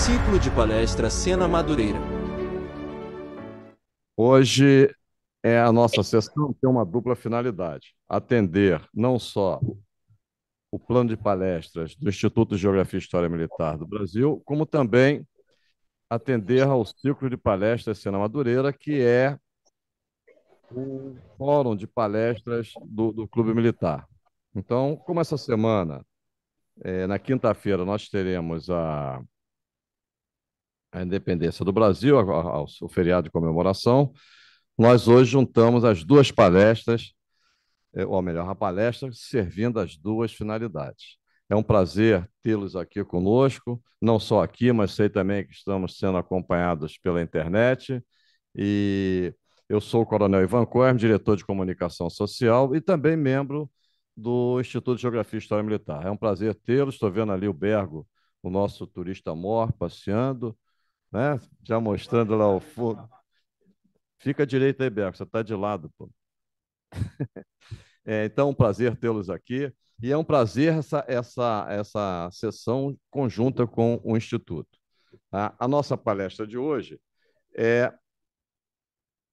Ciclo de palestra Cena Madureira. Hoje é a nossa sessão tem uma dupla finalidade: atender não só o plano de palestras do Instituto de Geografia e História Militar do Brasil, como também atender ao ciclo de palestras Cena Madureira, que é o fórum de palestras do, do Clube Militar. Então, como essa semana, é, na quinta-feira, nós teremos a a independência do Brasil, ao, o feriado de comemoração, nós hoje juntamos as duas palestras, eh, ou melhor, a palestra servindo as duas finalidades. É um prazer tê-los aqui conosco, não só aqui, mas sei também que estamos sendo acompanhados pela internet. E eu sou o Coronel Ivan Corm, diretor de comunicação social e também membro do Instituto de Geografia e História Militar. É um prazer tê-los. Estou vendo ali o Bergo, o nosso turista mor, passeando né? Já mostrando lá o fogo. Fica direito aí, Beco, você está de lado, pô. É, então, um prazer tê-los aqui. E é um prazer essa, essa, essa sessão conjunta com o Instituto. A, a nossa palestra de hoje é,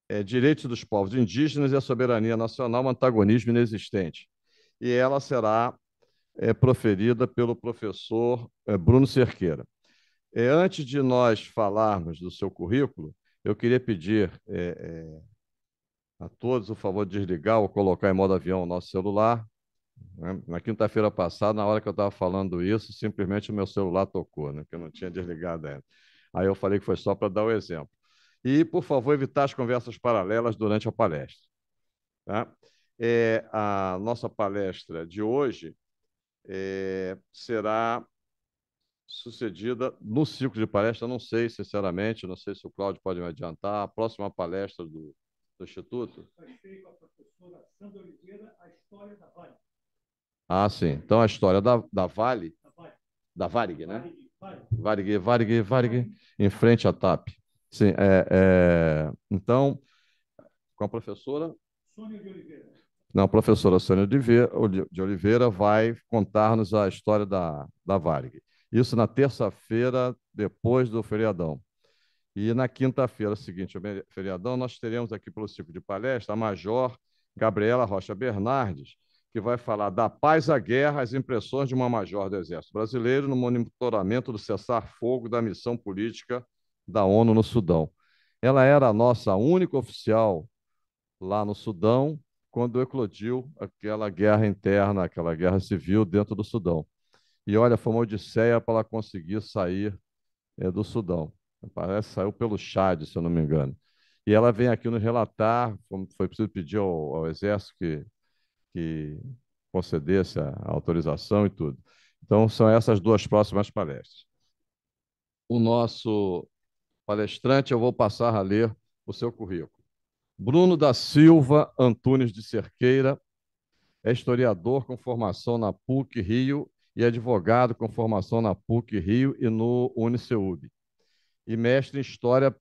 é Direitos dos Povos Indígenas e a Soberania Nacional, um Antagonismo Inexistente. E ela será é, proferida pelo professor é, Bruno Cerqueira. É, antes de nós falarmos do seu currículo, eu queria pedir é, é, a todos o favor de desligar ou colocar em modo avião o nosso celular. Né? Na quinta-feira passada, na hora que eu estava falando isso, simplesmente o meu celular tocou, né? que eu não tinha desligado ainda. Aí eu falei que foi só para dar o exemplo. E, por favor, evitar as conversas paralelas durante a palestra. Tá? É, a nossa palestra de hoje é, será sucedida no ciclo de palestra. Não sei, sinceramente, não sei se o Cláudio pode me adiantar. A próxima palestra do, do Instituto. a história da Vale. Ah, sim. Então, a história da, da Vale, da Varig, né? Varig, Varig, Varig, em frente à TAP. Sim, é, é, então, com a professora... Sônia de Oliveira. Não, a professora Sônia de Oliveira vai contar-nos a história da, da Varig. Isso na terça-feira, depois do feriadão. E na quinta-feira seguinte, o feriadão, nós teremos aqui pelo ciclo de palestra a Major Gabriela Rocha Bernardes, que vai falar da paz à guerra, as impressões de uma major do Exército Brasileiro no monitoramento do cessar-fogo da missão política da ONU no Sudão. Ela era a nossa única oficial lá no Sudão quando eclodiu aquela guerra interna, aquela guerra civil dentro do Sudão. E olha, foi uma odisseia para ela conseguir sair é, do Sudão. Parece que saiu pelo Chad, se eu não me engano. E ela vem aqui nos relatar, foi preciso pedir ao, ao Exército que, que concedesse a, a autorização e tudo. Então, são essas duas próximas palestras. O nosso palestrante, eu vou passar a ler o seu currículo. Bruno da Silva Antunes de Cerqueira é historiador com formação na PUC Rio e advogado com formação na PUC Rio e no Uniceub. E mestre em História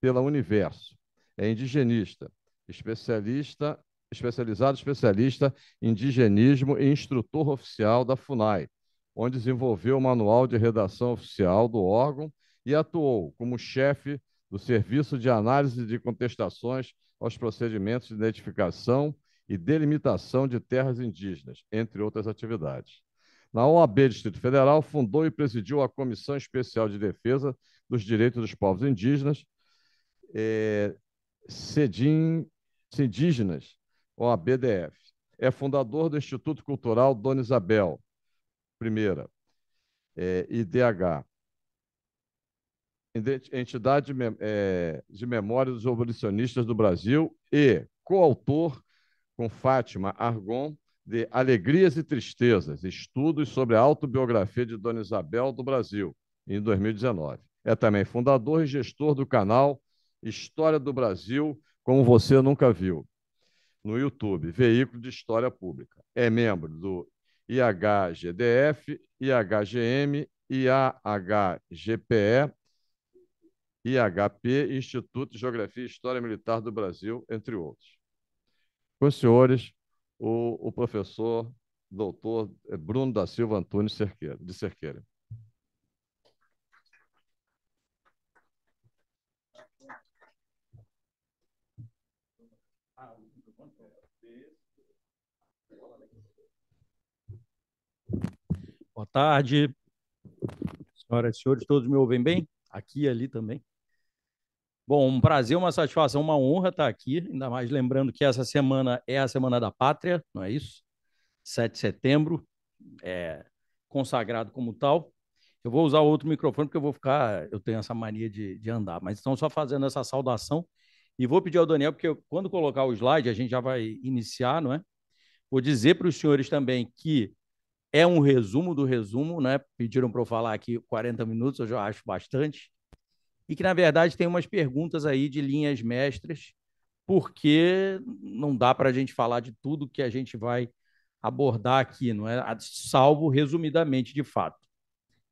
pela Universo. É indigenista, especialista, especializado especialista em indigenismo e instrutor oficial da FUNAI, onde desenvolveu o manual de redação oficial do órgão e atuou como chefe do Serviço de Análise de Contestações aos Procedimentos de Identificação e Delimitação de Terras Indígenas, entre outras atividades. Na OAB Distrito Federal, fundou e presidiu a Comissão Especial de Defesa dos Direitos dos Povos Indígenas, é, CEDIN, Indígenas, OABDF. É fundador do Instituto Cultural Dona Isabel, primeira, é, IDH, entidade de é, memória dos abolicionistas do Brasil e coautor com Fátima Argon de Alegrias e Tristezas, estudos sobre a autobiografia de Dona Isabel do Brasil, em 2019. É também fundador e gestor do canal História do Brasil, como você nunca viu, no YouTube, veículo de história pública. É membro do IHGDF, IHGM, IAHGPE, IHP, Instituto de Geografia e História Militar do Brasil, entre outros. Com os senhores, o, o professor doutor eh, Bruno da Silva Antunes Cerqueira, de Cerqueira. Boa tarde, senhoras e senhores, todos me ouvem bem? Aqui e ali também. Bom, um prazer, uma satisfação, uma honra estar aqui, ainda mais lembrando que essa semana é a Semana da Pátria, não é isso? 7 de setembro, é consagrado como tal. Eu vou usar outro microfone porque eu vou ficar, eu tenho essa mania de, de andar, mas então só fazendo essa saudação e vou pedir ao Daniel, porque quando colocar o slide, a gente já vai iniciar, não é? Vou dizer para os senhores também que é um resumo do resumo, né? Pediram para eu falar aqui 40 minutos, eu já acho bastante e que, na verdade, tem umas perguntas aí de linhas mestras, porque não dá para a gente falar de tudo que a gente vai abordar aqui, não é? Salvo resumidamente, de fato.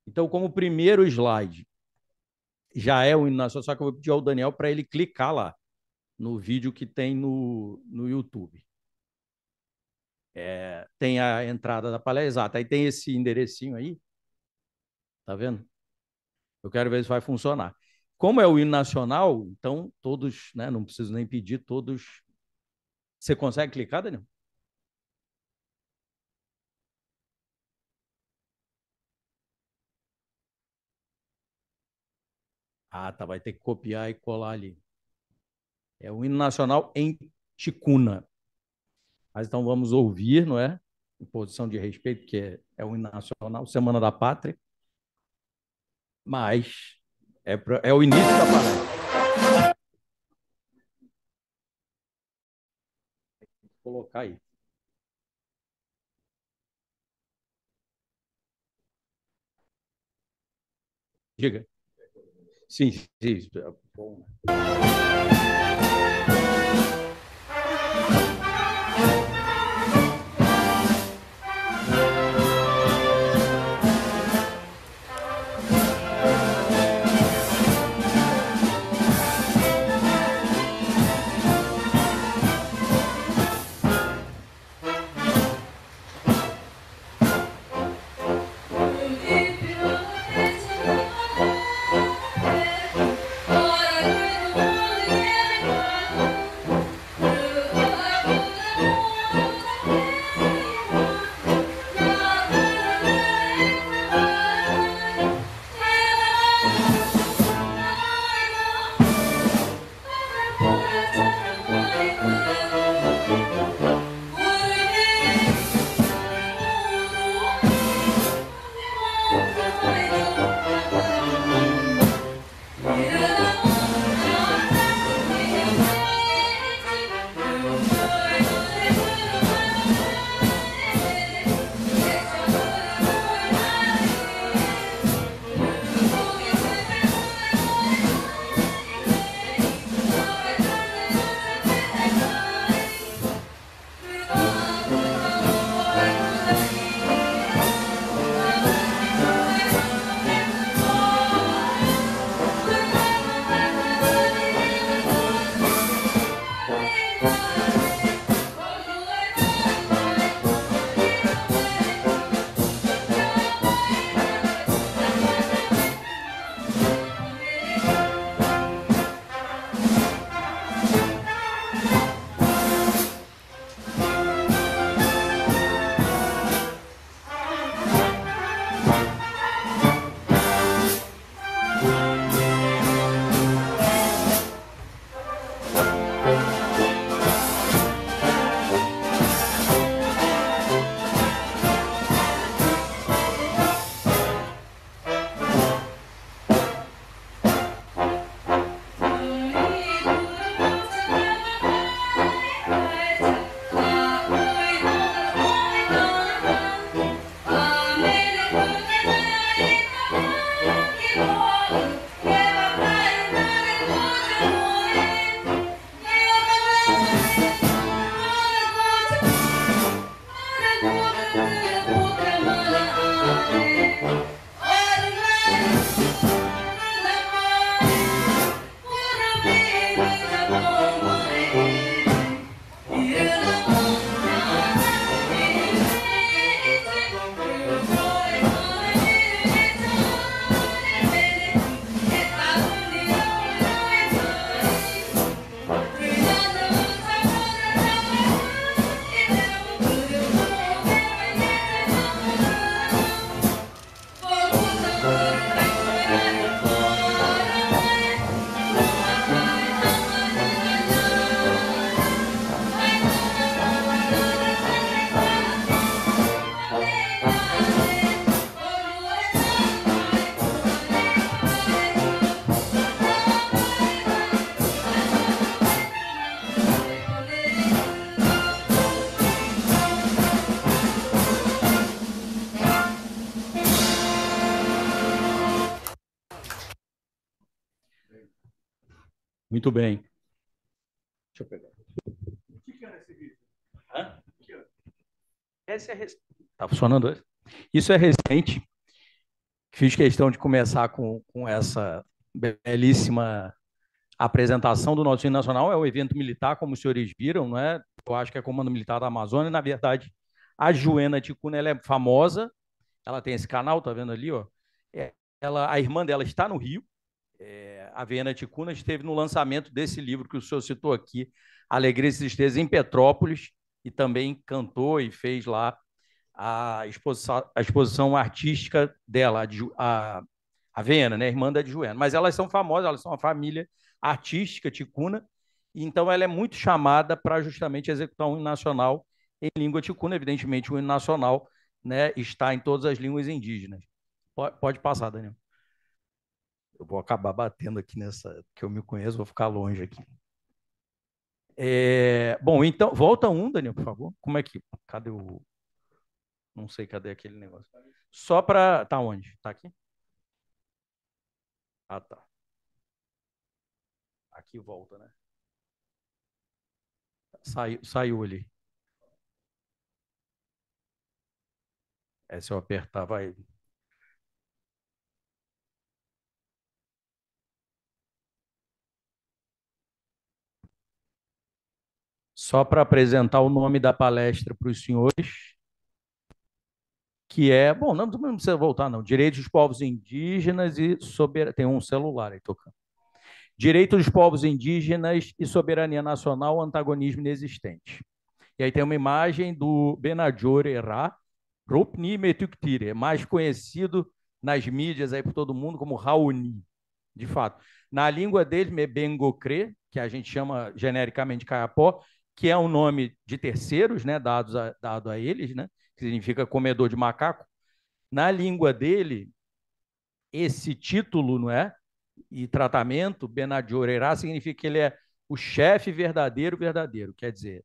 Então, como primeiro slide já é o hino nacional, só que eu vou pedir ao Daniel para ele clicar lá no vídeo que tem no, no YouTube. É, tem a entrada da palestra, exato. Aí tem esse enderecinho aí. Tá vendo? Eu quero ver se vai funcionar. Como é o hino nacional, então todos, né, não preciso nem pedir, todos. Você consegue clicar, Daniel? Ah, tá, vai ter que copiar e colar ali. É o hino nacional em ticuna. Mas então vamos ouvir, não é? Em posição de respeito, que é, é o hino nacional, Semana da Pátria. Mas é, pra, é o início da palestra. colocar aí. Diga. Sim, sim. É bom. Né? Muito bem. Deixa eu pegar. O que é esse vídeo? É? Esse é rec... Tá funcionando? É? Isso é recente. Fiz questão de começar com, com essa belíssima apresentação do nosso hino nacional. É o evento militar, como os senhores viram, não é? Eu acho que é Comando Militar da Amazônia. Na verdade, a Joena Ticuna ela é famosa. Ela tem esse canal, tá vendo ali, ó? É, ela, a irmã dela está no Rio, é, Avena Ticuna esteve no lançamento desse livro que o senhor citou aqui, Alegria e Tristeza, em Petrópolis, e também cantou e fez lá a exposição, a exposição artística dela, a, Viena, né, irmã da Juena. Mas elas são famosas, elas são uma família artística ticuna, então ela é muito chamada para justamente executar um hino nacional em língua ticuna. Evidentemente, o hino nacional né, está em todas as línguas indígenas. Pode, pode passar, Daniel eu vou acabar batendo aqui nessa, que eu me conheço, vou ficar longe aqui. É, bom, então, volta um, Daniel, por favor. Como é que. Cadê o. Não sei cadê aquele negócio. Só para. Tá onde? Tá aqui? Ah, tá. Aqui volta, né? Saiu, saiu ali. É, se eu apertar, vai. Só para apresentar o nome da palestra para os senhores, que é, bom, não, não precisa voltar não, Direitos dos Povos Indígenas e Soberania, tem um celular aí tocando. Direitos dos Povos Indígenas e Soberania Nacional, Antagonismo Inexistente. E aí tem uma imagem do Benajor Erra, Rupni Metuktire, mais conhecido nas mídias aí por todo mundo como Raoni, de fato. Na língua dele, Mebengokre, que a gente chama genericamente caiapó, que é um nome de terceiros, né, dados a, dado a eles, né, que significa comedor de macaco. Na língua dele, esse título, não é? E tratamento, Benadiorerá, significa que ele é o chefe verdadeiro, verdadeiro. Quer dizer,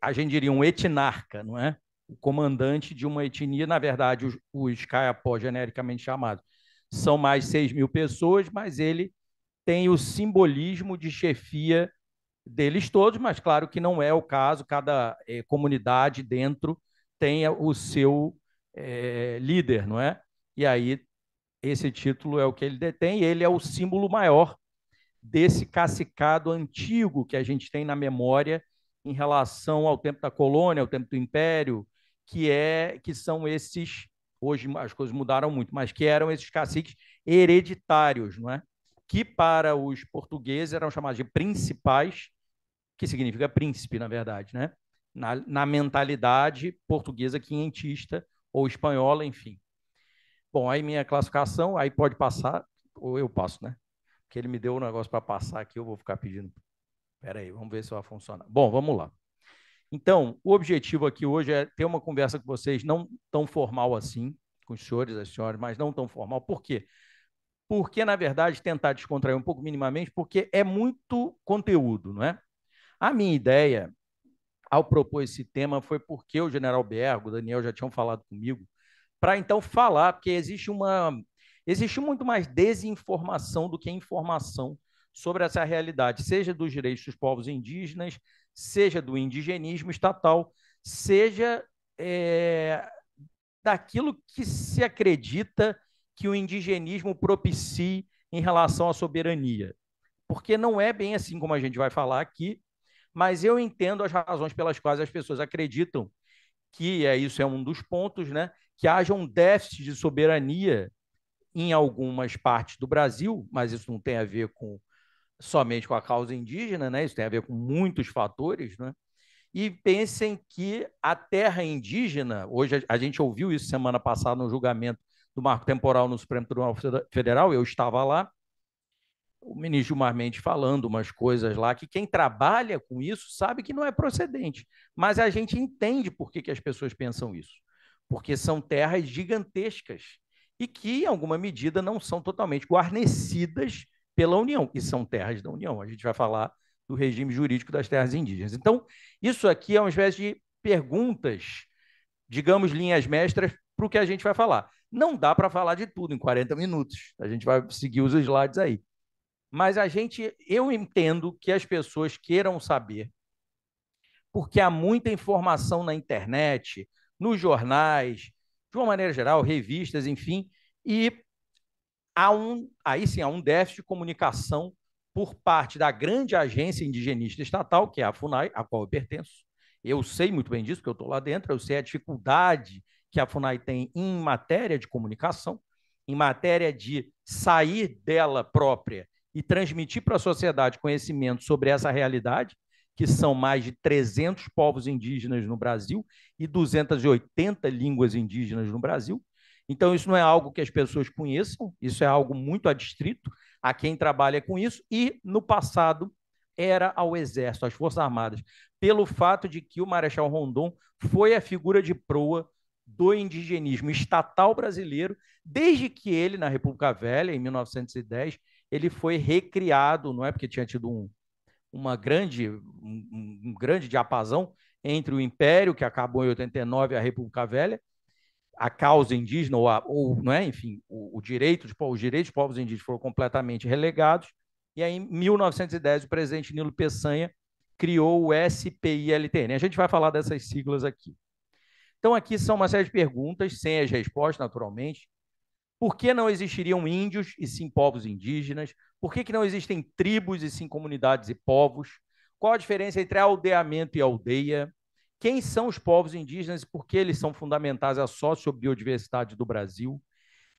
a gente diria um etnarca, não é? O comandante de uma etnia, na verdade, os, os caiapó, genericamente chamados, são mais 6 mil pessoas, mas ele tem o simbolismo de chefia deles todos, mas claro que não é o caso, cada é, comunidade dentro tem o seu é, líder, não é? E aí esse título é o que ele detém, e ele é o símbolo maior desse cacicado antigo que a gente tem na memória em relação ao tempo da colônia, ao tempo do império, que é que são esses hoje as coisas mudaram muito, mas que eram esses caciques hereditários, não é? Que para os portugueses eram chamados de principais que significa príncipe, na verdade, né? Na, na mentalidade portuguesa quinhentista ou espanhola, enfim. Bom, aí minha classificação, aí pode passar, ou eu passo, né? Porque ele me deu um negócio para passar aqui, eu vou ficar pedindo. Pera aí, vamos ver se vai funcionar. Bom, vamos lá. Então, o objetivo aqui hoje é ter uma conversa com vocês, não tão formal assim, com os senhores, as senhoras, mas não tão formal. Por quê? Porque, na verdade, tentar descontrair um pouco minimamente, porque é muito conteúdo, não é? A minha ideia, ao propor esse tema, foi porque o general Bergo, o Daniel já tinham falado comigo, para então falar, porque existe uma. Existe muito mais desinformação do que informação sobre essa realidade, seja dos direitos dos povos indígenas, seja do indigenismo estatal, seja é, daquilo que se acredita que o indigenismo propicie em relação à soberania. Porque não é bem assim como a gente vai falar aqui, mas eu entendo as razões pelas quais as pessoas acreditam que é isso é um dos pontos, né, que haja um déficit de soberania em algumas partes do Brasil, mas isso não tem a ver com somente com a causa indígena, né? Isso tem a ver com muitos fatores, né? E pensem que a terra indígena, hoje a gente ouviu isso semana passada no julgamento do marco temporal no Supremo Tribunal Federal, eu estava lá, o ministro Gilmar Mendes falando umas coisas lá que quem trabalha com isso sabe que não é procedente, mas a gente entende por que, que as pessoas pensam isso, porque são terras gigantescas e que, em alguma medida, não são totalmente guarnecidas pela União, e são terras da União. A gente vai falar do regime jurídico das terras indígenas. Então, isso aqui é uma espécie de perguntas, digamos, linhas mestras para o que a gente vai falar. Não dá para falar de tudo em 40 minutos. A gente vai seguir os slides aí mas a gente, eu entendo que as pessoas queiram saber, porque há muita informação na internet, nos jornais, de uma maneira geral, revistas, enfim, e há um, aí sim há um déficit de comunicação por parte da grande agência indigenista estatal, que é a FUNAI, a qual eu pertenço. Eu sei muito bem disso, porque eu estou lá dentro, eu sei a dificuldade que a FUNAI tem em matéria de comunicação, em matéria de sair dela própria e transmitir para a sociedade conhecimento sobre essa realidade, que são mais de 300 povos indígenas no Brasil e 280 línguas indígenas no Brasil. Então, isso não é algo que as pessoas conheçam, isso é algo muito adstrito a quem trabalha com isso, e no passado era ao Exército, às Forças Armadas, pelo fato de que o Marechal Rondon foi a figura de proa do indigenismo estatal brasileiro, desde que ele, na República Velha, em 1910, ele foi recriado, não é porque tinha tido um, uma grande, um, um grande diapasão entre o Império, que acabou em 89, e a República Velha, a causa indígena, ou, a, ou não é, enfim, o, o direito de, os direitos dos povos indígenas foram completamente relegados, e aí, em 1910, o presidente Nilo Peçanha criou o SPILTN. A gente vai falar dessas siglas aqui. Então, aqui são uma série de perguntas, sem as respostas, naturalmente, por que não existiriam índios e sim povos indígenas? Por que, que não existem tribos e sim comunidades e povos? Qual a diferença entre aldeamento e aldeia? Quem são os povos indígenas e por que eles são fundamentais à sociobiodiversidade do Brasil?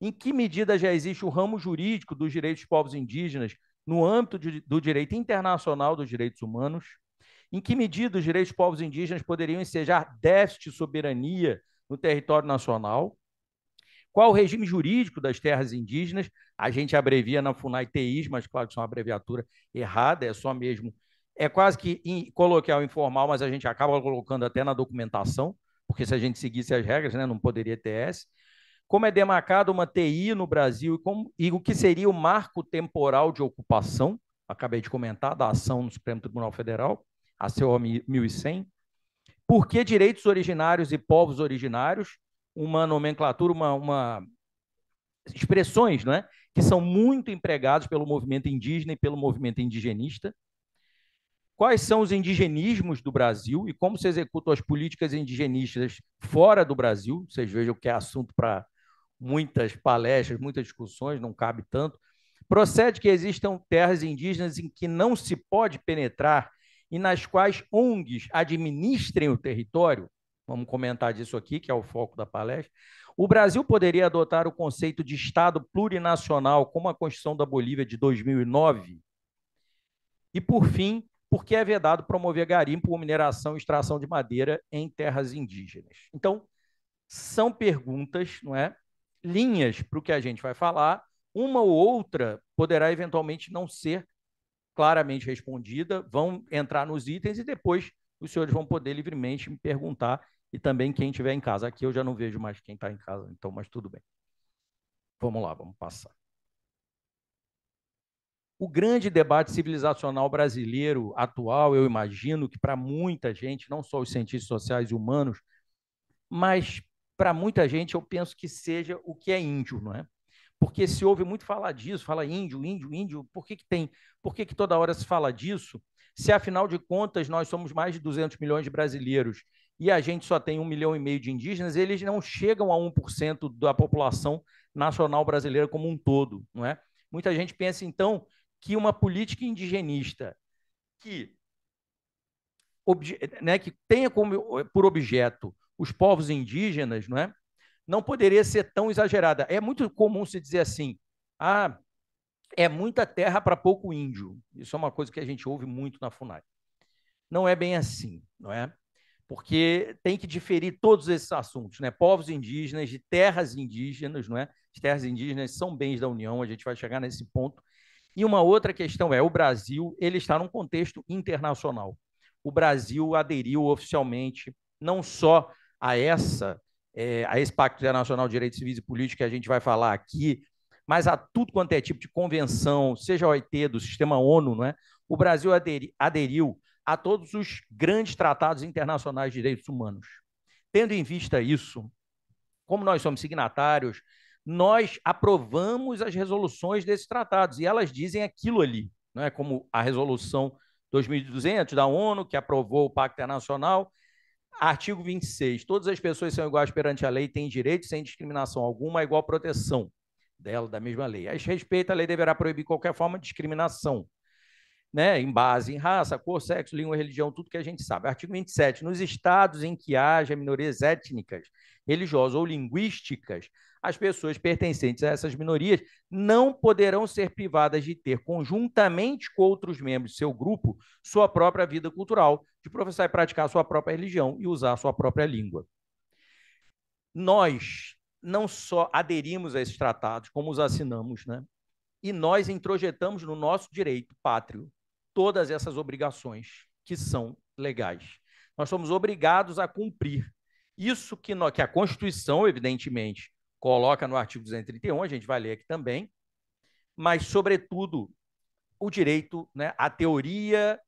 Em que medida já existe o ramo jurídico dos direitos dos povos indígenas no âmbito de, do direito internacional dos direitos humanos? Em que medida os direitos dos povos indígenas poderiam ensejar déficit de soberania no território nacional? Qual o regime jurídico das terras indígenas? A gente abrevia na FUNAI TIs, mas claro que isso é uma abreviatura errada, é só mesmo. É quase que coloquial informal, mas a gente acaba colocando até na documentação, porque se a gente seguisse as regras, né, não poderia ter essa. Como é demarcada uma TI no Brasil e, como, e o que seria o marco temporal de ocupação? Acabei de comentar, da ação no Supremo Tribunal Federal, a CO 1100. Por que direitos originários e povos originários? uma nomenclatura, uma, uma expressões, não é? que são muito empregados pelo movimento indígena e pelo movimento indigenista. Quais são os indigenismos do Brasil e como se executam as políticas indigenistas fora do Brasil? Vocês vejam que é assunto para muitas palestras, muitas discussões, não cabe tanto. Procede que existam terras indígenas em que não se pode penetrar e nas quais ONGs administrem o território? vamos comentar disso aqui, que é o foco da palestra. O Brasil poderia adotar o conceito de Estado plurinacional, como a Constituição da Bolívia de 2009? E, por fim, por que é vedado promover garimpo, mineração e extração de madeira em terras indígenas? Então, são perguntas, não é? Linhas para o que a gente vai falar. Uma ou outra poderá eventualmente não ser claramente respondida, vão entrar nos itens e depois os senhores vão poder livremente me perguntar e também quem estiver em casa. Aqui eu já não vejo mais quem está em casa, então, mas tudo bem. Vamos lá, vamos passar. O grande debate civilizacional brasileiro atual, eu imagino que para muita gente, não só os cientistas sociais e humanos, mas para muita gente eu penso que seja o que é índio, não é? Porque se ouve muito falar disso, fala índio, índio, índio, por que, que tem? Por que, que toda hora se fala disso? Se afinal de contas nós somos mais de 200 milhões de brasileiros e a gente só tem um milhão e meio de indígenas, eles não chegam a 1% da população nacional brasileira como um todo, não é? Muita gente pensa, então, que uma política indigenista que, né, que tenha como, por objeto os povos indígenas, não é? Não poderia ser tão exagerada. É muito comum se dizer assim: ah, é muita terra para pouco índio. Isso é uma coisa que a gente ouve muito na FUNAI. Não é bem assim, não é? porque tem que diferir todos esses assuntos, né? Povos indígenas, de terras indígenas, não é? As terras indígenas são bens da União, a gente vai chegar nesse ponto. E uma outra questão é o Brasil, ele está num contexto internacional. O Brasil aderiu oficialmente não só a essa é, a esse Pacto Internacional de Direitos Civis e Políticos que a gente vai falar aqui, mas a tudo quanto é tipo de convenção, seja a OIT, do sistema ONU, não é? O Brasil aderi, aderiu a todos os grandes tratados internacionais de direitos humanos. Tendo em vista isso, como nós somos signatários, nós aprovamos as resoluções desses tratados e elas dizem aquilo ali, não é como a resolução 2200 da ONU que aprovou o Pacto Internacional, artigo 26. Todas as pessoas são iguais perante a lei, têm direito sem discriminação alguma a igual proteção dela da mesma lei. A respeito, a lei deverá proibir qualquer forma de discriminação né, em base em raça, cor, sexo, língua, religião, tudo que a gente sabe. Artigo 27. Nos estados em que haja minorias étnicas, religiosas ou linguísticas, as pessoas pertencentes a essas minorias não poderão ser privadas de ter, conjuntamente com outros membros de seu grupo, sua própria vida cultural, de professar e praticar sua própria religião e usar sua própria língua. Nós não só aderimos a esses tratados, como os assinamos, né? e nós introjetamos no nosso direito pátrio todas essas obrigações que são legais. Nós somos obrigados a cumprir. Isso que, nós, que a Constituição, evidentemente, coloca no artigo 231, a gente vai ler aqui também, mas, sobretudo, o direito, né, a teoria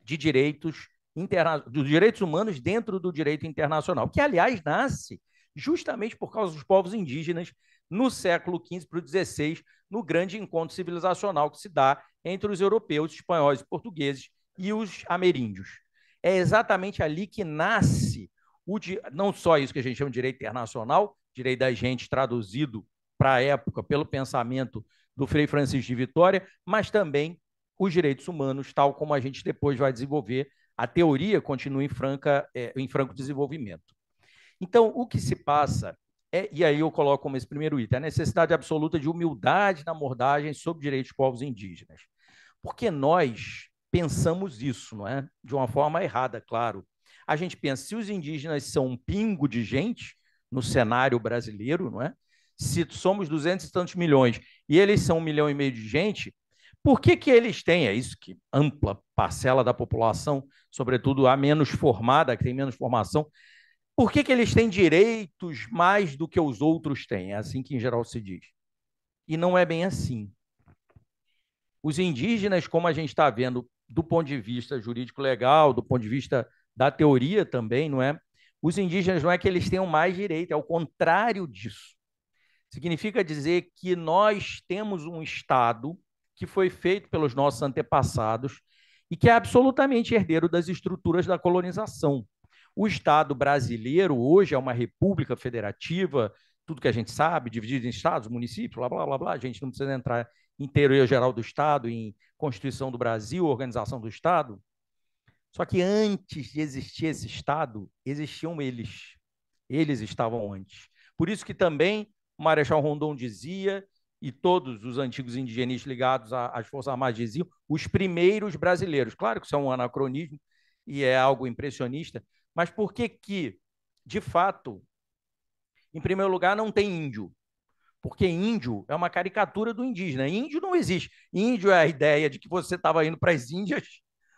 de direitos, interna... dos direitos humanos dentro do direito internacional, que, aliás, nasce justamente por causa dos povos indígenas no século XV para o XVI, no grande encontro civilizacional que se dá entre os europeus, espanhóis e portugueses e os ameríndios. É exatamente ali que nasce o não só isso que a gente chama de direito internacional, direito da gente traduzido para a época pelo pensamento do Frei Francisco de Vitória, mas também os direitos humanos, tal como a gente depois vai desenvolver. A teoria continua em, franca, é, em franco desenvolvimento. Então, o que se passa é, e aí eu coloco como esse primeiro item, a necessidade absoluta de humildade na abordagem sobre direitos dos povos indígenas. Porque nós pensamos isso, não é? De uma forma errada, claro. A gente pensa, se os indígenas são um pingo de gente no cenário brasileiro, não é? Se somos duzentos e tantos milhões e eles são um milhão e meio de gente, por que, que eles têm, é isso que ampla parcela da população, sobretudo a menos formada, que tem menos formação, por que, que eles têm direitos mais do que os outros têm? É assim que em geral se diz. E não é bem assim os indígenas, como a gente está vendo do ponto de vista jurídico-legal, do ponto de vista da teoria também, não é? Os indígenas não é que eles tenham mais direito, é o contrário disso. Significa dizer que nós temos um Estado que foi feito pelos nossos antepassados e que é absolutamente herdeiro das estruturas da colonização. O Estado brasileiro hoje é uma república federativa, tudo que a gente sabe, dividido em estados, municípios, blá, blá, blá, blá. A gente não precisa entrar em teoria geral do Estado, em Constituição do Brasil, organização do Estado. Só que antes de existir esse Estado, existiam eles. Eles estavam antes. Por isso que também o Marechal Rondon dizia, e todos os antigos indigenistas ligados às Forças Armadas diziam, os primeiros brasileiros. Claro que isso é um anacronismo e é algo impressionista, mas por que que, de fato, em primeiro lugar, não tem índio? porque índio é uma caricatura do indígena. Índio não existe. Índio é a ideia de que você estava indo para as Índias,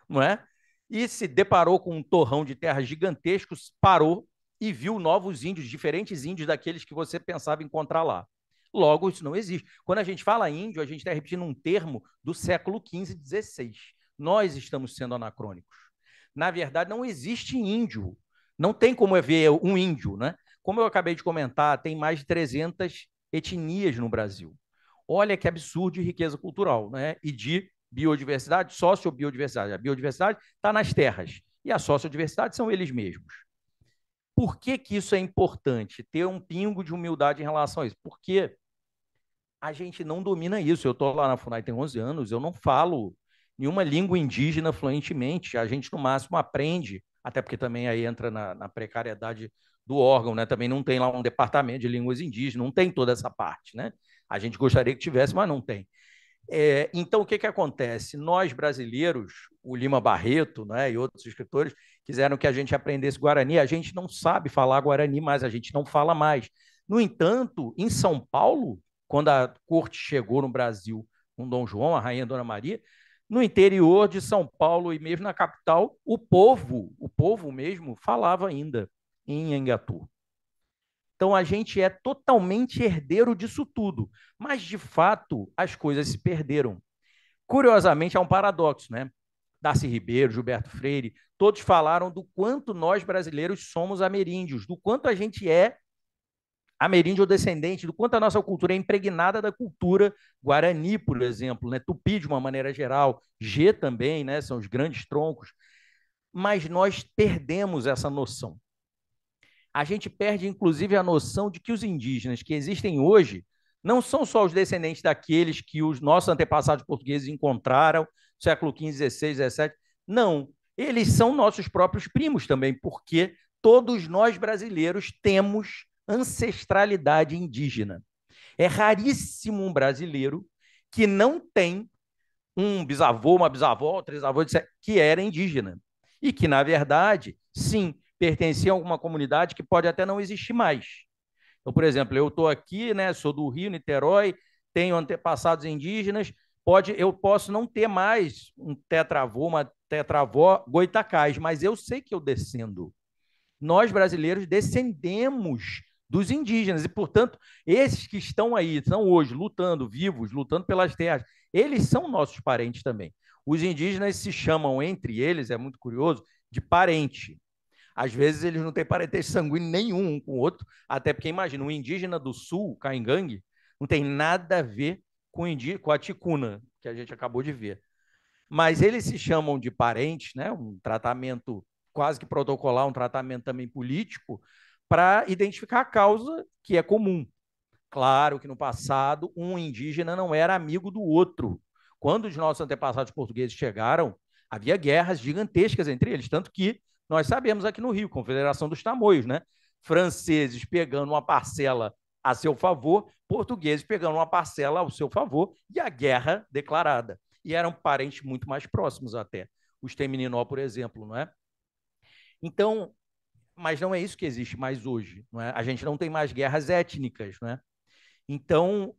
não é? E se deparou com um torrão de terra gigantesco, parou e viu novos índios, diferentes índios daqueles que você pensava encontrar lá. Logo, isso não existe. Quando a gente fala índio, a gente está repetindo um termo do século XV e XVI. Nós estamos sendo anacrônicos. Na verdade, não existe índio. Não tem como ver um índio, né? Como eu acabei de comentar, tem mais de 300 etnias no Brasil. Olha que absurdo de riqueza cultural né? e de biodiversidade, sociobiodiversidade. A biodiversidade está nas terras e a sociodiversidade são eles mesmos. Por que, que isso é importante? Ter um pingo de humildade em relação a isso. Porque a gente não domina isso. Eu estou lá na FUNAI tem 11 anos, eu não falo nenhuma língua indígena fluentemente. A gente, no máximo, aprende, até porque também aí entra na, na precariedade do órgão, né? Também não tem lá um departamento de línguas indígenas, não tem toda essa parte, né? A gente gostaria que tivesse, mas não tem. É, então, o que, que acontece? Nós, brasileiros, o Lima Barreto né, e outros escritores, quiseram que a gente aprendesse Guarani. A gente não sabe falar Guarani mais, a gente não fala mais. No entanto, em São Paulo, quando a corte chegou no Brasil com Dom João, a rainha Dona Maria, no interior de São Paulo e mesmo na capital, o povo, o povo mesmo, falava ainda em Angatu. Então a gente é totalmente herdeiro disso tudo, mas de fato as coisas se perderam. Curiosamente, há um paradoxo, né? Darcy Ribeiro, Gilberto Freire, todos falaram do quanto nós brasileiros somos ameríndios, do quanto a gente é ameríndio descendente, do quanto a nossa cultura é impregnada da cultura guarani, por exemplo, né? tupi de uma maneira geral, G também, né? são os grandes troncos. Mas nós perdemos essa noção a gente perde inclusive a noção de que os indígenas que existem hoje não são só os descendentes daqueles que os nossos antepassados portugueses encontraram no século XV, XVI, XVII. Não, eles são nossos próprios primos também, porque todos nós brasileiros temos ancestralidade indígena. É raríssimo um brasileiro que não tem um bisavô, uma bisavó, três avós, que era indígena. E que, na verdade, sim, pertenciam a alguma comunidade que pode até não existir mais. Então, por exemplo, eu estou aqui, né, sou do Rio, Niterói, tenho antepassados indígenas, pode, eu posso não ter mais um tetravô, uma tetravó goitacás, mas eu sei que eu descendo. Nós, brasileiros, descendemos dos indígenas. E, portanto, esses que estão aí, estão hoje lutando, vivos, lutando pelas terras, eles são nossos parentes também. Os indígenas se chamam entre eles, é muito curioso, de parente. Às vezes eles não têm parentesco sanguíneo nenhum um com o outro, até porque imagina, um indígena do sul, Caingangue, não tem nada a ver com, indi com a ticuna, que a gente acabou de ver. Mas eles se chamam de parentes, né? um tratamento quase que protocolar, um tratamento também político, para identificar a causa que é comum. Claro que no passado um indígena não era amigo do outro. Quando os nossos antepassados portugueses chegaram, havia guerras gigantescas entre eles, tanto que nós sabemos aqui no Rio, Confederação dos Tamoios, né? Franceses pegando uma parcela a seu favor, portugueses pegando uma parcela ao seu favor e a guerra declarada. E eram parentes muito mais próximos até, os Temeninó, por exemplo, não é? Então, mas não é isso que existe mais hoje, não é? A gente não tem mais guerras étnicas, não é? Então,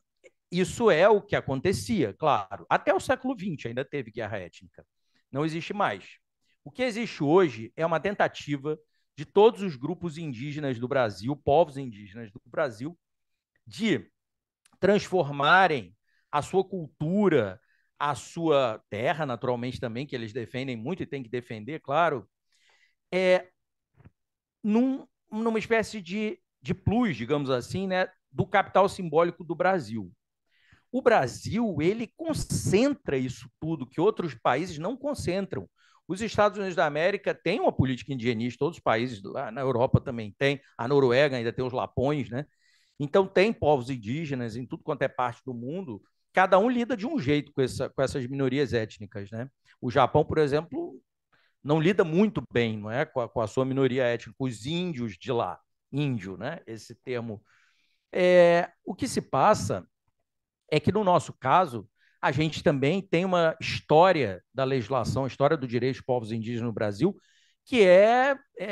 isso é o que acontecia, claro. Até o século XX ainda teve guerra étnica. Não existe mais. O que existe hoje é uma tentativa de todos os grupos indígenas do Brasil, povos indígenas do Brasil, de transformarem a sua cultura, a sua terra, naturalmente também, que eles defendem muito e têm que defender, claro, é num, numa espécie de, de plus, digamos assim, né, do capital simbólico do Brasil. O Brasil ele concentra isso tudo que outros países não concentram. Os Estados Unidos da América têm uma política indigenista, todos os países lá ah, na Europa também têm, a Noruega ainda tem os lapões, né? Então tem povos indígenas em tudo quanto é parte do mundo, cada um lida de um jeito com, essa, com essas minorias étnicas, né? O Japão, por exemplo, não lida muito bem, não é, com a, com a sua minoria étnica, os índios de lá, índio, né? Esse termo. É, o que se passa é que no nosso caso a gente também tem uma história da legislação, história do direito dos povos indígenas no Brasil, que é, é,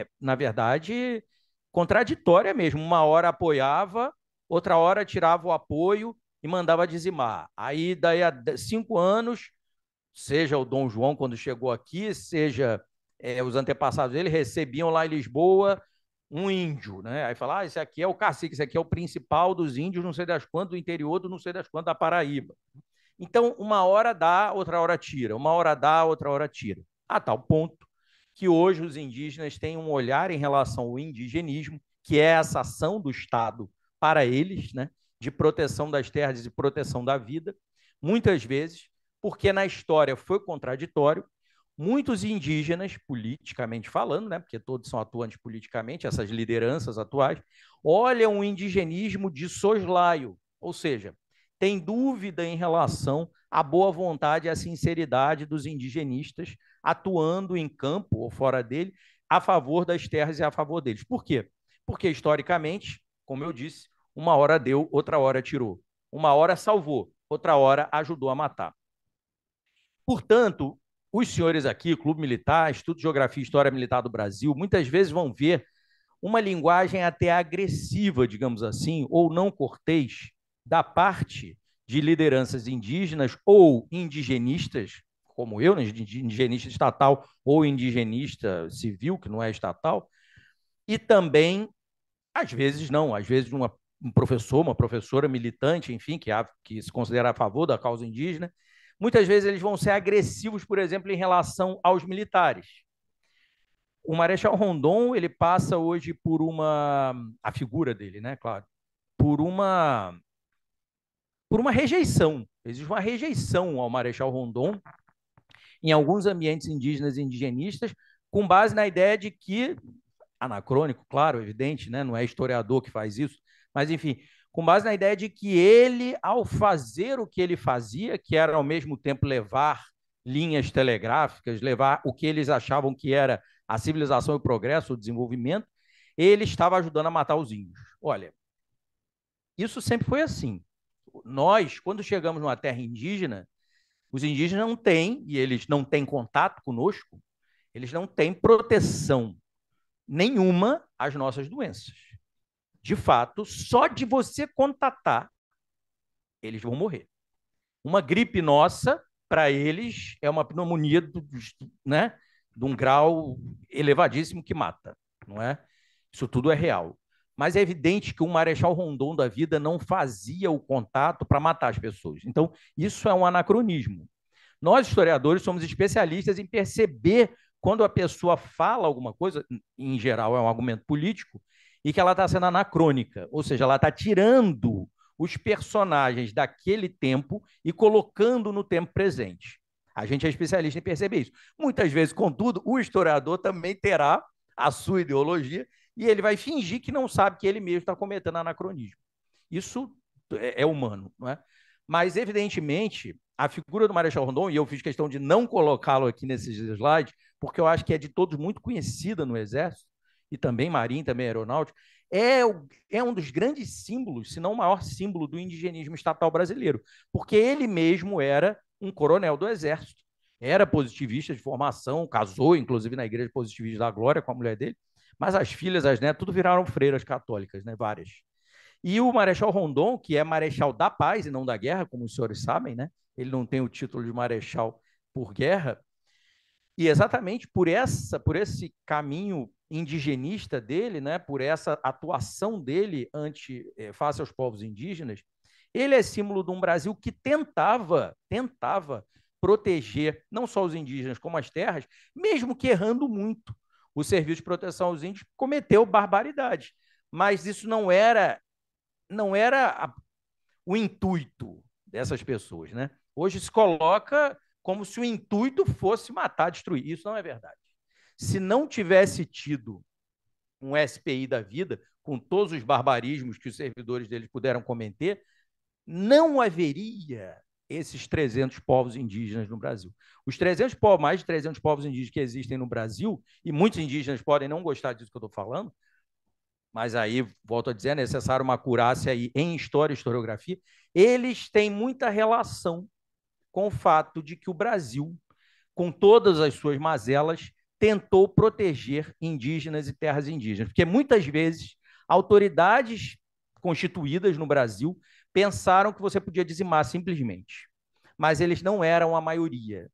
é, na verdade, contraditória mesmo. Uma hora apoiava, outra hora tirava o apoio e mandava dizimar. Aí, daí a cinco anos, seja o Dom João quando chegou aqui, seja é, os antepassados dele, recebiam lá em Lisboa um índio, né? Aí falar, ah, esse aqui é o cacique, esse aqui é o principal dos índios, não sei das quantas, do interior do não sei das quantas, da Paraíba. Então, uma hora dá, outra hora tira, uma hora dá, outra hora tira. A tal ponto que hoje os indígenas têm um olhar em relação ao indigenismo, que é essa ação do Estado para eles, né, de proteção das terras e proteção da vida, muitas vezes, porque na história foi contraditório. Muitos indígenas, politicamente falando, né, porque todos são atuantes politicamente, essas lideranças atuais, olham o indigenismo de soslaio, ou seja, tem dúvida em relação à boa vontade e à sinceridade dos indigenistas atuando em campo ou fora dele a favor das terras e a favor deles. Por quê? Porque historicamente, como eu disse, uma hora deu, outra hora tirou. Uma hora salvou, outra hora ajudou a matar. Portanto, os senhores aqui, Clube Militar, Estudo de Geografia e História Militar do Brasil, muitas vezes vão ver uma linguagem até agressiva, digamos assim, ou não cortês, da parte de lideranças indígenas ou indigenistas, como eu, né, indigenista estatal ou indigenista civil, que não é estatal, e também, às vezes não, às vezes uma, um professor, uma professora militante, enfim, que, há, que se considera a favor da causa indígena, muitas vezes eles vão ser agressivos, por exemplo, em relação aos militares. O Marechal Rondon, ele passa hoje por uma, a figura dele, né, claro, por uma por uma rejeição. Existe uma rejeição ao Marechal Rondon em alguns ambientes indígenas e indigenistas, com base na ideia de que, anacrônico, claro, evidente, né? não é historiador que faz isso, mas enfim, com base na ideia de que ele, ao fazer o que ele fazia, que era ao mesmo tempo levar linhas telegráficas, levar o que eles achavam que era a civilização e o progresso, o desenvolvimento, ele estava ajudando a matar os índios. Olha, isso sempre foi assim nós, quando chegamos numa terra indígena, os indígenas não têm, e eles não têm contato conosco, eles não têm proteção nenhuma às nossas doenças. De fato, só de você contatar, eles vão morrer. Uma gripe nossa, para eles, é uma pneumonia do, né, de um grau elevadíssimo que mata, não é? Isso tudo é real mas é evidente que o Marechal Rondon da vida não fazia o contato para matar as pessoas. Então, isso é um anacronismo. Nós, historiadores, somos especialistas em perceber quando a pessoa fala alguma coisa, em geral é um argumento político, e que ela está sendo anacrônica, ou seja, ela está tirando os personagens daquele tempo e colocando no tempo presente. A gente é especialista em perceber isso. Muitas vezes, contudo, o historiador também terá a sua ideologia e ele vai fingir que não sabe que ele mesmo está cometendo anacronismo. Isso é, é humano, não é? Mas, evidentemente, a figura do Marechal Rondon, e eu fiz questão de não colocá-lo aqui nesses slides, porque eu acho que é de todos muito conhecida no Exército, e também Marinha, também Aeronáutica, é, é um dos grandes símbolos, se não o maior símbolo do indigenismo estatal brasileiro, porque ele mesmo era um coronel do Exército, era positivista de formação, casou, inclusive, na Igreja Positivista da Glória com a mulher dele, mas as filhas, as netas, tudo viraram freiras católicas, né? Várias. E o Marechal Rondon, que é Marechal da Paz e não da Guerra, como os senhores sabem, né? Ele não tem o título de Marechal por guerra. E exatamente por essa, por esse caminho indigenista dele, né? Por essa atuação dele ante eh, face aos povos indígenas, ele é símbolo de um Brasil que tentava, tentava proteger não só os indígenas como as terras, mesmo que errando muito o Serviço de Proteção aos Índios cometeu barbaridade, mas isso não era não era a, o intuito dessas pessoas, né? Hoje se coloca como se o intuito fosse matar, destruir. Isso não é verdade. Se não tivesse tido um SPI da vida, com todos os barbarismos que os servidores dele puderam cometer, não haveria esses 300 povos indígenas no Brasil. Os 300 povos, mais de 300 povos indígenas que existem no Brasil, e muitos indígenas podem não gostar disso que eu estou falando, mas aí, volto a dizer, é necessário uma curácia aí em história e historiografia, eles têm muita relação com o fato de que o Brasil, com todas as suas mazelas, tentou proteger indígenas e terras indígenas. Porque muitas vezes autoridades constituídas no Brasil pensaram que você podia dizimar simplesmente. Mas eles não eram a maioria.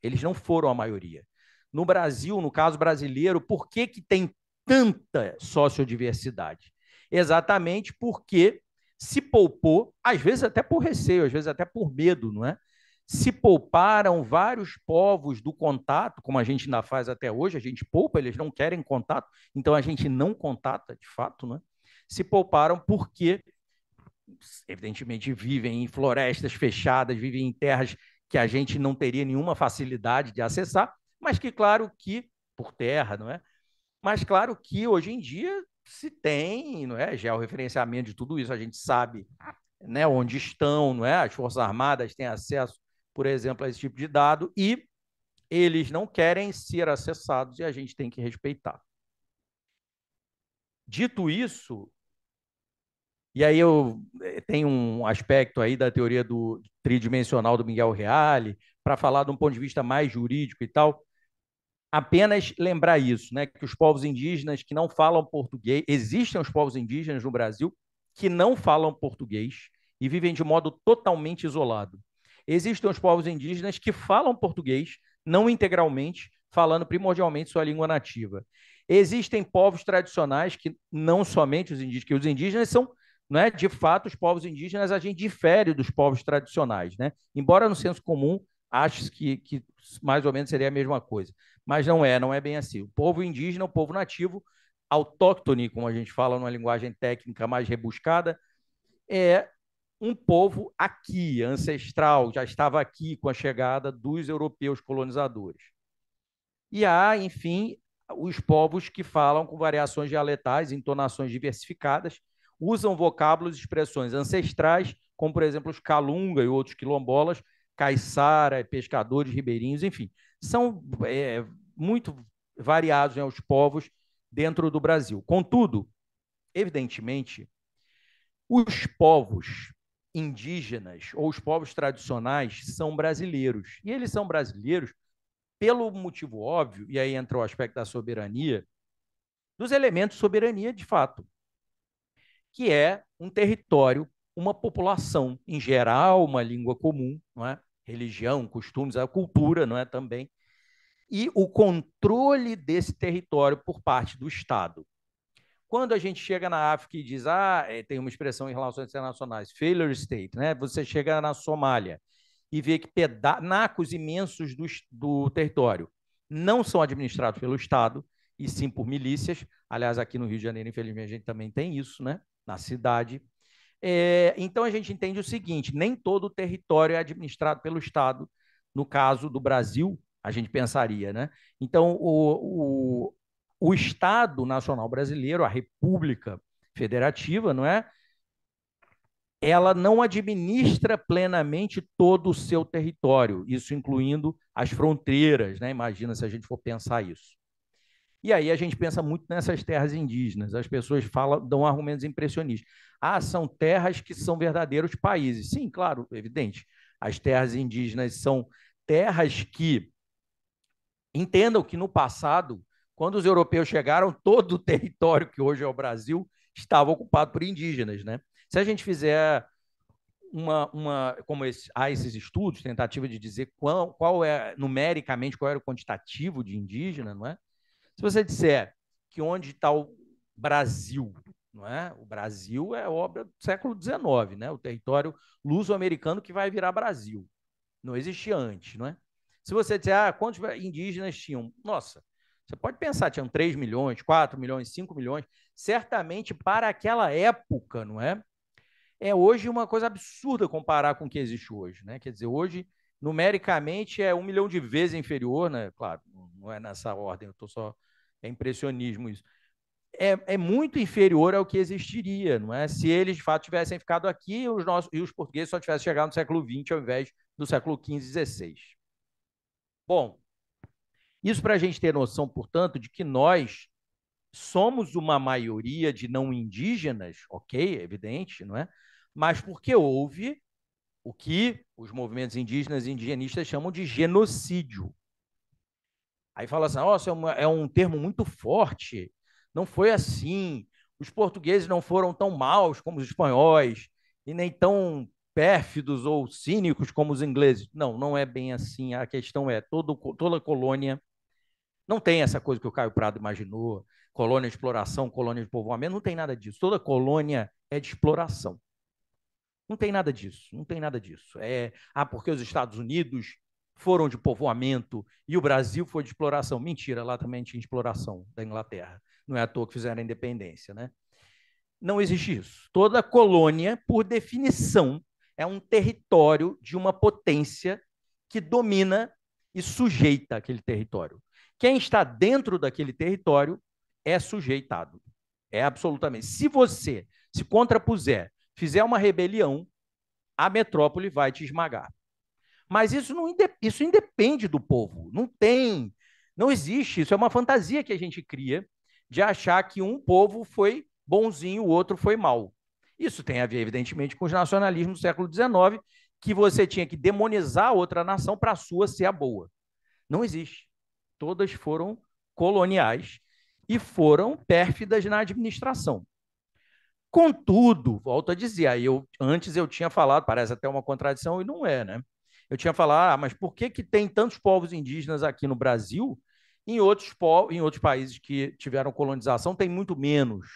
Eles não foram a maioria. No Brasil, no caso brasileiro, por que, que tem tanta sociodiversidade? Exatamente porque se poupou, às vezes até por receio, às vezes até por medo, não é? se pouparam vários povos do contato, como a gente ainda faz até hoje, a gente poupa, eles não querem contato, então a gente não contata de fato, é? Se pouparam porque evidentemente, vivem em florestas fechadas, vivem em terras que a gente não teria nenhuma facilidade de acessar, mas que, claro que, por terra, não é? Mas, claro que hoje em dia se tem, não é? o referenciamento de tudo isso, a gente sabe né, onde estão, não é? As Forças Armadas têm acesso, por exemplo, a esse tipo de dado e eles não querem ser acessados e a gente tem que respeitar. Dito isso, e aí eu eh, tenho um aspecto aí da teoria do tridimensional do Miguel Reale para falar de um ponto de vista mais jurídico e tal. Apenas lembrar isso, né, que os povos indígenas que não falam português, existem os povos indígenas no Brasil que não falam português e vivem de modo totalmente isolado. Existem os povos indígenas que falam português, não integralmente, falando primordialmente sua língua nativa. Existem povos tradicionais que não somente os indígenas, que os indígenas são né, de fato, os povos indígenas a gente difere dos povos tradicionais, né? Embora no senso comum ache que, que mais ou menos seria a mesma coisa, mas não é, não é bem assim. O povo indígena, o povo nativo, autóctone, como a gente fala numa linguagem técnica mais rebuscada, é um povo aqui, ancestral, já estava aqui com a chegada dos europeus colonizadores. E há, enfim, os povos que falam com variações dialetais, entonações diversificadas, usam vocábulos e expressões ancestrais, como, por exemplo, os calunga e outros quilombolas, caiçara, pescadores, ribeirinhos, enfim. São é, muito variados né, os povos dentro do Brasil. Contudo, evidentemente, os povos indígenas ou os povos tradicionais são brasileiros. E eles são brasileiros pelo motivo óbvio, e aí entra o aspecto da soberania, dos elementos soberania de fato que é um território, uma população em geral, uma língua comum, não é? religião, costumes, a cultura, não é também, e o controle desse território por parte do Estado. Quando a gente chega na África e diz, ah, eh, tem uma expressão em relações internacionais, failure state, né? Você chega na Somália e vê que nacos imensos do, do território não são administrados pelo Estado, e sim por milícias. Aliás, aqui no Rio de Janeiro, infelizmente, a gente também tem isso, né? na cidade. É, então a gente entende o seguinte: nem todo o território é administrado pelo Estado. No caso do Brasil, a gente pensaria, né? Então o, o, o Estado Nacional Brasileiro, a República Federativa, não é? ela não administra plenamente todo o seu território, isso incluindo as fronteiras, né? Imagina se a gente for pensar isso. E aí a gente pensa muito nessas terras indígenas. As pessoas falam, dão argumentos impressionistas. Ah, são terras que são verdadeiros países. Sim, claro, evidente. As terras indígenas são terras que entendam que no passado, quando os europeus chegaram, todo o território que hoje é o Brasil estava ocupado por indígenas, né? Se a gente fizer uma, uma como esse, há esses estudos, tentativa de dizer qual, qual é numericamente qual era o quantitativo de indígena, não é? Se você disser que onde está o Brasil, não é? O Brasil é obra do século XIX, né? O território luso-americano que vai virar Brasil. Não existia antes, não é? Se você disser, ah, quantos indígenas tinham? Nossa, você pode pensar, tinham 3 milhões, 4 milhões, 5 milhões, certamente para aquela época, não é? É hoje uma coisa absurda comparar com o que existe hoje, né? Quer dizer, hoje numericamente é um milhão de vezes inferior, né? Claro, não é nessa ordem, eu estou só. É impressionismo isso. É, é, muito inferior ao que existiria, não é? Se eles de fato tivessem ficado aqui os nossos, e os portugueses só tivessem chegado no século XX ao invés do século XV e XVI. Bom, isso para a gente ter noção, portanto, de que nós somos uma maioria de não indígenas, ok, é evidente, não é? Mas porque houve o que os movimentos indígenas e indigenistas chamam de genocídio. Aí fala assim: nossa, é, uma, é um termo muito forte. Não foi assim. Os portugueses não foram tão maus como os espanhóis e nem tão pérfidos ou cínicos como os ingleses. Não, não é bem assim. A questão é: todo, toda colônia não tem essa coisa que o Caio Prado imaginou: colônia de exploração, colônia de povoamento, não tem nada disso. Toda colônia é de exploração. Não tem nada disso, não tem nada disso. É, ah, porque os Estados Unidos foram de povoamento e o Brasil foi de exploração. Mentira, lá também tinha exploração da Inglaterra. Não é à toa que fizeram a independência, né? Não existe isso. Toda colônia, por definição, é um território de uma potência que domina e sujeita aquele território. Quem está dentro daquele território é sujeitado. É absolutamente. Se você se contrapuser, fizer uma rebelião, a metrópole vai te esmagar. Mas isso não isso independe do povo. Não tem, não existe. Isso é uma fantasia que a gente cria de achar que um povo foi bonzinho, o outro foi mal. Isso tem a ver, evidentemente, com os nacionalismos do século XIX, que você tinha que demonizar outra nação para a sua ser a boa. Não existe. Todas foram coloniais e foram pérfidas na administração. Contudo, volto a dizer, aí eu, antes eu tinha falado, parece até uma contradição e não é, né? Eu tinha falado, ah, mas por que, que tem tantos povos indígenas aqui no Brasil? Em outros, em outros países que tiveram colonização, tem muito menos.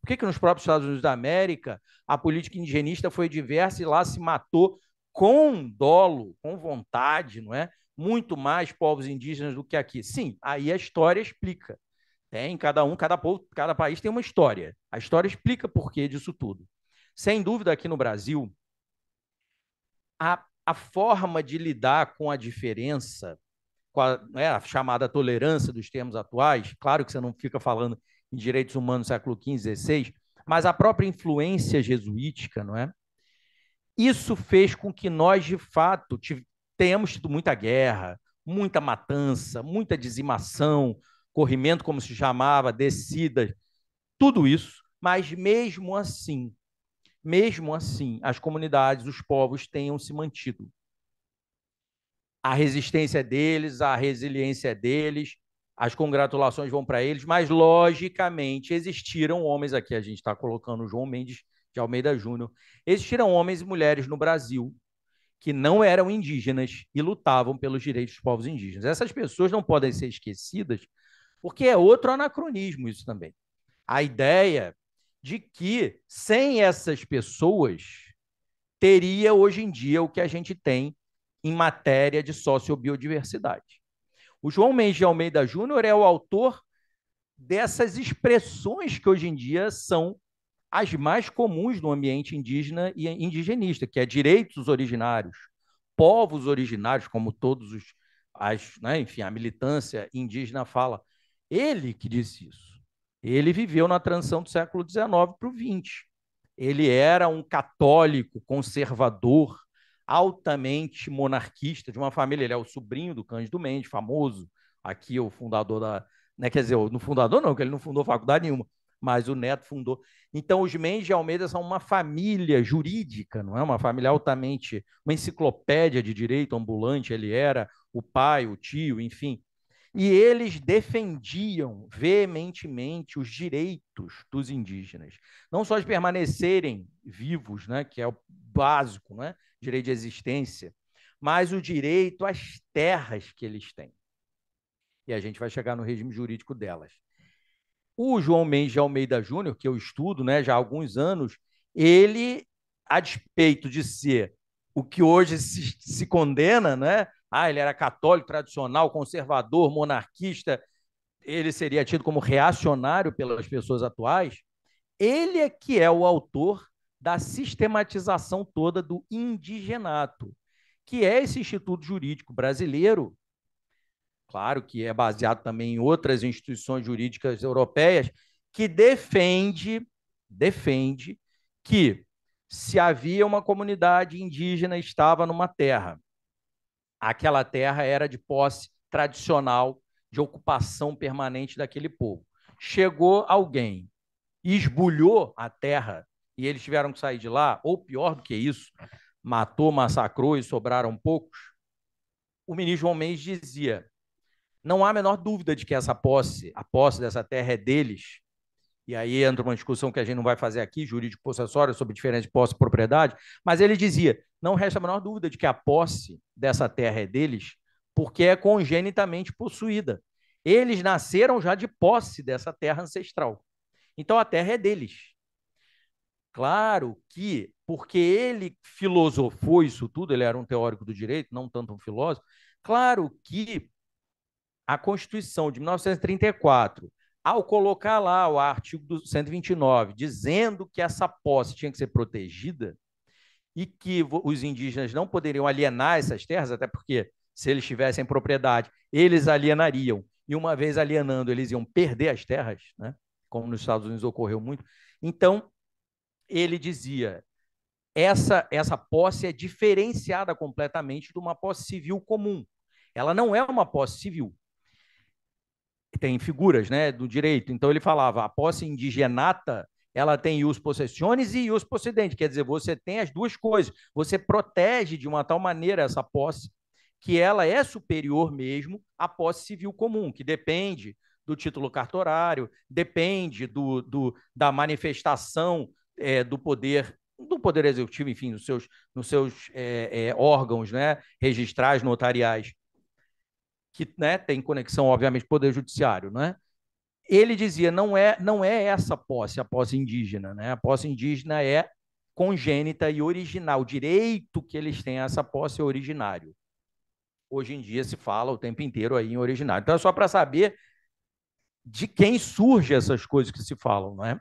Por que, que nos próprios Estados Unidos da América a política indigenista foi diversa e lá se matou com dolo, com vontade, não é? Muito mais povos indígenas do que aqui. Sim, aí a história explica. Tem cada um, cada povo, cada país tem uma história. A história explica por que disso tudo. Sem dúvida, aqui no Brasil, a a forma de lidar com a diferença, com a, né, a, chamada tolerância dos termos atuais, claro que você não fica falando em direitos humanos século XV, XVI, mas a própria influência jesuítica, não é? Isso fez com que nós, de fato, tenhamos tido muita guerra, muita matança, muita dizimação, corrimento, como se chamava, descidas, tudo isso, mas mesmo assim, mesmo assim, as comunidades, os povos tenham se mantido. A resistência é deles, a resiliência é deles, as congratulações vão para eles, mas logicamente existiram homens, aqui a gente está colocando João Mendes de Almeida Júnior, existiram homens e mulheres no Brasil que não eram indígenas e lutavam pelos direitos dos povos indígenas. Essas pessoas não podem ser esquecidas, porque é outro anacronismo isso também. A ideia de que sem essas pessoas teria hoje em dia o que a gente tem em matéria de sociobiodiversidade. O João Mendes de Almeida Júnior é o autor dessas expressões que hoje em dia são as mais comuns no ambiente indígena e indigenista, que é direitos originários, povos originários, como todos os, as, né, enfim, a militância indígena fala. Ele que disse isso. Ele viveu na transição do século XIX para o XX. Ele era um católico conservador, altamente monarquista, de uma família. Ele é o sobrinho do Cândido Mendes, famoso, aqui é o fundador da. Né, quer dizer, o fundador não, que ele não fundou faculdade nenhuma, mas o neto fundou. Então, os Mendes de Almeida são uma família jurídica, não é? Uma família altamente. Uma enciclopédia de direito ambulante, ele era o pai, o tio, enfim e eles defendiam veementemente os direitos dos indígenas, não só de permanecerem vivos, né, que é o básico, né, direito de existência, mas o direito às terras que eles têm. E a gente vai chegar no regime jurídico delas. O João Mendes de Almeida Júnior, que eu estudo né, já há alguns anos, ele, a despeito de ser o que hoje se, se condena, né, ah, ele era católico, tradicional, conservador, monarquista, ele seria tido como reacionário pelas pessoas atuais, ele é que é o autor da sistematização toda do indigenato, que é esse instituto jurídico brasileiro, claro que é baseado também em outras instituições jurídicas europeias, que defende, defende que se havia uma comunidade indígena estava numa terra aquela terra era de posse tradicional, de ocupação permanente daquele povo. Chegou alguém esbulhou a terra e eles tiveram que sair de lá, ou pior do que isso, matou, massacrou e sobraram poucos. O ministro João Mendes dizia: não há a menor dúvida de que essa posse, a posse dessa terra é deles. E aí entra uma discussão que a gente não vai fazer aqui, jurídico possessório, sobre diferentes posse e propriedade, mas ele dizia: não resta a menor dúvida de que a posse dessa terra é deles, porque é congenitamente possuída. Eles nasceram já de posse dessa terra ancestral. Então a terra é deles. Claro que, porque ele filosofou isso tudo, ele era um teórico do direito, não tanto um filósofo, claro que a Constituição de 1934, ao colocar lá o artigo 129, dizendo que essa posse tinha que ser protegida, e que os indígenas não poderiam alienar essas terras, até porque se eles tivessem propriedade, eles alienariam. E uma vez alienando, eles iam perder as terras, né? como nos Estados Unidos ocorreu muito. Então, ele dizia: essa, essa posse é diferenciada completamente de uma posse civil comum. Ela não é uma posse civil. Tem figuras né, do direito. Então, ele falava: a posse indigenata ela tem ius possessiones e ius possidente, quer dizer, você tem as duas coisas. Você protege de uma tal maneira essa posse que ela é superior mesmo à posse civil comum, que depende do título cartorário, depende do, do da manifestação é, do poder do poder executivo, enfim, nos seus, nos seus é, é, órgãos, né, registrais, notariais, que né, tem conexão, obviamente, com o poder judiciário, né? ele dizia: não é, não é essa posse, a posse indígena, né? A posse indígena é congênita e original. O direito que eles têm a essa posse é originário. Hoje em dia se fala o tempo inteiro aí em originário. Então é só para saber de quem surgem essas coisas que se falam, não é?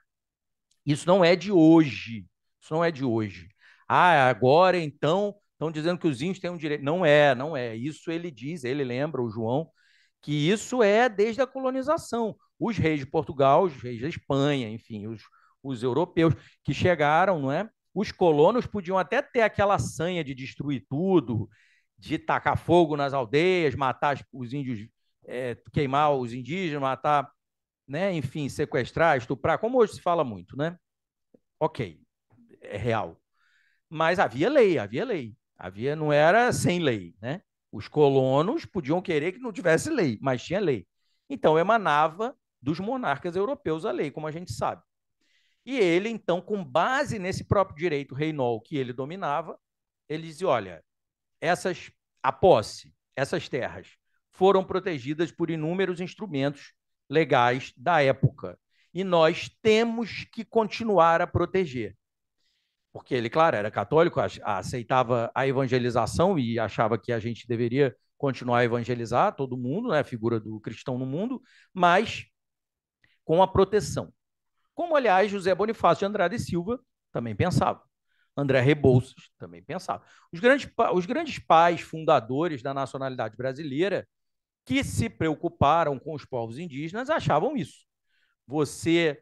Isso não é de hoje. Isso não é de hoje. Ah, é agora então estão dizendo que os índios têm um direito. Não é, não é. Isso ele diz, ele lembra, o João, que isso é desde a colonização os reis de Portugal, os reis da Espanha, enfim, os, os europeus que chegaram, não é? Os colonos podiam até ter aquela sanha de destruir tudo, de tacar fogo nas aldeias, matar os índios, é, queimar os indígenas, matar, né? enfim, sequestrar, estuprar, como hoje se fala muito, né? Ok, é real. Mas havia lei, havia lei. Havia, não era sem lei, né? Os colonos podiam querer que não tivesse lei, mas tinha lei. Então emanava dos monarcas europeus a lei, como a gente sabe. E ele, então, com base nesse próprio direito reinol que ele dominava, ele dizia: olha, essas, a posse, essas terras, foram protegidas por inúmeros instrumentos legais da época. E nós temos que continuar a proteger. Porque ele, claro, era católico, aceitava a evangelização e achava que a gente deveria continuar a evangelizar todo mundo, né? a figura do cristão no mundo, mas com a proteção. Como, aliás, José Bonifácio de Andrade Silva também pensava. André Rebouças também pensava. Os grandes, os grandes pais fundadores da nacionalidade brasileira que se preocuparam com os povos indígenas achavam isso. Você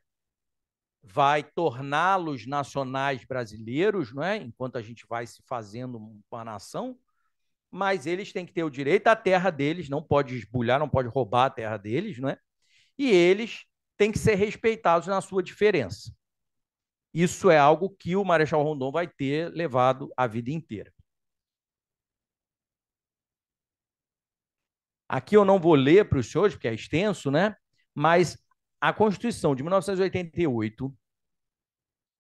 vai torná-los nacionais brasileiros, não é? enquanto a gente vai se fazendo uma nação, mas eles têm que ter o direito à terra deles, não pode esbulhar, não pode roubar a terra deles, não é? e eles têm que ser respeitados na sua diferença. Isso é algo que o Marechal Rondon vai ter levado a vida inteira. Aqui eu não vou ler para os senhores, porque é extenso, né? Mas a Constituição de 1988,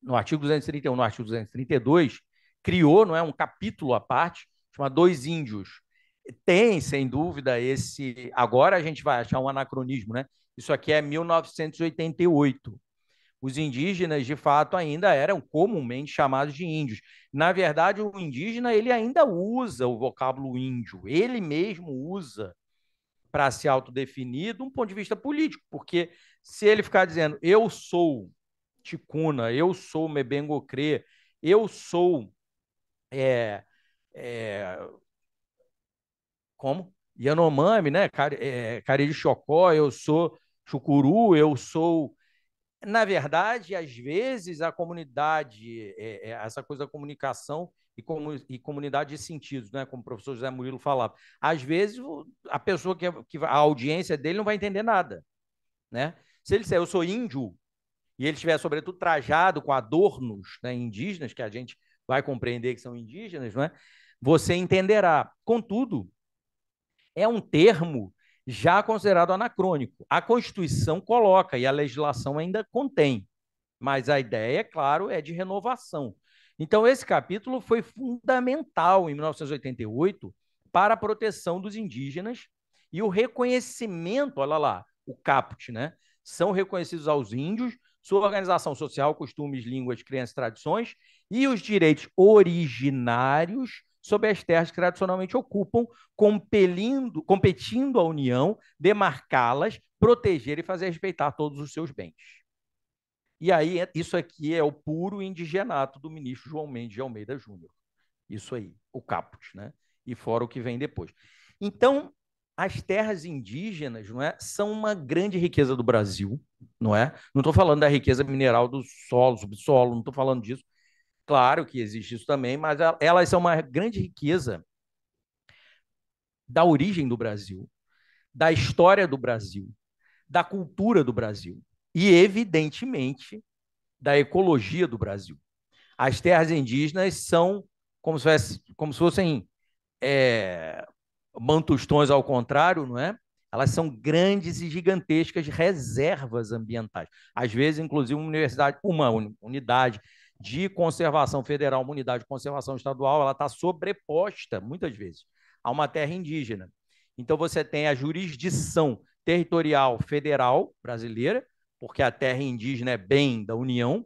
no artigo 231, no artigo 232, criou não é, um capítulo à parte, chamado Dois Índios. Tem, sem dúvida, esse. Agora a gente vai achar um anacronismo, né? Isso aqui é 1988. Os indígenas, de fato, ainda eram comumente chamados de índios. Na verdade, o indígena ele ainda usa o vocábulo índio, ele mesmo usa para se autodefinir de um ponto de vista político, porque se ele ficar dizendo eu sou Ticuna, eu sou Mebengocre, eu sou é, é, como? Yanomami, né? Cari, é, Cari de Chocó, eu sou chucuru, eu sou. Na verdade, às vezes, a comunidade, é, é, essa coisa da comunicação e, como e comunidade de sentidos, né? como o professor José Murilo falava, às vezes a pessoa que, é, que a audiência dele não vai entender nada. Né? Se ele disser eu sou índio, e ele estiver, sobretudo, trajado com adornos né, indígenas, que a gente vai compreender que são indígenas, não é? você entenderá. Contudo, é um termo já considerado anacrônico. A Constituição coloca e a legislação ainda contém, mas a ideia, é claro, é de renovação. Então, esse capítulo foi fundamental em 1988 para a proteção dos indígenas e o reconhecimento, olha lá, o caput, né? São reconhecidos aos índios, sua organização social, costumes, línguas, crenças, tradições e os direitos originários sobre as terras que tradicionalmente ocupam, compelindo, competindo a União demarcá-las, proteger e fazer respeitar todos os seus bens. E aí, isso aqui é o puro indigenato do ministro João Mendes de Almeida Júnior. Isso aí, o caput, né? E fora o que vem depois. Então, as terras indígenas, não é, são uma grande riqueza do Brasil, não é? Não estou falando da riqueza mineral do solo, subsolo, não estou falando disso. Claro que existe isso também, mas elas são uma grande riqueza da origem do Brasil, da história do Brasil, da cultura do Brasil e, evidentemente, da ecologia do Brasil. As terras indígenas são como se, fosse, como se fossem é, mantustões ao contrário, não é? Elas são grandes e gigantescas reservas ambientais. Às vezes, inclusive, uma universidade, uma unidade de conservação federal, uma unidade de conservação estadual, ela está sobreposta, muitas vezes, a uma terra indígena. Então, você tem a jurisdição territorial federal brasileira, porque a terra indígena é bem da União,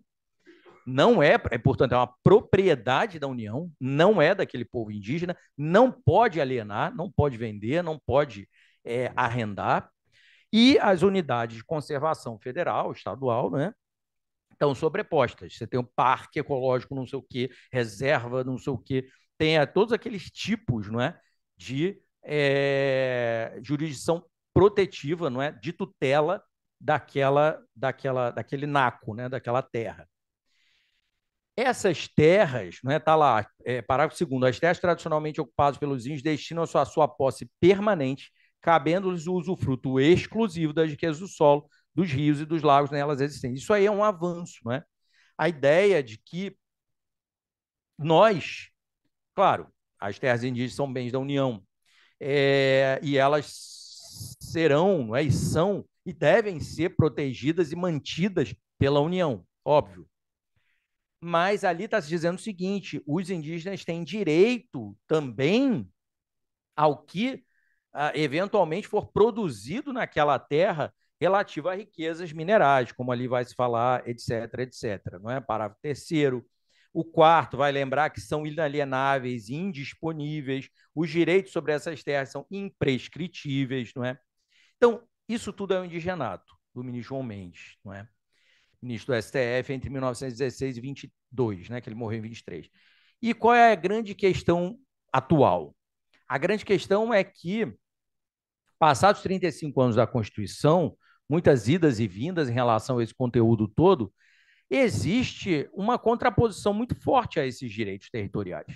não é, é, portanto, é uma propriedade da União, não é daquele povo indígena, não pode alienar, não pode vender, não pode é, arrendar. E as unidades de conservação federal, estadual, né, estão sobrepostas. Você tem um parque ecológico, não sei o quê, reserva, não sei o quê. Tem eh, todos aqueles tipos não é, de é, jurisdição protetiva, não é, de tutela daquela, daquela, daquele naco, né, daquela terra. Essas terras, não é, tá lá, é, parágrafo segundo, as terras tradicionalmente ocupadas pelos índios destinam a sua posse permanente, cabendo-lhes o usufruto exclusivo das riquezas do solo, dos rios e dos lagos nelas né, existentes. Isso aí é um avanço, né? A ideia de que nós, claro, as terras indígenas são bens da União é, e elas serão, não é? E são e devem ser protegidas e mantidas pela União, óbvio. Mas ali está se dizendo o seguinte: os indígenas têm direito também ao que ah, eventualmente for produzido naquela terra relativo a riquezas minerais, como ali vai se falar, etc, etc. Não é? Parágrafo terceiro. O quarto vai lembrar que são inalienáveis, indisponíveis, os direitos sobre essas terras são imprescritíveis, não é? Então, isso tudo é um indigenato do ministro João Mendes, não é? Ministro do STF entre 1916 e 22, né, que ele morreu em 23. E qual é a grande questão atual? A grande questão é que passados 35 anos da Constituição, muitas idas e vindas em relação a esse conteúdo todo, existe uma contraposição muito forte a esses direitos territoriais.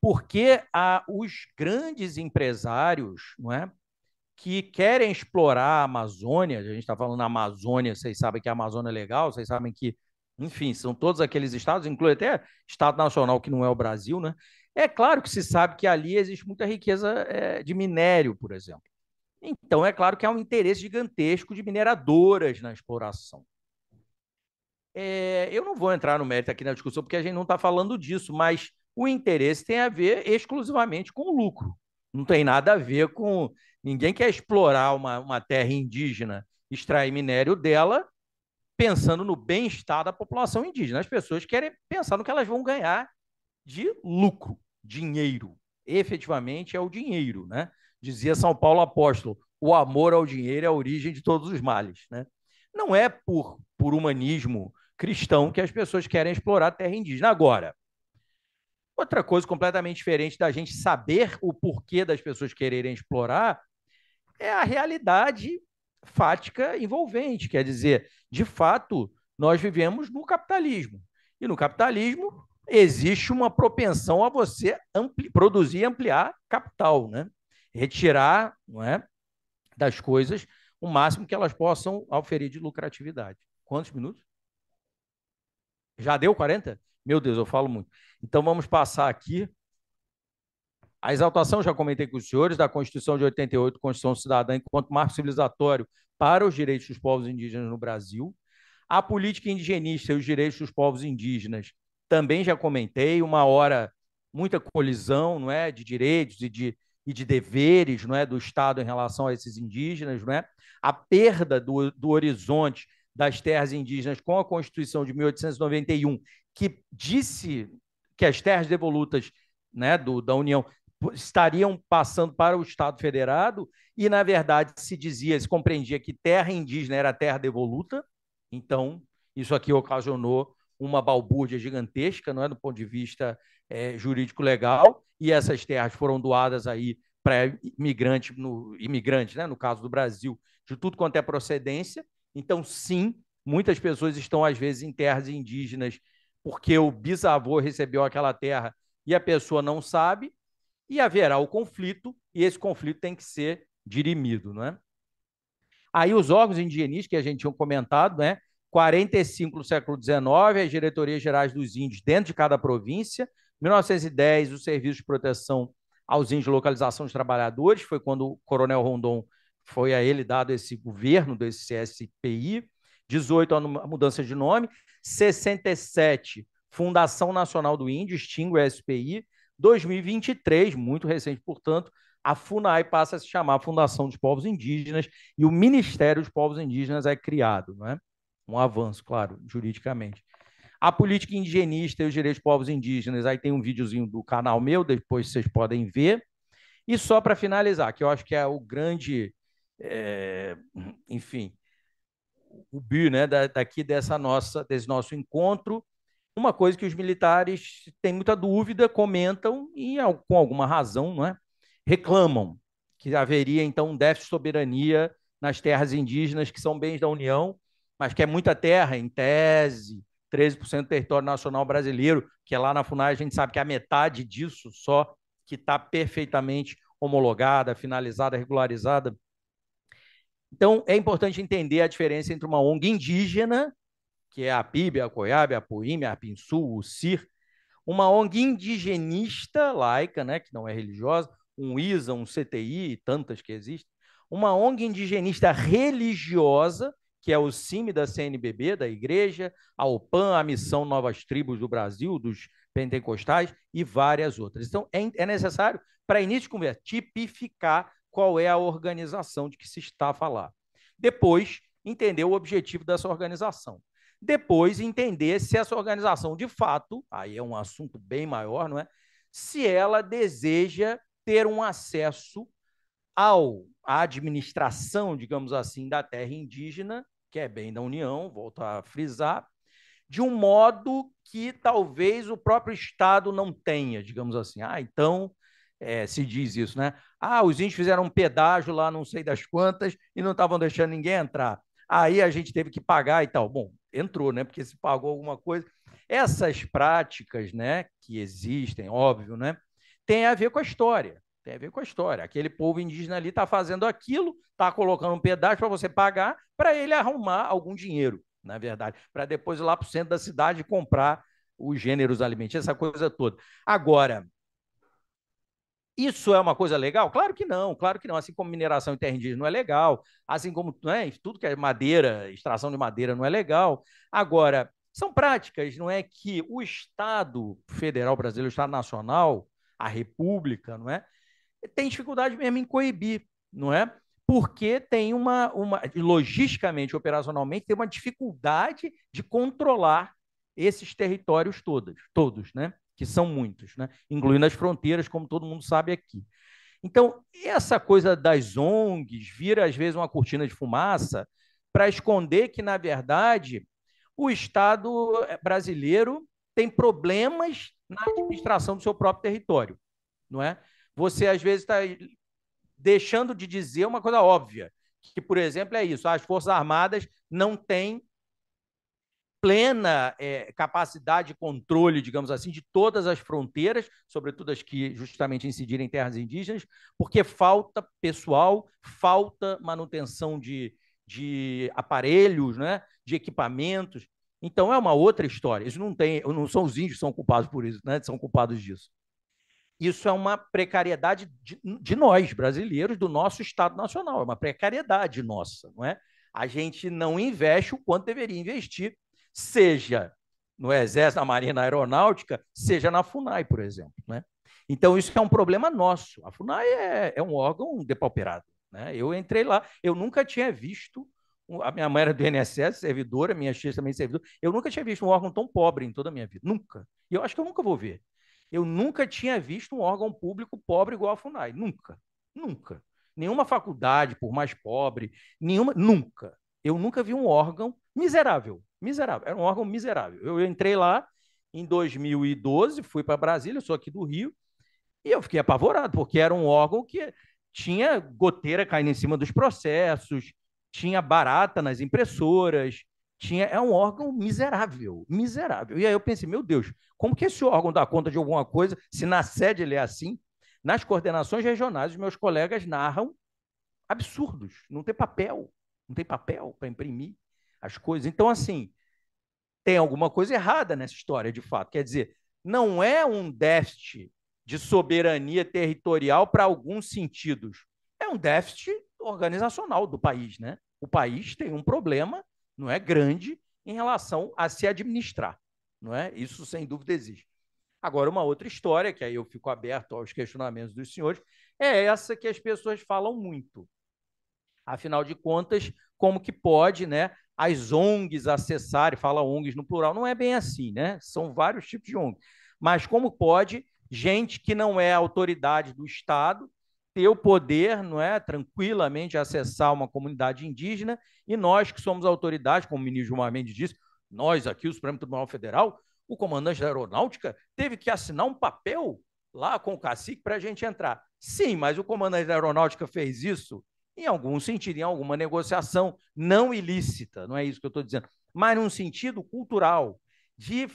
Porque há os grandes empresários não é, que querem explorar a Amazônia, a gente está falando na Amazônia, vocês sabem que a Amazônia é legal, vocês sabem que, enfim, são todos aqueles estados, inclui até Estado Nacional, que não é o Brasil, né? É claro que se sabe que ali existe muita riqueza eh, de minério, por exemplo. Então, é claro que há um interesse gigantesco de mineradoras na exploração. É, eu não vou entrar no mérito aqui na discussão, porque a gente não está falando disso, mas o interesse tem a ver exclusivamente com o lucro. Não tem nada a ver com. Ninguém quer explorar uma, uma terra indígena, extrair minério dela, pensando no bem-estar da população indígena. As pessoas querem pensar no que elas vão ganhar de lucro, dinheiro. Efetivamente é o dinheiro, né? Dizia São Paulo Apóstolo: o amor ao dinheiro é a origem de todos os males. Né? Não é por, por humanismo cristão que as pessoas querem explorar a terra indígena. Agora, outra coisa completamente diferente da gente saber o porquê das pessoas quererem explorar é a realidade fática envolvente. Quer dizer, de fato, nós vivemos no capitalismo. E no capitalismo existe uma propensão a você ampli produzir e ampliar capital. Né? retirar não é, das coisas o máximo que elas possam oferir de lucratividade. Quantos minutos? Já deu 40? Meu Deus, eu falo muito. Então vamos passar aqui. A exaltação, já comentei com os senhores, da Constituição de 88, Constituição Cidadã, enquanto marco civilizatório para os direitos dos povos indígenas no Brasil. A política indigenista e os direitos dos povos indígenas, também já comentei, uma hora muita colisão não é, de direitos e de, e de deveres não é, do Estado em relação a esses indígenas, não é? a perda do, do horizonte das terras indígenas com a Constituição de 1891, que disse que as terras devolutas né, do, da União estariam passando para o Estado Federado, e, na verdade, se dizia, se compreendia que terra indígena era terra devoluta, então isso aqui ocasionou uma balbúrdia gigantesca, não é, do ponto de vista é, jurídico legal, e essas terras foram doadas aí para imigrantes, no, né, no caso do Brasil, de tudo quanto é procedência. Então, sim, muitas pessoas estão, às vezes, em terras indígenas, porque o bisavô recebeu aquela terra e a pessoa não sabe, e haverá o conflito, e esse conflito tem que ser dirimido. Né? Aí os órgãos indigenistas que a gente tinha comentado, né? 45 do século XIX, as diretorias gerais dos índios dentro de cada província, 1910, o Serviço de Proteção aos Índios e Localização dos Trabalhadores, foi quando o Coronel Rondon foi a ele dado esse governo desse CSPI. 18, a mudança de nome. 67, Fundação Nacional do Índio, extingue o SPI. 2023, muito recente, portanto, a FUNAI passa a se chamar Fundação dos Povos Indígenas e o Ministério dos Povos Indígenas é criado, né? Um avanço, claro, juridicamente. A política indigenista e os direitos dos povos indígenas, aí tem um videozinho do canal meu, depois vocês podem ver. E só para finalizar, que eu acho que é o grande, é, enfim, o bio né, daqui dessa nossa, desse nosso encontro, uma coisa que os militares têm muita dúvida, comentam e, com alguma razão, não é? reclamam que haveria, então, um déficit de soberania nas terras indígenas, que são bens da União, mas que é muita terra, em tese, 13% do território nacional brasileiro, que é lá na FUNAI, a gente sabe que a metade disso só que está perfeitamente homologada, finalizada, regularizada. Então, é importante entender a diferença entre uma ONG indígena, que é a PIB, a COIAB, a PUIM, a PINSU, o CIR, uma ONG indigenista laica, né, que não é religiosa, um ISA, um CTI e tantas que existem, uma ONG indigenista religiosa, que é o CIMI da CNBB, da Igreja, a OPAN, a Missão Novas Tribos do Brasil, dos pentecostais e várias outras. Então, é, é, necessário, para início de conversa, tipificar qual é a organização de que se está a falar. Depois, entender o objetivo dessa organização. Depois, entender se essa organização, de fato, aí é um assunto bem maior, não é? Se ela deseja ter um acesso ao à administração, digamos assim, da terra indígena, que é bem da União, volto a frisar, de um modo que talvez o próprio Estado não tenha, digamos assim. Ah, então é, se diz isso, né? Ah, os índios fizeram um pedágio lá, não sei das quantas, e não estavam deixando ninguém entrar. Aí a gente teve que pagar e tal. Bom, entrou, né? Porque se pagou alguma coisa. Essas práticas, né, que existem, óbvio, né, tem a ver com a história. Tem a ver com a história. Aquele povo indígena ali está fazendo aquilo, está colocando um pedaço para você pagar, para ele arrumar algum dinheiro, na verdade, para depois ir lá para o centro da cidade comprar os gêneros alimentícios, essa coisa toda. Agora, isso é uma coisa legal? Claro que não, claro que não. Assim como mineração em terra indígena não é legal, assim como né, tudo que é madeira, extração de madeira não é legal. Agora, são práticas, não é que o Estado Federal Brasileiro, o Estado Nacional, a República, não é, tem dificuldade mesmo em coibir, não é? Porque tem uma, uma logisticamente, operacionalmente, tem uma dificuldade de controlar esses territórios todos, todos, né? Que são muitos, né? Incluindo as fronteiras, como todo mundo sabe aqui. Então, essa coisa das ONGs vira, às vezes, uma cortina de fumaça para esconder que, na verdade, o Estado brasileiro tem problemas na administração do seu próprio território, não é? você às vezes está deixando de dizer uma coisa óbvia, que, por exemplo, é isso: ah, as Forças Armadas não têm plena é, capacidade de controle, digamos assim, de todas as fronteiras, sobretudo as que justamente incidirem em terras indígenas, porque falta pessoal, falta manutenção de, de aparelhos, né, de equipamentos. Então é uma outra história. Isso não tem, não são os índios que são culpados por isso, né? São culpados disso. Isso é uma precariedade de, de nós, brasileiros, do nosso Estado Nacional, é uma precariedade nossa, não é? A gente não investe o quanto deveria investir, seja no Exército, na Marinha, na Aeronáutica, seja na FUNAI, por exemplo, né? Então, isso é um problema nosso. A FUNAI é, é um órgão depauperado. Né? Eu entrei lá, eu nunca tinha visto. A minha mãe era do INSS, servidora, minha tia também é servidora. Eu nunca tinha visto um órgão tão pobre em toda a minha vida. Nunca. E eu acho que eu nunca vou ver. Eu nunca tinha visto um órgão público pobre igual a FUNAI. Nunca. Nunca. Nenhuma faculdade, por mais pobre, nenhuma. Nunca. Eu nunca vi um órgão miserável. Miserável. Era um órgão miserável. Eu entrei lá em 2012, fui para Brasília, sou aqui do Rio, e eu fiquei apavorado, porque era um órgão que tinha goteira caindo em cima dos processos, tinha barata nas impressoras, tinha é um órgão miserável, miserável. E aí eu pensei, meu Deus, como que esse órgão dá conta de alguma coisa se na sede ele é assim? Nas coordenações regionais, os meus colegas narram absurdos, não tem papel, não tem papel para imprimir as coisas. Então, assim, tem alguma coisa errada nessa história, de fato. Quer dizer, não é um déficit de soberania territorial para alguns sentidos. É um déficit organizacional do país, né? O país tem um problema não é grande em relação a se administrar, não é? Isso sem dúvida existe. Agora uma outra história que aí eu fico aberto aos questionamentos dos senhores é essa que as pessoas falam muito. Afinal de contas, como que pode, né, as ONGs acessar e fala ONGs no plural, não é bem assim, né? São vários tipos de ONGs. Mas como pode gente que não é autoridade do Estado ter o poder, não é, tranquilamente acessar uma comunidade indígena e nós que somos autoridade, como o ministro Gilmar Mendes disse, nós aqui, o Supremo Tribunal Federal, o comandante da aeronáutica teve que assinar um papel lá com o cacique para a gente entrar. Sim, mas o comandante da aeronáutica fez isso em algum sentido, em alguma negociação não ilícita, não é isso que eu estou dizendo, mas num sentido cultural, de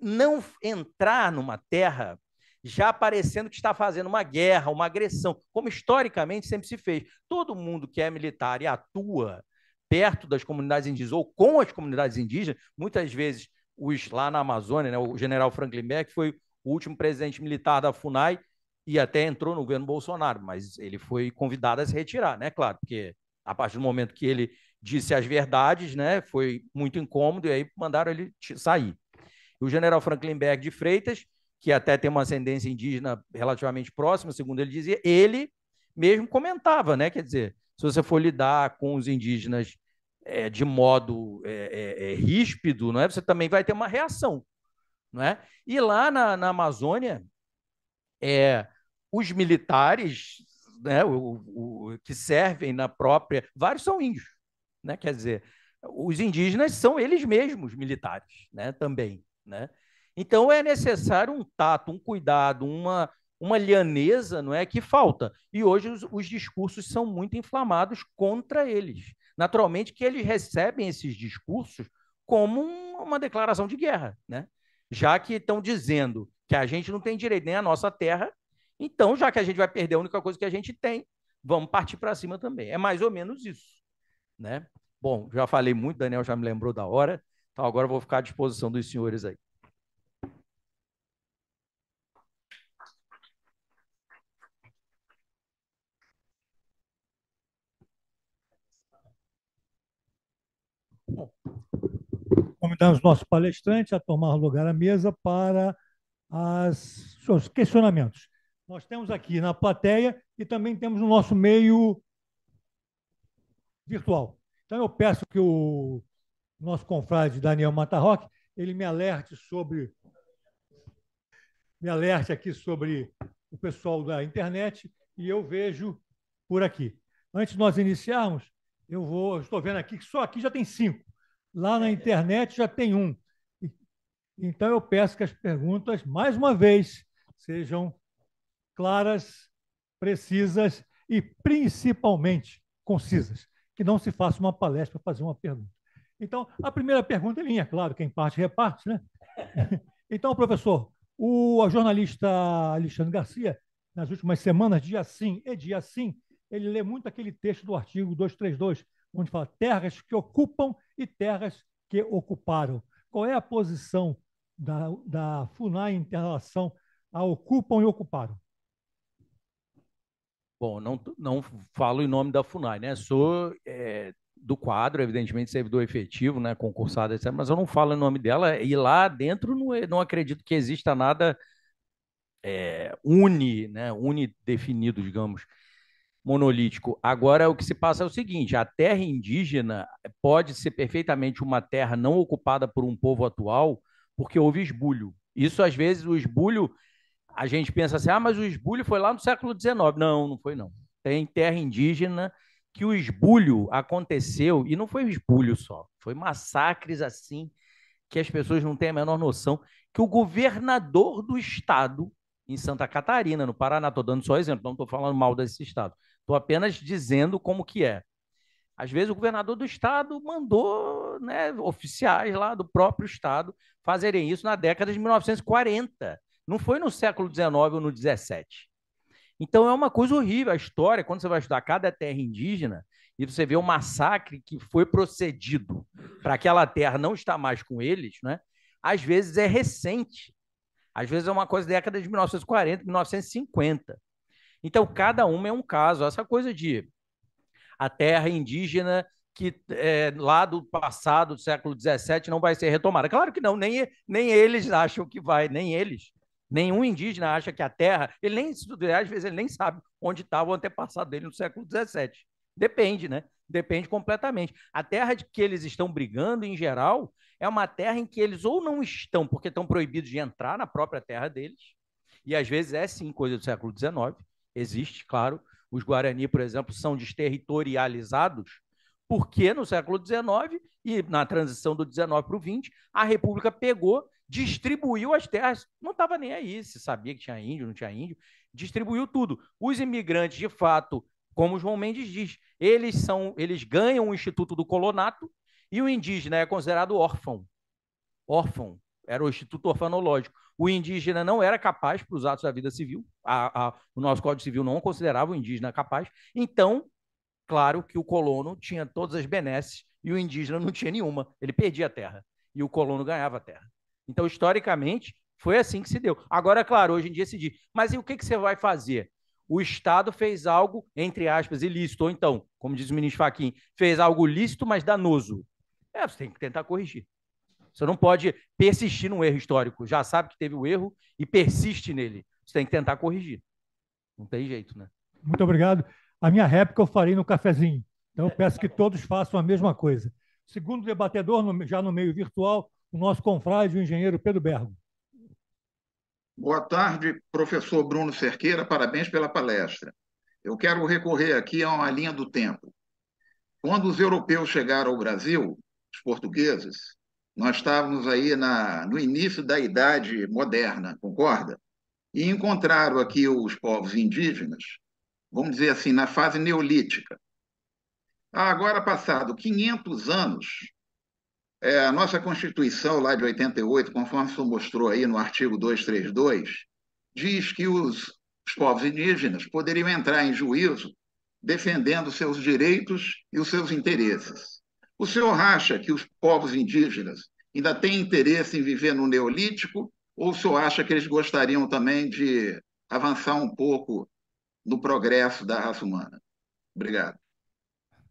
não entrar numa terra já parecendo que está fazendo uma guerra, uma agressão, como historicamente sempre se fez. Todo mundo que é militar e atua perto das comunidades indígenas ou com as comunidades indígenas, muitas vezes os lá na Amazônia, né, o general Franklin Beck foi o último presidente militar da FUNAI e até entrou no governo Bolsonaro, mas ele foi convidado a se retirar, né? Claro, porque a partir do momento que ele disse as verdades, né, foi muito incômodo e aí mandaram ele sair. E o general Franklin Beck de Freitas que até tem uma ascendência indígena relativamente próxima, segundo ele dizia, ele mesmo comentava, né? Quer dizer, se você for lidar com os indígenas é, de modo é, é, é ríspido, não é? Você também vai ter uma reação, não é? E lá na, na Amazônia, é, os militares, né? O, o, que servem na própria, vários são índios, né? Quer dizer, os indígenas são eles mesmos militares, né? Também, né? Então é necessário um tato, um cuidado, uma, uma lianeza, não é, que falta. E hoje os, os discursos são muito inflamados contra eles. Naturalmente que eles recebem esses discursos como uma declaração de guerra, né? Já que estão dizendo que a gente não tem direito nem à nossa terra, então, já que a gente vai perder a única coisa que a gente tem, vamos partir para cima também. É mais ou menos isso, né? Bom, já falei muito, Daniel já me lembrou da hora, então agora eu vou ficar à disposição dos senhores aí. convidar os nossos palestrantes a tomar lugar à mesa para os seus questionamentos. Nós temos aqui na plateia e também temos no nosso meio virtual. Então, eu peço que o nosso confrade Daniel Matarroque ele me alerte sobre me alerte aqui sobre o pessoal da internet e eu vejo por aqui. Antes de nós iniciarmos, eu vou estou vendo aqui que só aqui já tem cinco. Lá na internet já tem um. Então eu peço que as perguntas, mais uma vez, sejam claras, precisas e principalmente concisas, que não se faça uma palestra para fazer uma pergunta. Então, a primeira pergunta é minha, claro, quem é parte reparte, né? Então, professor, o jornalista Alexandre Garcia, nas últimas semanas, dia sim e é dia sim, ele lê muito aquele texto do artigo 232 onde fala terras que ocupam e terras que ocuparam. Qual é a posição da, da FUNAI em relação a ocupam e ocuparam? Bom, não, não falo em nome da FUNAI, né? Sou é, do quadro, evidentemente, servidor efetivo, né? concursado, etc., mas eu não falo em nome dela. E lá dentro não, não acredito que exista nada é, uni, né? Uni definido, digamos monolítico. Agora, o que se passa é o seguinte: a terra indígena pode ser perfeitamente uma terra não ocupada por um povo atual, porque houve esbulho. Isso, às vezes, o esbulho, a gente pensa assim, ah, mas o esbulho foi lá no século XIX. Não, não foi, não. Tem terra indígena que o esbulho aconteceu, e não foi um esbulho só, foi massacres assim, que as pessoas não têm a menor noção, que o governador do estado, em Santa Catarina, no Paraná, estou dando só exemplo, não estou falando mal desse estado, Estou apenas dizendo como que é. Às vezes o governador do estado mandou né, oficiais lá do próprio estado fazerem isso na década de 1940. Não foi no século XIX ou no XVII. Então é uma coisa horrível a história, quando você vai estudar cada terra indígena e você vê o massacre que foi procedido para aquela terra não estar mais com eles, né? às vezes é recente. Às vezes é uma coisa da década de 1940, 1950. Então, cada uma é um caso. Essa coisa de a terra indígena que é, lá do passado, do século XVII, não vai ser retomada. Claro que não, nem, nem eles acham que vai, nem eles. Nenhum indígena acha que a terra, ele nem, às vezes ele nem sabe onde estava tá o antepassado dele no século XVII. Depende, né? Depende completamente. A terra de que eles estão brigando, em geral, é uma terra em que eles ou não estão, porque estão proibidos de entrar na própria terra deles, e às vezes é sim coisa do século XIX, Existe, claro. Os Guarani, por exemplo, são desterritorializados, porque no século XIX e na transição do XIX para o XX, a República pegou, distribuiu as terras, não estava nem aí se sabia que tinha índio, não tinha índio, distribuiu tudo. Os imigrantes, de fato, como João Mendes diz, eles são, eles ganham o Instituto do Colonato e o indígena é considerado órfão. Órfão, era o Instituto Orfanológico. O indígena não era capaz para os atos da vida civil, a, a, o nosso Código Civil não considerava o indígena capaz. Então, claro que o colono tinha todas as benesses e o indígena não tinha nenhuma. Ele perdia a terra e o colono ganhava a terra. Então, historicamente, foi assim que se deu. Agora, claro, hoje em dia se diz, mas e o que, que você vai fazer? o Estado fez algo, entre aspas, ilícito, ou então, como diz o ministro Faquim, fez algo lícito, mas danoso. É, você tem que tentar corrigir. Você não pode persistir num erro histórico. Já sabe que teve o um erro e persiste nele. Você tem que tentar corrigir. Não tem jeito, né? Muito obrigado. A minha réplica eu farei no cafezinho. Então eu peço que todos façam a mesma coisa. Segundo debatedor, já no meio virtual, o nosso confrade, o engenheiro Pedro Bergo. Boa tarde, professor Bruno Cerqueira, parabéns pela palestra. Eu quero recorrer aqui a uma linha do tempo. Quando os europeus chegaram ao Brasil, os portugueses, nós estávamos aí na, no início da idade moderna, concorda? E encontraram aqui os povos indígenas, vamos dizer assim, na fase neolítica. Agora, passado 500 anos, é, a nossa Constituição, lá de 88, conforme o mostrou aí no artigo 232, diz que os, os povos indígenas poderiam entrar em juízo defendendo seus direitos e os seus interesses. O senhor acha que os povos indígenas ainda têm interesse em viver no Neolítico? Ou o senhor acha que eles gostariam também de avançar um pouco no progresso da raça humana? Obrigado.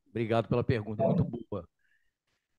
Obrigado pela pergunta, muito boa.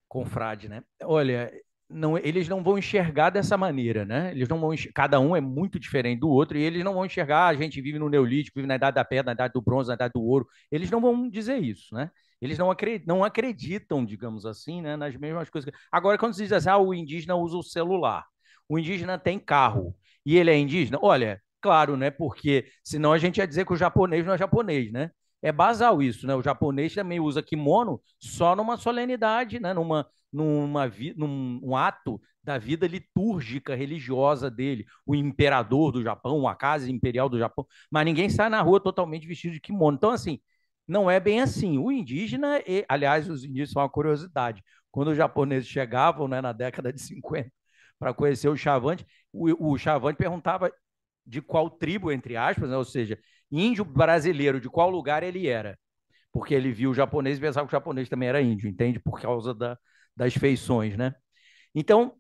Confrade, né? Olha, não, eles não vão enxergar dessa maneira, né? Eles não vão enxergar, cada um é muito diferente do outro e eles não vão enxergar. Ah, a gente vive no neolítico, vive na idade da pedra, na idade do bronze, na idade do ouro. Eles não vão dizer isso, né? eles não acreditam, não acreditam digamos assim, né, nas mesmas coisas. Agora, quando se diz assim, ah, o indígena usa o celular, o indígena tem carro e ele é indígena, olha, claro, né, porque senão a gente ia dizer que o japonês não é japonês, né? É basal isso, né? O japonês também usa kimono só numa solenidade, né? Numa, numa vi, num ato da vida litúrgica religiosa dele, o imperador do Japão, a casa imperial do Japão, mas ninguém sai na rua totalmente vestido de kimono. Então, assim, não é bem assim. O indígena, e, aliás, os indígenas são uma curiosidade. Quando os japoneses chegavam né, na década de 50 para conhecer o Chavante, o, o Chavante perguntava de qual tribo, entre aspas, né? ou seja, índio brasileiro, de qual lugar ele era. Porque ele viu o japonês e pensava que o japonês também era índio, entende? Por causa da, das feições, né? Então,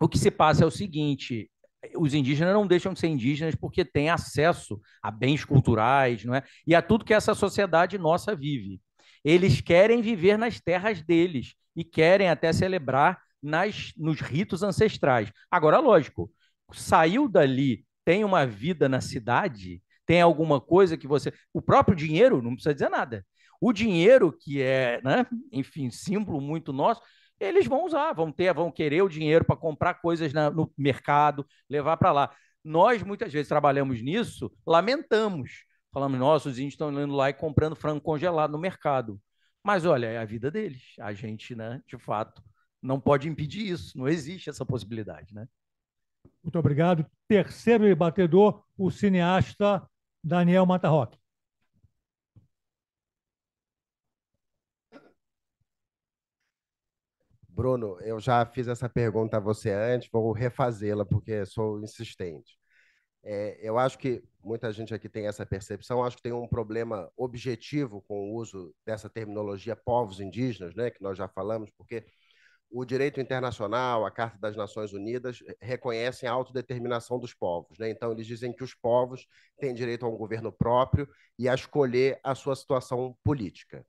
o que se passa é o seguinte: os indígenas não deixam de ser indígenas porque têm acesso a bens culturais, não é? E a tudo que essa sociedade nossa vive. Eles querem viver nas terras deles e querem até celebrar nas, nos ritos ancestrais. Agora, lógico, saiu dali, tem uma vida na cidade, tem alguma coisa que você. O próprio dinheiro não precisa dizer nada. O dinheiro, que é, né, enfim, símbolo muito nosso, eles vão usar, vão ter, vão querer o dinheiro para comprar coisas na, no mercado, levar para lá. Nós muitas vezes trabalhamos nisso, lamentamos. Falamos, nossa, os índios estão indo lá e comprando frango congelado no mercado. Mas olha, é a vida deles. A gente, né, de fato, não pode impedir isso. Não existe essa possibilidade, né? Muito obrigado. Terceiro batedor, o cineasta Daniel Matarroque. Bruno, eu já fiz essa pergunta a você antes, vou refazê-la porque sou insistente. É, eu acho que muita gente aqui tem essa percepção, acho que tem um problema objetivo com o uso dessa terminologia povos indígenas, né, que nós já falamos, porque o direito internacional, a Carta das Nações Unidas, reconhecem a autodeterminação dos povos. Né? Então, eles dizem que os povos têm direito a um governo próprio e a escolher a sua situação política.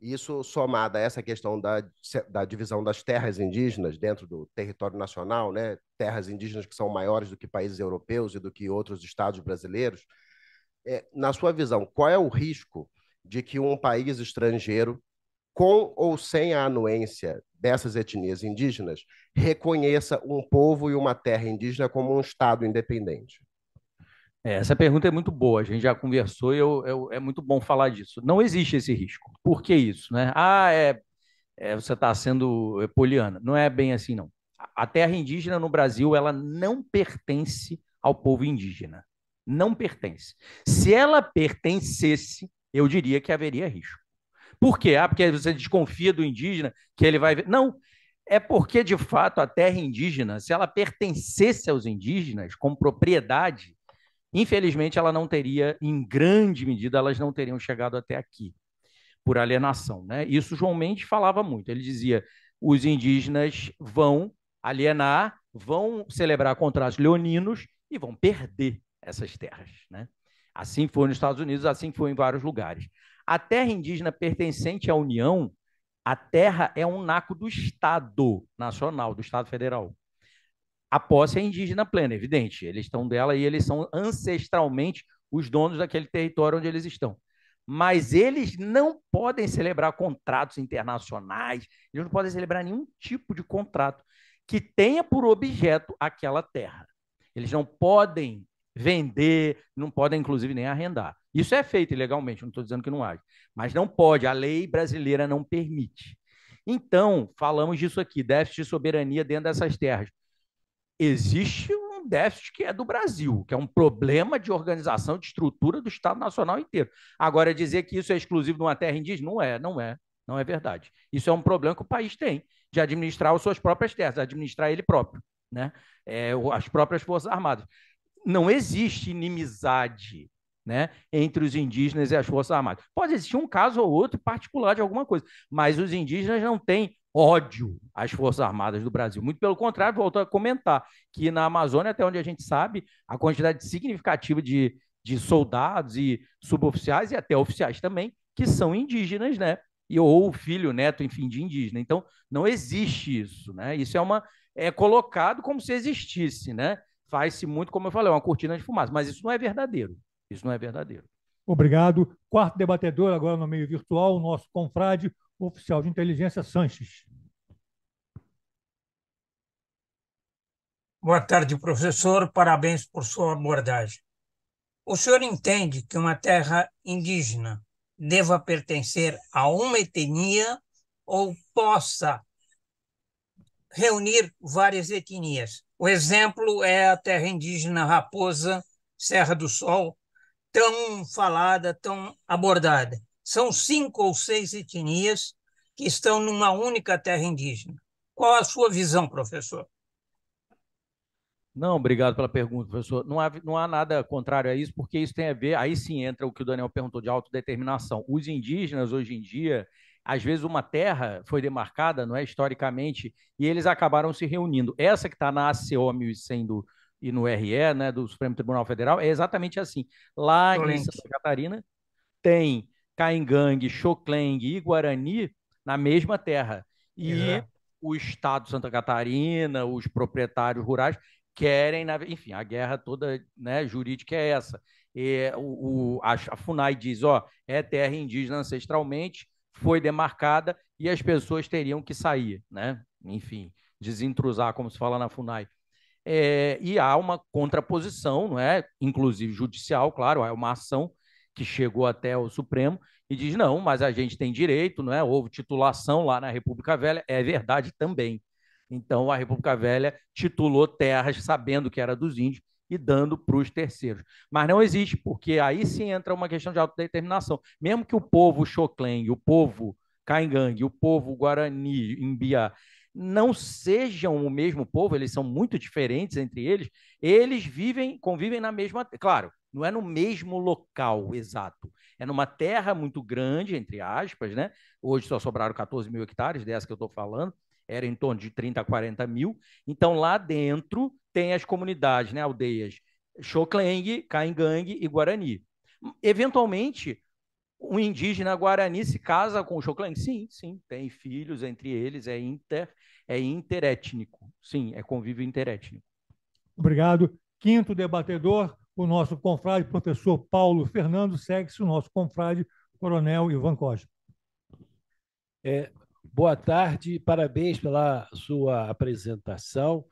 Isso somado a essa questão da, da divisão das terras indígenas dentro do território nacional, né? terras indígenas que são maiores do que países europeus e do que outros estados brasileiros, é, na sua visão, qual é o risco de que um país estrangeiro, com ou sem a anuência dessas etnias indígenas, reconheça um povo e uma terra indígena como um Estado independente? É, essa pergunta é muito boa, a gente já conversou e eu, eu, é muito bom falar disso. Não existe esse risco. Por que isso? Né? Ah, é, é você está sendo é, poliana. Não é bem assim, não. A terra indígena no Brasil, ela não pertence ao povo indígena. Não pertence. Se ela pertencesse, eu diria que haveria risco. Por quê? Ah, porque você desconfia do indígena, que ele vai... Não, é porque, de fato, a terra indígena, se ela pertencesse aos indígenas como propriedade, Infelizmente, ela não teria, em grande medida, elas não teriam chegado até aqui por alienação. Né? Isso João Mendes falava muito. Ele dizia: os indígenas vão alienar, vão celebrar contratos leoninos e vão perder essas terras. Né? Assim foi nos Estados Unidos, assim foi em vários lugares. A terra indígena pertencente à União, a terra é um naco do Estado Nacional, do Estado Federal. A posse é indígena plena, evidente. Eles estão dela e eles são ancestralmente os donos daquele território onde eles estão. Mas eles não podem celebrar contratos internacionais, eles não podem celebrar nenhum tipo de contrato que tenha por objeto aquela terra. Eles não podem vender, não podem, inclusive, nem arrendar. Isso é feito ilegalmente, não estou dizendo que não haja, mas não pode, a lei brasileira não permite. Então, falamos disso aqui, déficit de soberania dentro dessas terras existe um déficit que é do Brasil, que é um problema de organização, de estrutura do Estado Nacional inteiro. Agora, dizer que isso é exclusivo de uma terra indígena, não é, não é, não é verdade. Isso é um problema que o país tem de administrar as suas próprias terras, administrar ele próprio, né? É, as próprias Forças Armadas. Não existe inimizade né, entre os indígenas e as Forças Armadas. Pode existir um caso ou outro particular de alguma coisa, mas os indígenas não têm ódio às Forças Armadas do Brasil. Muito pelo contrário, volto a comentar que na Amazônia, até onde a gente sabe, a quantidade significativa de, de soldados e suboficiais e até oficiais também, que são indígenas, né? E, ou filho, neto, enfim, de indígena. Então, não existe isso, né? Isso é uma é colocado como se existisse, né? Faz-se muito, como eu falei, uma cortina de fumaça, mas isso não é verdadeiro. Isso não é verdadeiro. Obrigado. Quarto debatedor agora no meio virtual, o nosso confrade, oficial de inteligência Sanches. Boa tarde, professor. Parabéns por sua abordagem. O senhor entende que uma terra indígena deva pertencer a uma etnia ou possa reunir várias etnias? O exemplo é a terra indígena Raposa, Serra do Sol, tão falada, tão abordada. São cinco ou seis etnias que estão numa única terra indígena. Qual a sua visão, professor? Não, obrigado pela pergunta, professor. Não há, não há nada contrário a isso, porque isso tem a ver, aí sim entra o que o Daniel perguntou de autodeterminação. Os indígenas, hoje em dia, às vezes uma terra foi demarcada, não é, historicamente, e eles acabaram se reunindo. Essa que está na ACO 1100 do, e no RE, né, do Supremo Tribunal Federal, é exatamente assim. Lá Excelente. em Santa Catarina tem Caingang, Xokleng e Guarani na mesma terra. E é. o Estado de Santa Catarina, os proprietários rurais querem, enfim, a guerra toda né, jurídica é essa. E, o, o, a, FUNAI diz, ó, é terra indígena ancestralmente, foi demarcada e as pessoas teriam que sair, né? Enfim, desintrusar, como se fala na FUNAI. É, e há uma contraposição, não é? Inclusive judicial, claro, é uma ação que chegou até o Supremo e diz: não, mas a gente tem direito, não é? Houve titulação lá na República Velha, é verdade também. Então a República Velha titulou terras sabendo que era dos índios e dando para os terceiros. Mas não existe, porque aí se entra uma questão de autodeterminação. Mesmo que o povo Xokleng o povo Caingangue, o povo Guarani, Imbiá, não sejam o mesmo povo, eles são muito diferentes entre eles, eles vivem, convivem na mesma. Claro, não é no mesmo local exato. É numa terra muito grande, entre aspas, né? Hoje só sobraram 14 mil hectares, dessa que eu estou falando, era em torno de 30 a 40 mil. Então, lá dentro tem as comunidades, né? Aldeias Xokleng, Caingang e Guarani. Eventualmente, um indígena guarani se casa com o Xokleng? Sim, sim, tem filhos entre eles, é inter, é interétnico. Sim, é convívio interétnico. Obrigado. Quinto debatedor, o nosso confrade, professor Paulo Fernando segue-se o nosso confrade, coronel Ivan Costa. É, boa tarde, parabéns pela sua apresentação.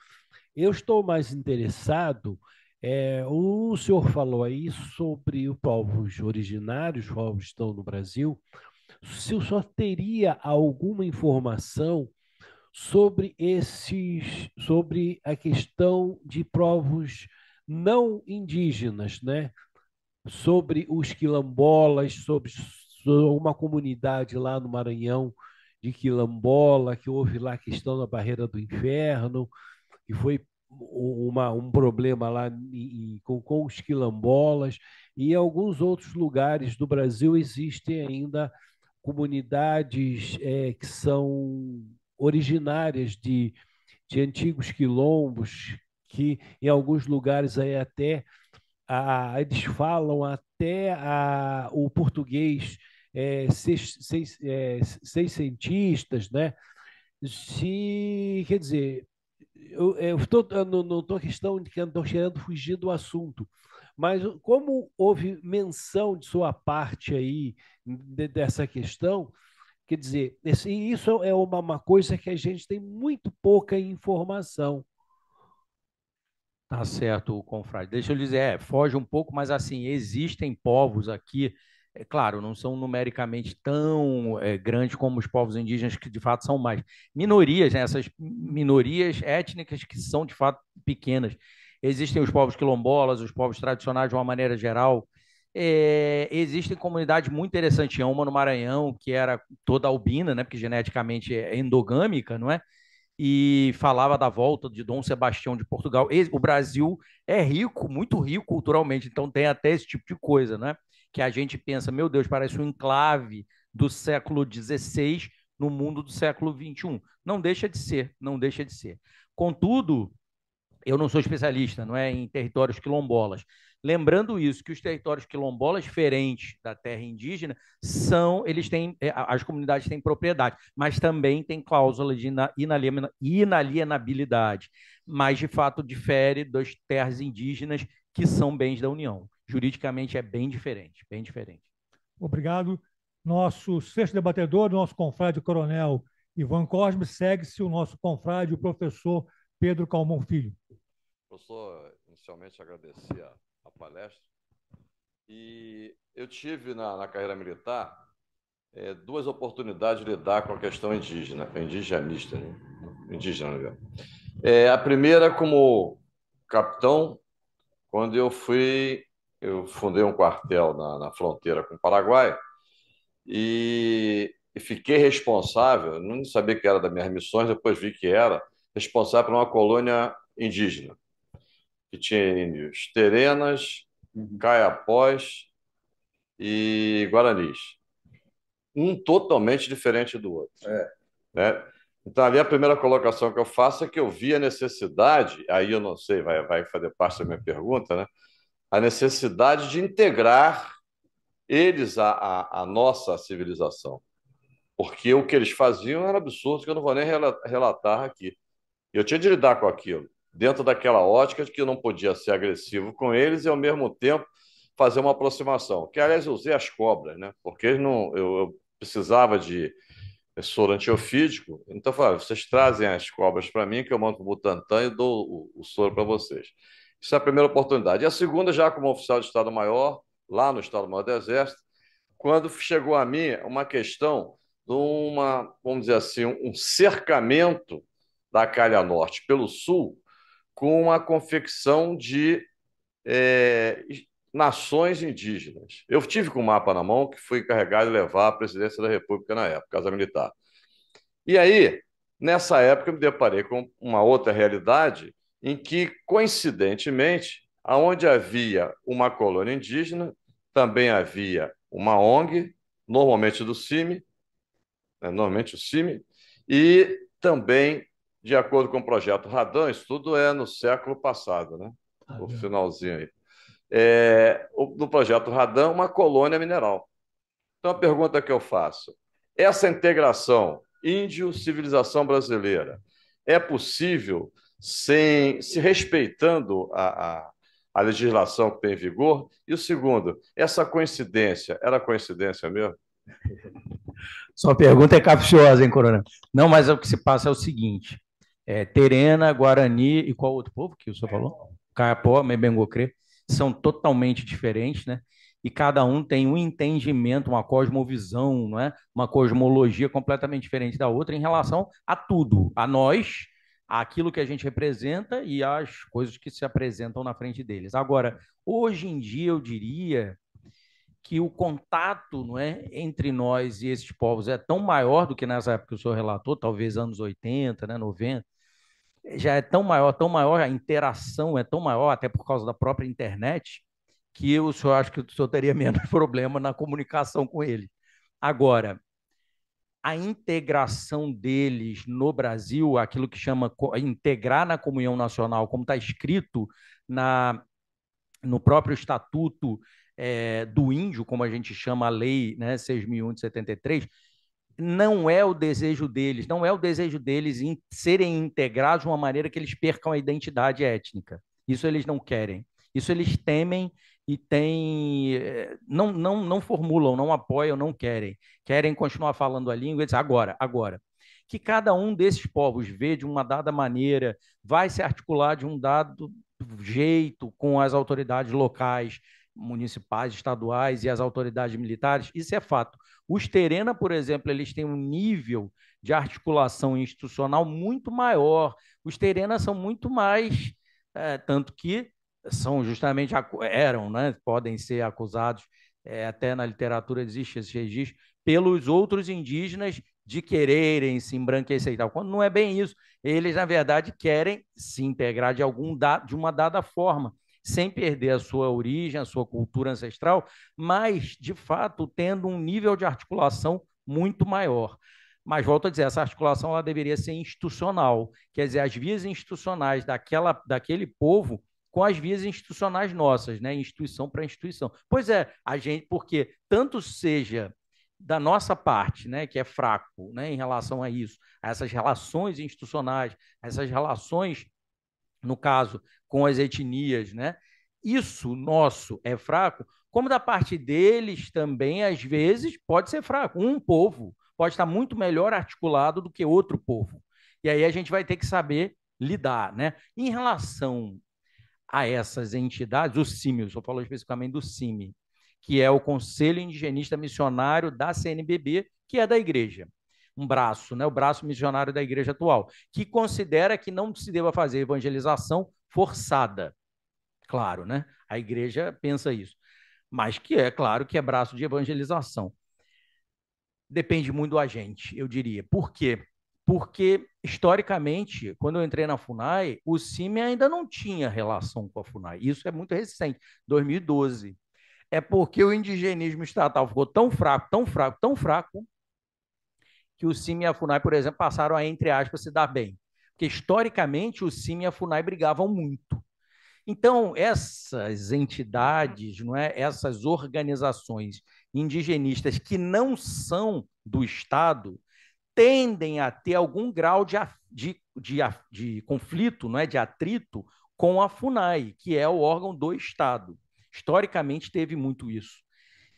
Eu estou mais interessado. É, o senhor falou aí sobre os povos originários, os povos que estão no Brasil. Se o senhor teria alguma informação sobre esses, sobre a questão de povos não indígenas, né? sobre os quilombolas, sobre uma comunidade lá no Maranhão de quilombola, que houve lá a questão da barreira do inferno, que foi uma, um problema lá e, com, com os quilombolas, e em alguns outros lugares do Brasil existem ainda comunidades é, que são originárias de, de antigos quilombos, que em alguns lugares aí até a, eles falam até a, o português é, seis, seis, é, né? Se, quer dizer, eu, eu tô, eu não estou questão de que estou querendo fugir do assunto, mas como houve menção de sua parte aí de, dessa questão, quer dizer, esse, isso é uma, uma coisa que a gente tem muito pouca informação. Tá certo, confrade. Deixa eu dizer, é, foge um pouco, mas assim, existem povos aqui, é claro, não são numericamente tão é, grandes como os povos indígenas, que de fato são mais. Minorias, né, essas minorias étnicas que são de fato pequenas. Existem os povos quilombolas, os povos tradicionais de uma maneira geral. É, existem comunidades muito interessantes, uma no Maranhão, que era toda albina, né, porque geneticamente é endogâmica, não é? e falava da volta de Dom Sebastião de Portugal. O Brasil é rico, muito rico culturalmente, então tem até esse tipo de coisa, né? Que a gente pensa, meu Deus, parece um enclave do século XVI no mundo do século XXI. Não deixa de ser, não deixa de ser. Contudo, eu não sou especialista, não é, em territórios quilombolas, Lembrando isso, que os territórios quilombolas, diferentes da terra indígena, são, eles têm, é, as comunidades têm propriedade, mas também tem cláusula de inalienabilidade, mas de fato difere das terras indígenas que são bens da União. Juridicamente é bem diferente, bem diferente. Obrigado. Nosso sexto debatedor, nosso confrade coronel Ivan Cosme, segue-se o nosso confrade, o professor Pedro Calmon Filho. Professor, inicialmente agradecer a a palestra. E eu tive na, na carreira militar é, duas oportunidades de lidar com a questão indígena, com indigenista, né? indígena. Né? É, a primeira como capitão, quando eu fui, eu fundei um quartel na, na fronteira com o Paraguai e, e fiquei responsável, não sabia que era das minhas missões, depois vi que era, responsável por uma colônia indígena que tinha índios Terenas, uhum. Caiapós e Guaranis. Um totalmente diferente do outro. É. Né? Então, ali a primeira colocação que eu faço é que eu vi a necessidade, aí eu não sei, vai, vai fazer parte da minha pergunta, né? a necessidade de integrar eles à, à, à nossa civilização. Porque o que eles faziam era absurdo, que eu não vou nem relatar aqui. Eu tinha de lidar com aquilo dentro daquela ótica de que eu não podia ser agressivo com eles e, ao mesmo tempo, fazer uma aproximação. Que, aliás, eu usei as cobras, né? Porque eles não, eu, eu precisava de eh, soro antiofídico, então eu falei, vocês trazem as cobras para mim, que eu mando para o Butantan e dou o, o soro para vocês. Isso é a primeira oportunidade. E a segunda, já como oficial de Estado-Maior, lá no Estado-Maior do Exército, quando chegou a mim uma questão de uma, vamos dizer assim, um cercamento da Calha Norte pelo Sul, com a confecção de é, nações indígenas. Eu tive com o mapa na mão, que fui encarregado de levar à presidência da República na época, Casa Militar. E aí, nessa época, eu me deparei com uma outra realidade em que, coincidentemente, aonde havia uma colônia indígena, também havia uma ONG, normalmente do CIMI, né, normalmente o CIMI, e também de acordo com o projeto Radan, isso tudo é no século passado, né? Ah, o finalzinho aí. É, no projeto Radan, uma colônia mineral. Então, a pergunta que eu faço: essa integração índio-civilização brasileira é possível sem se respeitando a, a, a legislação que tem em vigor? E o segundo, essa coincidência era coincidência mesmo? Sua pergunta é capciosa, hein, Coronel? Não, mas o que se passa é o seguinte: é, Terena, Guarani e qual outro povo que o senhor falou? Caiapó, Mebengocrê, são totalmente diferentes, né? E cada um tem um entendimento, uma cosmovisão, não é? uma cosmologia completamente diferente da outra em relação a tudo, a nós, aquilo que a gente representa e as coisas que se apresentam na frente deles. Agora, hoje em dia, eu diria que o contato não é, entre nós e esses povos é tão maior do que nessa época que o senhor relatou, talvez anos 80, né, 90, já é tão maior, tão maior a interação, é tão maior, até por causa da própria internet, que o senhor acha que o senhor teria menos problema na comunicação com ele. Agora, a integração deles no Brasil, aquilo que chama integrar na comunhão nacional, como está escrito na, no próprio estatuto é, do índio, como a gente chama a lei né, 6.1 de 73, não é o desejo deles, não é o desejo deles em serem integrados de uma maneira que eles percam a identidade étnica. Isso eles não querem. Isso eles temem e têm, eh, não, não, não formulam, não apoiam, não querem. Querem continuar falando a língua e dizer, agora, agora. Que cada um desses povos vê de uma dada maneira, vai se articular de um dado jeito com as autoridades locais, municipais, estaduais e as autoridades militares, isso é fato. Os Terena, por exemplo, eles têm um nível de articulação institucional muito maior. Os Terena são muito mais, é, tanto que são justamente, eram, né, podem ser acusados, é, até na literatura existe esse registro, pelos outros indígenas de quererem se embranquecer e tal. Quando não é bem isso, eles, na verdade, querem se integrar de, algum da, de uma dada forma sem perder a sua origem, a sua cultura ancestral, mas, de fato, tendo um nível de articulação muito maior. Mas volto a dizer, essa articulação ela deveria ser institucional, quer dizer, as vias institucionais daquela, daquele povo com as vias institucionais nossas, né? instituição para instituição. Pois é, a gente, porque tanto seja da nossa parte, né, que é fraco né, em relação a isso, a essas relações institucionais, essas relações no caso com as etnias, né? Isso nosso é fraco, como da parte deles também, às vezes, pode ser fraco. Um povo pode estar muito melhor articulado do que outro povo. E aí a gente vai ter que saber lidar, né? Em relação a essas entidades, o CIMI, eu só falo especificamente do CIMI, que é o Conselho Indigenista Missionário da CNBB, que é da igreja um braço, né, o braço missionário da igreja atual, que considera que não se deva fazer evangelização forçada. Claro, né? A igreja pensa isso. Mas que é claro que é braço de evangelização. Depende muito do agente, eu diria. Por quê? Porque, historicamente, quando eu entrei na FUNAI, o CIME ainda não tinha relação com a FUNAI. Isso é muito recente, 2012. É porque o indigenismo estatal ficou tão fraco, tão fraco, tão fraco, que o CIMI e a FUNAI, por exemplo, passaram a, entre aspas, se dar bem. Porque, historicamente, o CIMI e a FUNAI brigavam muito. Então, essas entidades, não é? essas organizações indigenistas que não são do Estado, tendem a ter algum grau de, de, de, de conflito, não é? de atrito com a FUNAI, que é o órgão do Estado. Historicamente, teve muito isso.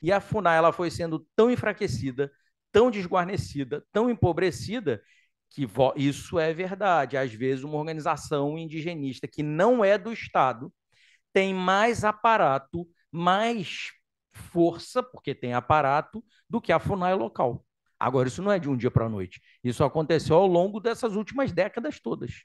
E a FUNAI ela foi sendo tão enfraquecida tão desguarnecida, tão empobrecida, que isso é verdade. Às vezes, uma organização indigenista que não é do Estado tem mais aparato, mais força, porque tem aparato, do que a FUNAI local. Agora, isso não é de um dia para a noite. Isso aconteceu ao longo dessas últimas décadas todas.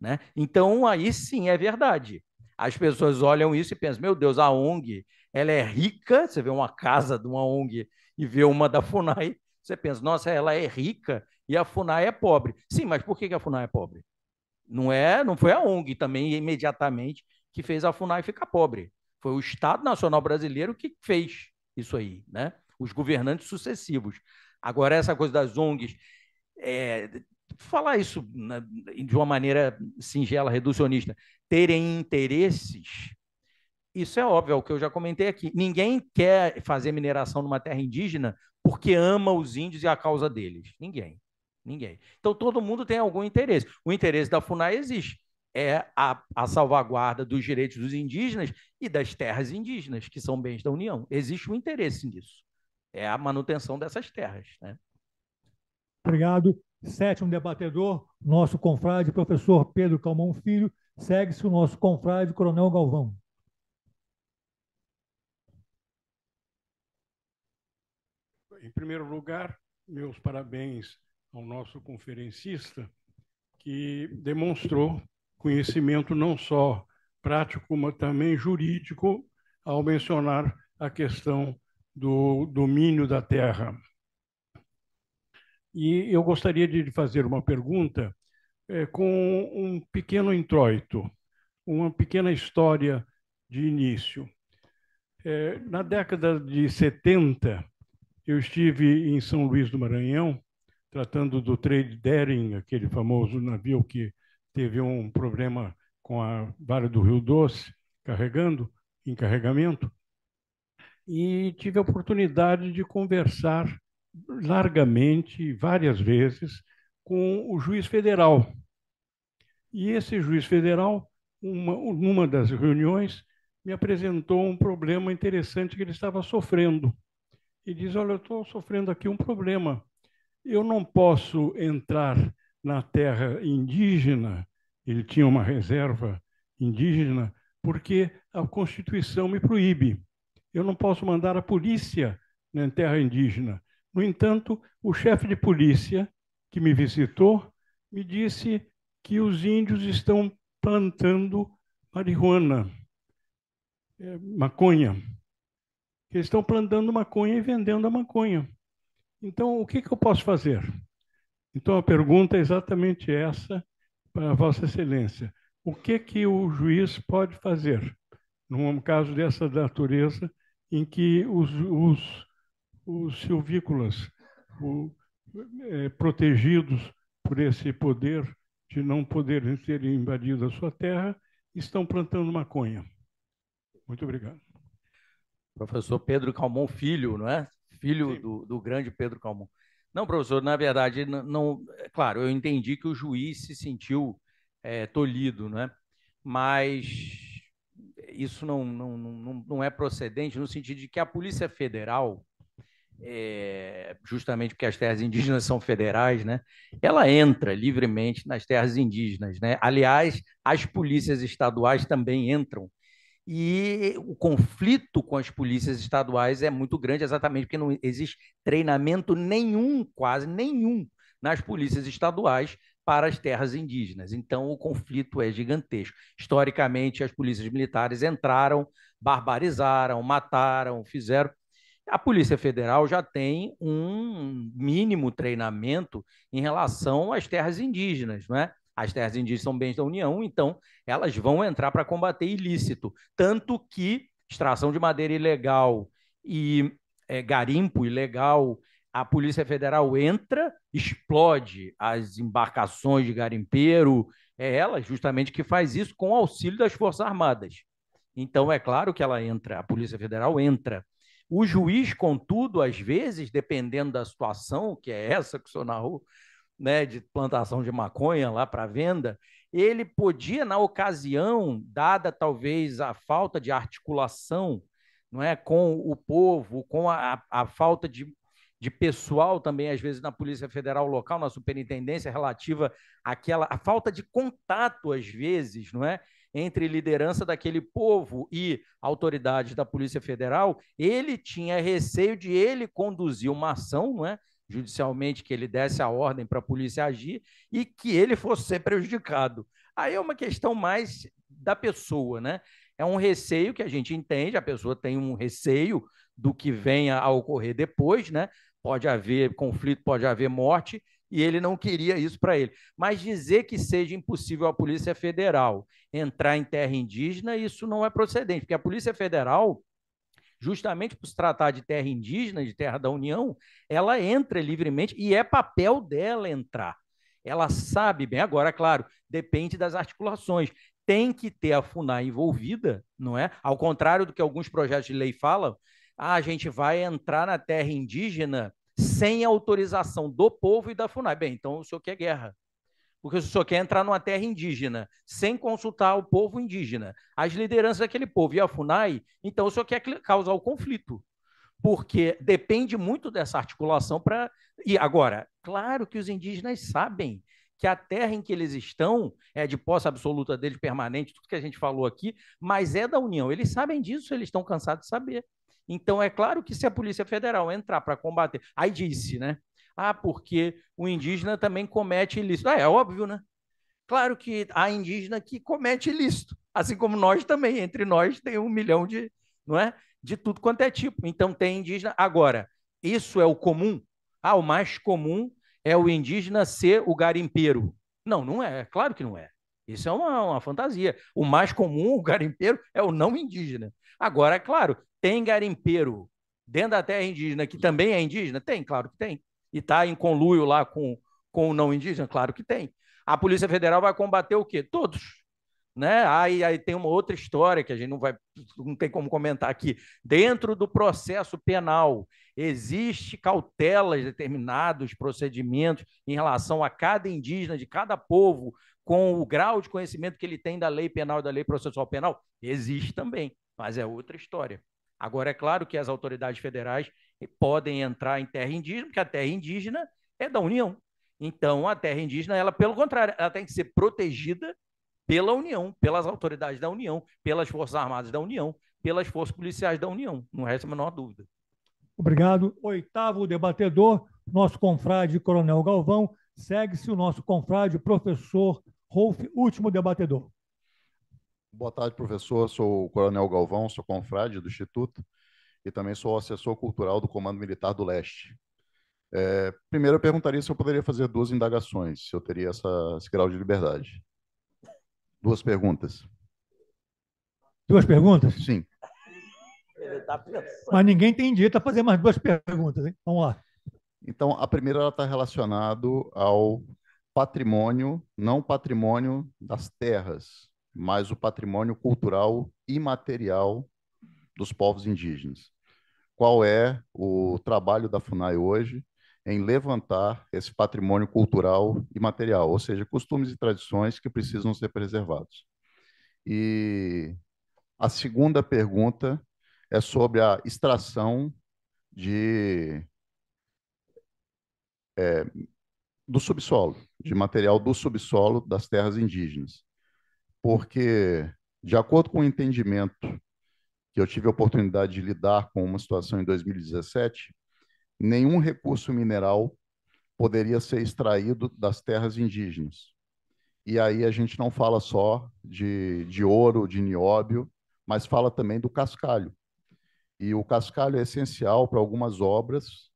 Né? Então, aí sim é verdade. As pessoas olham isso e pensam: meu Deus, a ONG ela é rica. Você vê uma casa de uma ONG e vê uma da FUNAI, você pensa, nossa, ela é rica e a FUNAI é pobre. Sim, mas por que a FUNAI é pobre? Não é, não foi a ONG também imediatamente que fez a FUNAI ficar pobre. Foi o Estado Nacional Brasileiro que fez isso aí, né? Os governantes sucessivos. Agora essa coisa das ONGs, é, falar isso né, de uma maneira singela, reducionista, terem interesses. Isso é óbvio, é o que eu já comentei aqui. Ninguém quer fazer mineração numa terra indígena porque ama os índios e a causa deles. Ninguém. Ninguém. Então todo mundo tem algum interesse. O interesse da FUNAI existe. É a, a salvaguarda dos direitos dos indígenas e das terras indígenas, que são bens da União. Existe um interesse nisso. É a manutenção dessas terras. Né? Obrigado. Sétimo debatedor, nosso confrade, professor Pedro Calmon Filho. Segue-se o nosso confrade, Coronel Galvão. em primeiro lugar, meus parabéns ao nosso conferencista, que demonstrou conhecimento não só prático, mas também jurídico, ao mencionar a questão do domínio da terra. E eu gostaria de fazer uma pergunta é, com um pequeno introito, uma pequena história de início. É, na década de 70, eu estive em São Luís do Maranhão, tratando do Trade Daring, aquele famoso navio que teve um problema com a Vale do Rio Doce, carregando, em carregamento, e tive a oportunidade de conversar largamente, várias vezes, com o juiz federal. E esse juiz federal, uma, numa das reuniões, me apresentou um problema interessante que ele estava sofrendo e diz: Olha, eu estou sofrendo aqui um problema. Eu não posso entrar na terra indígena, ele tinha uma reserva indígena, porque a Constituição me proíbe. Eu não posso mandar a polícia na terra indígena. No entanto, o chefe de polícia que me visitou me disse que os índios estão plantando marihuana, eh, maconha. Eles estão plantando maconha e vendendo a maconha. Então, o que, que eu posso fazer? Então, a pergunta é exatamente essa para Vossa Excelência. O que, que o juiz pode fazer num caso dessa natureza em que os, os, os silvícolas o, é, protegidos por esse poder de não poderem ter invadido a sua terra estão plantando maconha? Muito obrigado professor uhum. Pedro Calmon Filho, não é? Filho do, do, grande Pedro Calmon. Não, professor, na verdade, não, não é claro, eu entendi que o juiz se sentiu é, tolhido, né? mas isso não, não, não, não é procedente no sentido de que a Polícia Federal, é, justamente porque as terras indígenas são federais, né? Ela entra livremente nas terras indígenas, né? Aliás, as polícias estaduais também entram e o conflito com as polícias estaduais é muito grande, exatamente porque não existe treinamento nenhum, quase nenhum, nas polícias estaduais para as terras indígenas. Então, o conflito é gigantesco. Historicamente, as polícias militares entraram, barbarizaram, mataram, fizeram. A Polícia Federal já tem um mínimo treinamento em relação às terras indígenas, não é? As terras indígenas são bens da União, então elas vão entrar para combater ilícito. Tanto que extração de madeira ilegal e é, garimpo ilegal, a Polícia Federal entra, explode as embarcações de garimpeiro. É ela justamente que faz isso com auxílio das Forças Armadas. Então, é claro que ela entra, a Polícia Federal entra. O juiz, contudo, às vezes, dependendo da situação, que é essa que o senhor narrou, né, de plantação de maconha lá para venda, ele podia, na ocasião, dada talvez a falta de articulação não é, com o povo, com a, a falta de, de pessoal também, às vezes, na Polícia Federal local, na superintendência, relativa àquela a falta de contato, às vezes, não é? Entre liderança daquele povo e autoridades da Polícia Federal, ele tinha receio de ele conduzir uma ação, não é? judicialmente que ele desse a ordem para a polícia agir e que ele fosse ser prejudicado. Aí é uma questão mais da pessoa, né? É um receio que a gente entende, a pessoa tem um receio do que venha a ocorrer depois, né? Pode haver conflito, pode haver morte, e ele não queria isso para ele. Mas dizer que seja impossível a Polícia Federal entrar em terra indígena, isso não é procedente, porque a Polícia Federal justamente por se tratar de terra indígena, de terra da União, ela entra livremente e é papel dela entrar. Ela sabe bem, agora, claro, depende das articulações. Tem que ter a FUNAI envolvida, não é? Ao contrário do que alguns projetos de lei falam, ah, a gente vai entrar na terra indígena sem autorização do povo e da FUNAI. Bem, então o senhor quer guerra porque o senhor quer entrar numa terra indígena, sem consultar o povo indígena, as lideranças daquele povo e a FUNAI, então o senhor quer causar o conflito, porque depende muito dessa articulação para... E agora, claro que os indígenas sabem que a terra em que eles estão é de posse absoluta deles, permanente, tudo que a gente falou aqui, mas é da União. Eles sabem disso, eles estão cansados de saber. Então, é claro que se a Polícia Federal entrar para combater. Aí disse, né? Ah, porque o indígena também comete ilícito. Ah, é óbvio, né? Claro que há indígena que comete ilícito, assim como nós também. Entre nós tem um milhão de, não é, de tudo quanto é tipo. Então tem indígena. Agora, isso é o comum. Ah, o mais comum é o indígena ser o garimpeiro. Não, não é. Claro que não é. Isso é uma, uma fantasia. O mais comum, o garimpeiro, é o não indígena. Agora, é claro, tem garimpeiro dentro da terra indígena que também é indígena? Tem, claro que tem e está em conluio lá com, com o não indígena? Claro que tem. A Polícia Federal vai combater o quê? Todos. Né? Aí, aí tem uma outra história que a gente não vai não tem como comentar aqui. Dentro do processo penal, existe cautelas determinados procedimentos em relação a cada indígena de cada povo com o grau de conhecimento que ele tem da lei penal e da lei processual penal? Existe também, mas é outra história. Agora é claro que as autoridades federais podem entrar em terra indígena, porque a terra indígena é da União. Então, a terra indígena, ela, pelo contrário, ela tem que ser protegida pela União, pelas autoridades da União, pelas Forças Armadas da União, pelas Forças Policiais da União. Não resta a menor dúvida. Obrigado. Oitavo debatedor, nosso confrade Coronel Galvão. Segue-se o nosso confrade, professor Rolf, último debatedor. Boa tarde, professor. Sou o Coronel Galvão, sou confrade do Instituto e também sou assessor cultural do Comando Militar do Leste. É, primeiro, eu perguntaria se eu poderia fazer duas indagações, se eu teria essa, esse grau de liberdade. Duas perguntas. Duas perguntas? Sim. Tá Mas ninguém tem direito a fazer mais duas perguntas, hein? Vamos lá. Então, a primeira está relacionada ao patrimônio, não patrimônio das terras, mas o patrimônio cultural imaterial dos povos indígenas. Qual é o trabalho da FUNAI hoje em levantar esse patrimônio cultural e material, ou seja, costumes e tradições que precisam ser preservados? E a segunda pergunta é sobre a extração de é, do subsolo, de material do subsolo das terras indígenas. Porque, de acordo com o entendimento que eu tive a oportunidade de lidar com uma situação em 2017, nenhum recurso mineral poderia ser extraído das terras indígenas. E aí a gente não fala só de, de ouro, de nióbio, mas fala também do cascalho. E o cascalho é essencial para algumas obras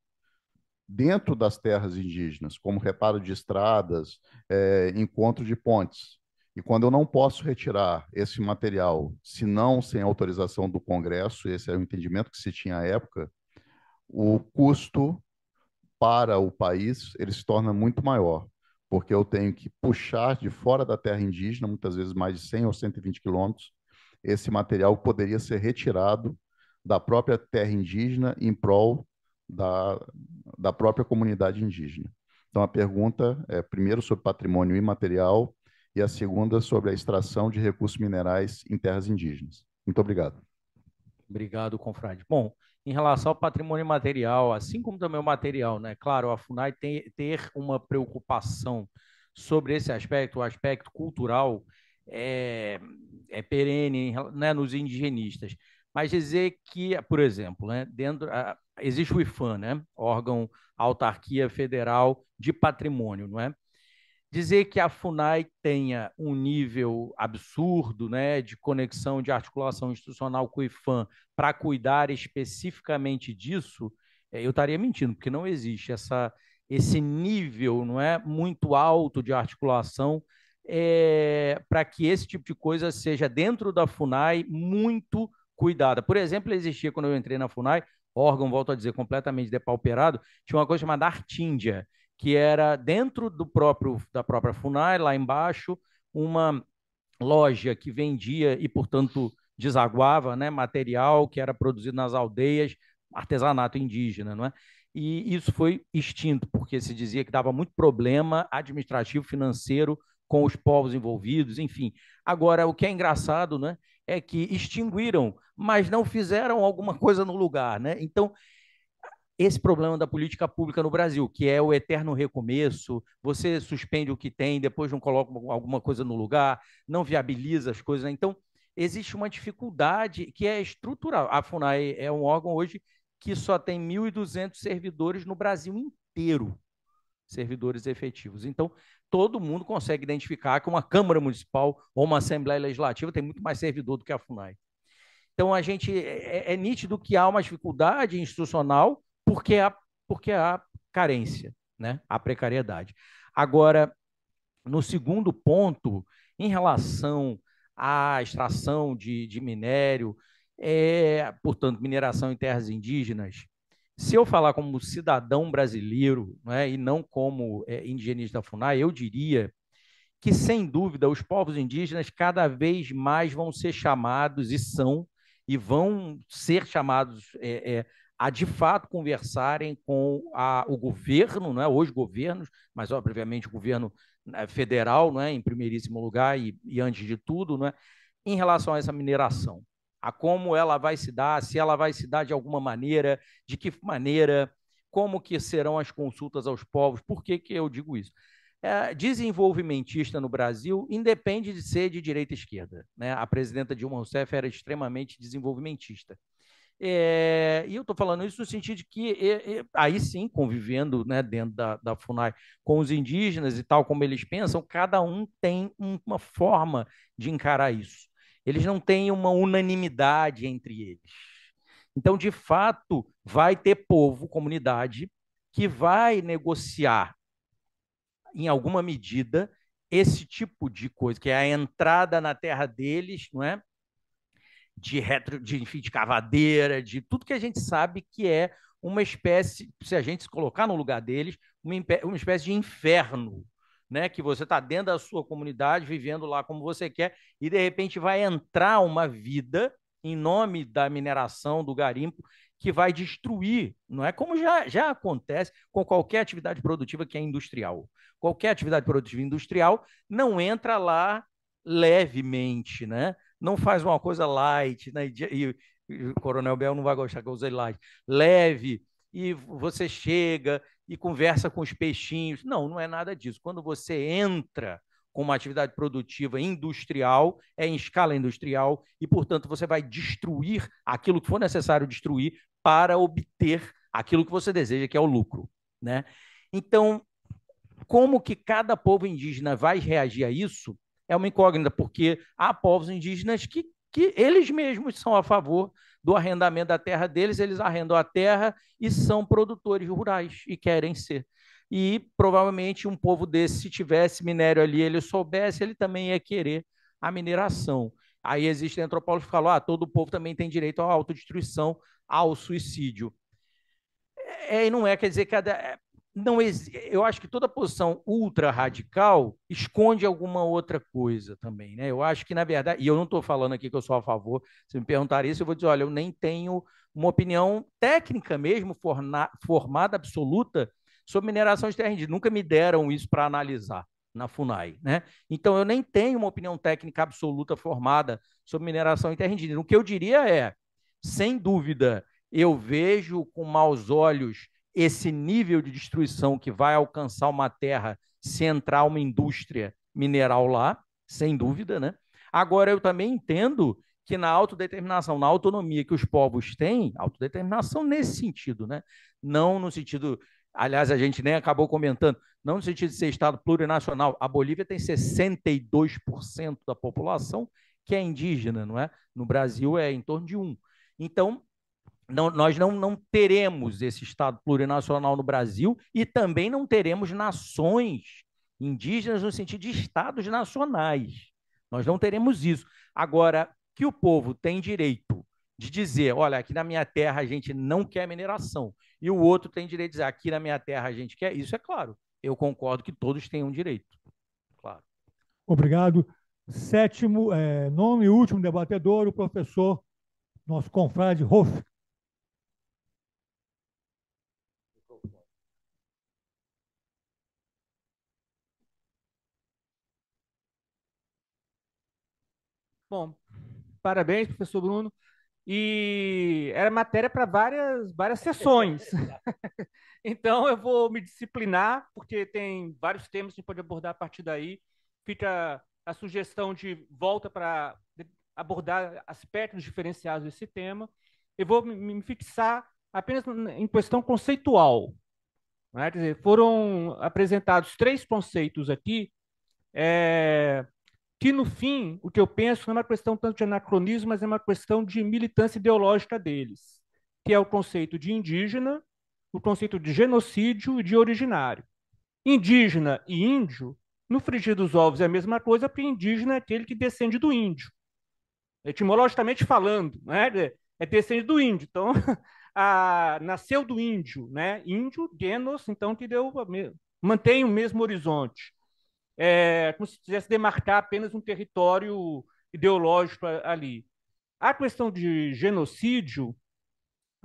dentro das terras indígenas, como reparo de estradas, é, encontro de pontes. E quando eu não posso retirar esse material, se não sem autorização do Congresso, esse é o entendimento que se tinha à época, o custo para o país ele se torna muito maior, porque eu tenho que puxar de fora da terra indígena, muitas vezes mais de 100 ou 120 quilômetros, esse material poderia ser retirado da própria terra indígena em prol da, da própria comunidade indígena. Então, a pergunta é, primeiro, sobre patrimônio imaterial, e a segunda sobre a extração de recursos minerais em terras indígenas. Muito obrigado. Obrigado, confrade. Bom, em relação ao patrimônio material, assim como também o material, né? Claro, a FUNAI tem ter uma preocupação sobre esse aspecto, o aspecto cultural é, é perene né, nos indigenistas. Mas dizer que, por exemplo, né, dentro, existe o IFAM, né, órgão autarquia federal de patrimônio, não é? dizer que a FUNAI tenha um nível absurdo né, de conexão, de articulação institucional com o IFAM para cuidar especificamente disso, é, eu estaria mentindo, porque não existe essa, esse nível não é muito alto de articulação é, para que esse tipo de coisa seja dentro da FUNAI muito cuidada. Por exemplo, existia quando eu entrei na FUNAI, órgão, volto a dizer, completamente depauperado, tinha uma coisa chamada Artíndia, que era dentro do próprio da própria Funai, lá embaixo, uma loja que vendia e, portanto, desaguava né, material que era produzido nas aldeias, artesanato indígena, não é? E isso foi extinto, porque se dizia que dava muito problema administrativo, financeiro com os povos envolvidos, enfim. Agora, o que é engraçado, né? é que extinguiram, mas não fizeram alguma coisa no lugar, né? Então, esse problema da política pública no Brasil, que é o eterno recomeço, você suspende o que tem, depois não coloca alguma coisa no lugar, não viabiliza as coisas. Né? Então, existe uma dificuldade que é estrutural. A FUNAI é um órgão hoje que só tem 1.200 servidores no Brasil inteiro, servidores efetivos. Então, todo mundo consegue identificar que uma Câmara Municipal ou uma Assembleia Legislativa tem muito mais servidor do que a FUNAI. Então, a gente é, é, é nítido que há uma dificuldade institucional porque há, porque há carência, né? há precariedade. Agora, no segundo ponto, em relação à extração de, de minério, é, portanto, mineração em terras indígenas, se eu falar como cidadão brasileiro né, e não como é, indigenista FUNAI, eu diria que, sem dúvida, os povos indígenas cada vez mais vão ser chamados e são, e vão ser chamados é, é, a de fato conversarem com a, o governo, né, hoje governos, mas obviamente o governo né, federal, né, em primeiríssimo lugar e, e antes de tudo, né, em relação a essa mineração, a como ela vai se dar, se ela vai se dar de alguma maneira, de que maneira, como que serão as consultas aos povos, por que, que eu digo isso? É, desenvolvimentista no Brasil independe de ser de direita e esquerda. Né? A presidenta Dilma Rousseff era extremamente desenvolvimentista. É, e eu estou falando isso no sentido de que, é, é, aí sim, convivendo né, dentro da, da FUNAI com os indígenas e tal, como eles pensam, cada um tem uma forma de encarar isso. Eles não têm uma unanimidade entre eles. Então, de fato, vai ter povo, comunidade, que vai negociar, em alguma medida, esse tipo de coisa, que é a entrada na terra deles, não é? de retro, de, enfim, de cavadeira, de tudo que a gente sabe que é uma espécie, se a gente se colocar no lugar deles, uma, uma espécie de inferno, né? Que você está dentro da sua comunidade, vivendo lá como você quer, e de repente vai entrar uma vida em nome da mineração, do garimpo, que vai destruir, não é como já, já acontece com qualquer atividade produtiva que é industrial. Qualquer atividade produtiva industrial não entra lá levemente, né? não faz uma coisa light, né? E, e, o Coronel Bel não vai gostar que eu usei light. Leve, e você chega e conversa com os peixinhos. Não, não é nada disso. Quando você entra com uma atividade produtiva industrial, é em escala industrial, e, portanto, você vai destruir aquilo que for necessário destruir para obter aquilo que você deseja, que é o lucro. Né? Então, como que cada povo indígena vai reagir a isso é uma incógnita, porque há povos indígenas que, que eles mesmos são a favor do arrendamento da terra deles, eles arrendam a terra e são produtores rurais e querem ser. E provavelmente um povo desse, se tivesse minério ali, ele soubesse, ele também ia querer a mineração. Aí existe antropólogo que falou: ah, todo povo também tem direito à autodestruição, ao suicídio. É, é e não é, quer dizer, cada, é, não eu acho que toda posição ultra radical esconde alguma outra coisa também, né? Eu acho que na verdade, e eu não estou falando aqui que eu sou a favor. Se me perguntar isso, eu vou dizer, olha, eu nem tenho uma opinião técnica mesmo forna, formada absoluta sobre mineração de terra indígena. Nunca me deram isso para analisar na Funai, né? Então eu nem tenho uma opinião técnica absoluta formada sobre mineração de terra indígena. O que eu diria é, sem dúvida, eu vejo com maus olhos esse nível de destruição que vai alcançar uma terra se entrar uma indústria mineral lá, sem dúvida, né? Agora, eu também entendo que na autodeterminação, na autonomia que os povos têm, autodeterminação nesse sentido, né? Não no sentido, aliás, a gente nem acabou comentando, não no sentido de ser Estado plurinacional. A Bolívia tem 62% da população que é indígena, não é? No Brasil é em torno de um Então, não, nós não, não teremos esse Estado plurinacional no Brasil e também não teremos nações indígenas no sentido de Estados nacionais. Nós não teremos isso. Agora, que o povo tem direito de dizer, olha, aqui na minha terra a gente não quer mineração, e o outro tem direito de dizer, aqui na minha terra a gente quer isso, é claro. Eu concordo que todos tenham direito. Claro. Obrigado. Sétimo, é, eh, nono e último debatedor, o professor, nosso confrade Rolf Bom, parabéns, professor Bruno. E era matéria para várias, várias sessões. então, eu vou me disciplinar, porque tem vários temas que a gente pode abordar a partir daí. Fica a sugestão de volta para abordar aspectos diferenciados desse tema. Eu vou me fixar apenas em questão conceitual. Né? Quer dizer, foram apresentados três conceitos aqui é, que no fim, o que eu penso não é uma questão tanto de anacronismo, mas é uma questão de militância ideológica deles, que é o conceito de indígena, o conceito de genocídio e de originário. Indígena e índio, no frigir dos ovos é a mesma coisa, porque indígena é aquele que descende do índio. Etimologicamente falando, né? é descende do índio. Então, a... nasceu do índio, né? Índio, genos, então que deu mantém o mesmo horizonte é, como se quisesse demarcar apenas um território ideológico ali. A questão de genocídio,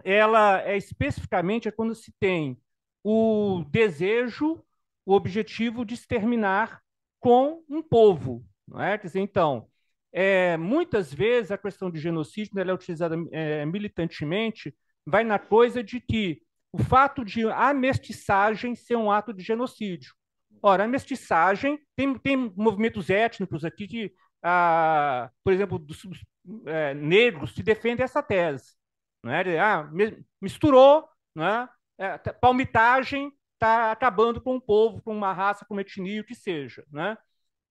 ela é especificamente é quando se tem o desejo, o objetivo de exterminar com um povo, não é? Quer dizer, então, é, muitas vezes a questão de genocídio ela é utilizada é, militantemente, vai na coisa de que o fato de a mestiçagem ser um ato de genocídio. Ora, a mestiçagem, tem, tem movimentos étnicos aqui que, ah, por exemplo, dos, dos é, negros se defendem essa tese. Não é? ah, misturou, não é? é tá, palmitagem está acabando com um povo, com uma raça, com uma etnia, o que seja. Né?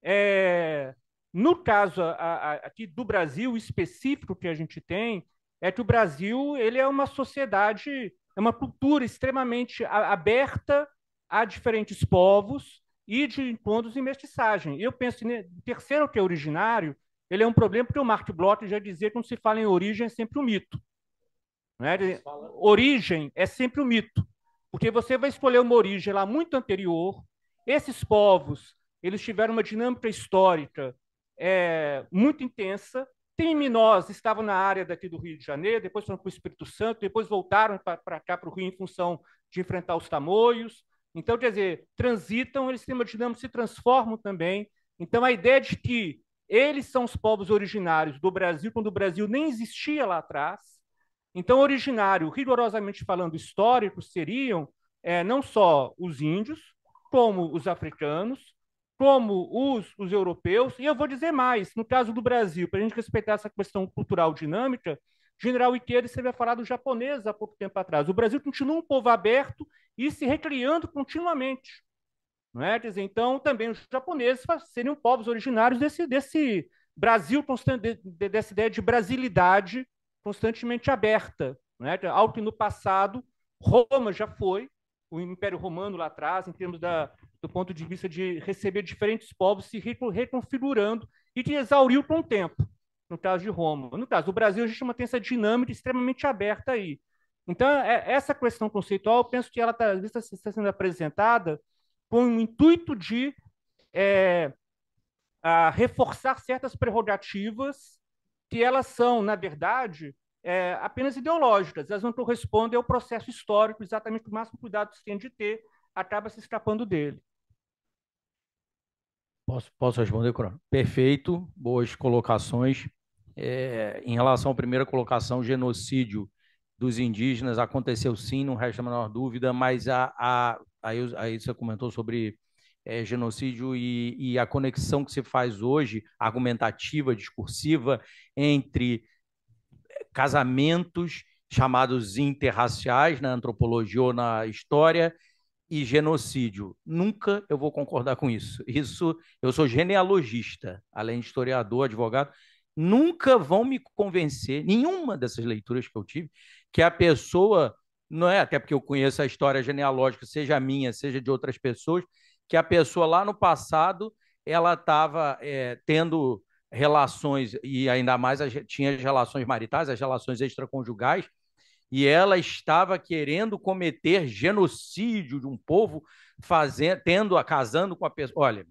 É, no caso a, a, aqui do Brasil específico que a gente tem, é que o Brasil ele é uma sociedade, é uma cultura extremamente aberta a diferentes povos e de encontros e mestiçagem. Eu penso em terceiro que é originário, ele é um problema porque o Mark Bloch já dizia que quando se fala em origem é sempre um mito. Né? Origem é sempre um mito, porque você vai escolher uma origem lá muito anterior. Esses povos, eles tiveram uma dinâmica histórica é, muito intensa. Tem estavam na área daqui do Rio de Janeiro, depois foram para o Espírito Santo, depois voltaram para cá, para o Rio, em função de enfrentar os tamoios. Então, quer dizer, transitam, eles têm uma dinâmica, se transformam também. Então, a ideia de que eles são os povos originários do Brasil, quando o Brasil nem existia lá atrás. Então, originário, rigorosamente falando, histórico, seriam é, não só os índios, como os africanos, como os, os europeus. E eu vou dizer mais: no caso do Brasil, para a gente respeitar essa questão cultural dinâmica, General Ikeira você vai falar do japonês há pouco tempo atrás. O Brasil continua um povo aberto e se recriando continuamente. Não é? Dizer, então, também os japoneses seriam povos originários desse, desse Brasil, dessa ideia de brasilidade constantemente aberta. Não é? Algo que no passado Roma já foi, o Império Romano lá atrás, em termos da, do ponto de vista de receber diferentes povos se reconfigurando e que exauriu com o tempo no caso de Roma. No caso do Brasil, a gente mantém essa dinâmica extremamente aberta aí. Então, é, essa questão conceitual, eu penso que ela está, está tá sendo apresentada com o intuito de é, reforçar certas prerrogativas que elas são, na verdade, é, apenas ideológicas. Elas não correspondem ao processo histórico, exatamente o máximo cuidado que se tem de ter, acaba se escapando dele. Posso, posso responder, coronel? Perfeito, boas colocações é, em relação à primeira colocação, genocídio dos indígenas aconteceu sim, não resta a menor dúvida, mas a, a, aí você comentou sobre é, genocídio e, e, a conexão que se faz hoje, argumentativa, discursiva, entre casamentos chamados interraciais na antropologia ou na história e genocídio. Nunca eu vou concordar com isso. Isso eu sou genealogista, além de historiador, advogado, nunca vão me convencer, nenhuma dessas leituras que eu tive, que a pessoa, não é até porque eu conheço a história genealógica, seja minha, seja de outras pessoas, que a pessoa lá no passado ela estava é, tendo relações, e ainda mais as, tinha as relações maritais, as relações extraconjugais, e ela estava querendo cometer genocídio de um povo, fazendo, tendo, casando com a pessoa. Olha,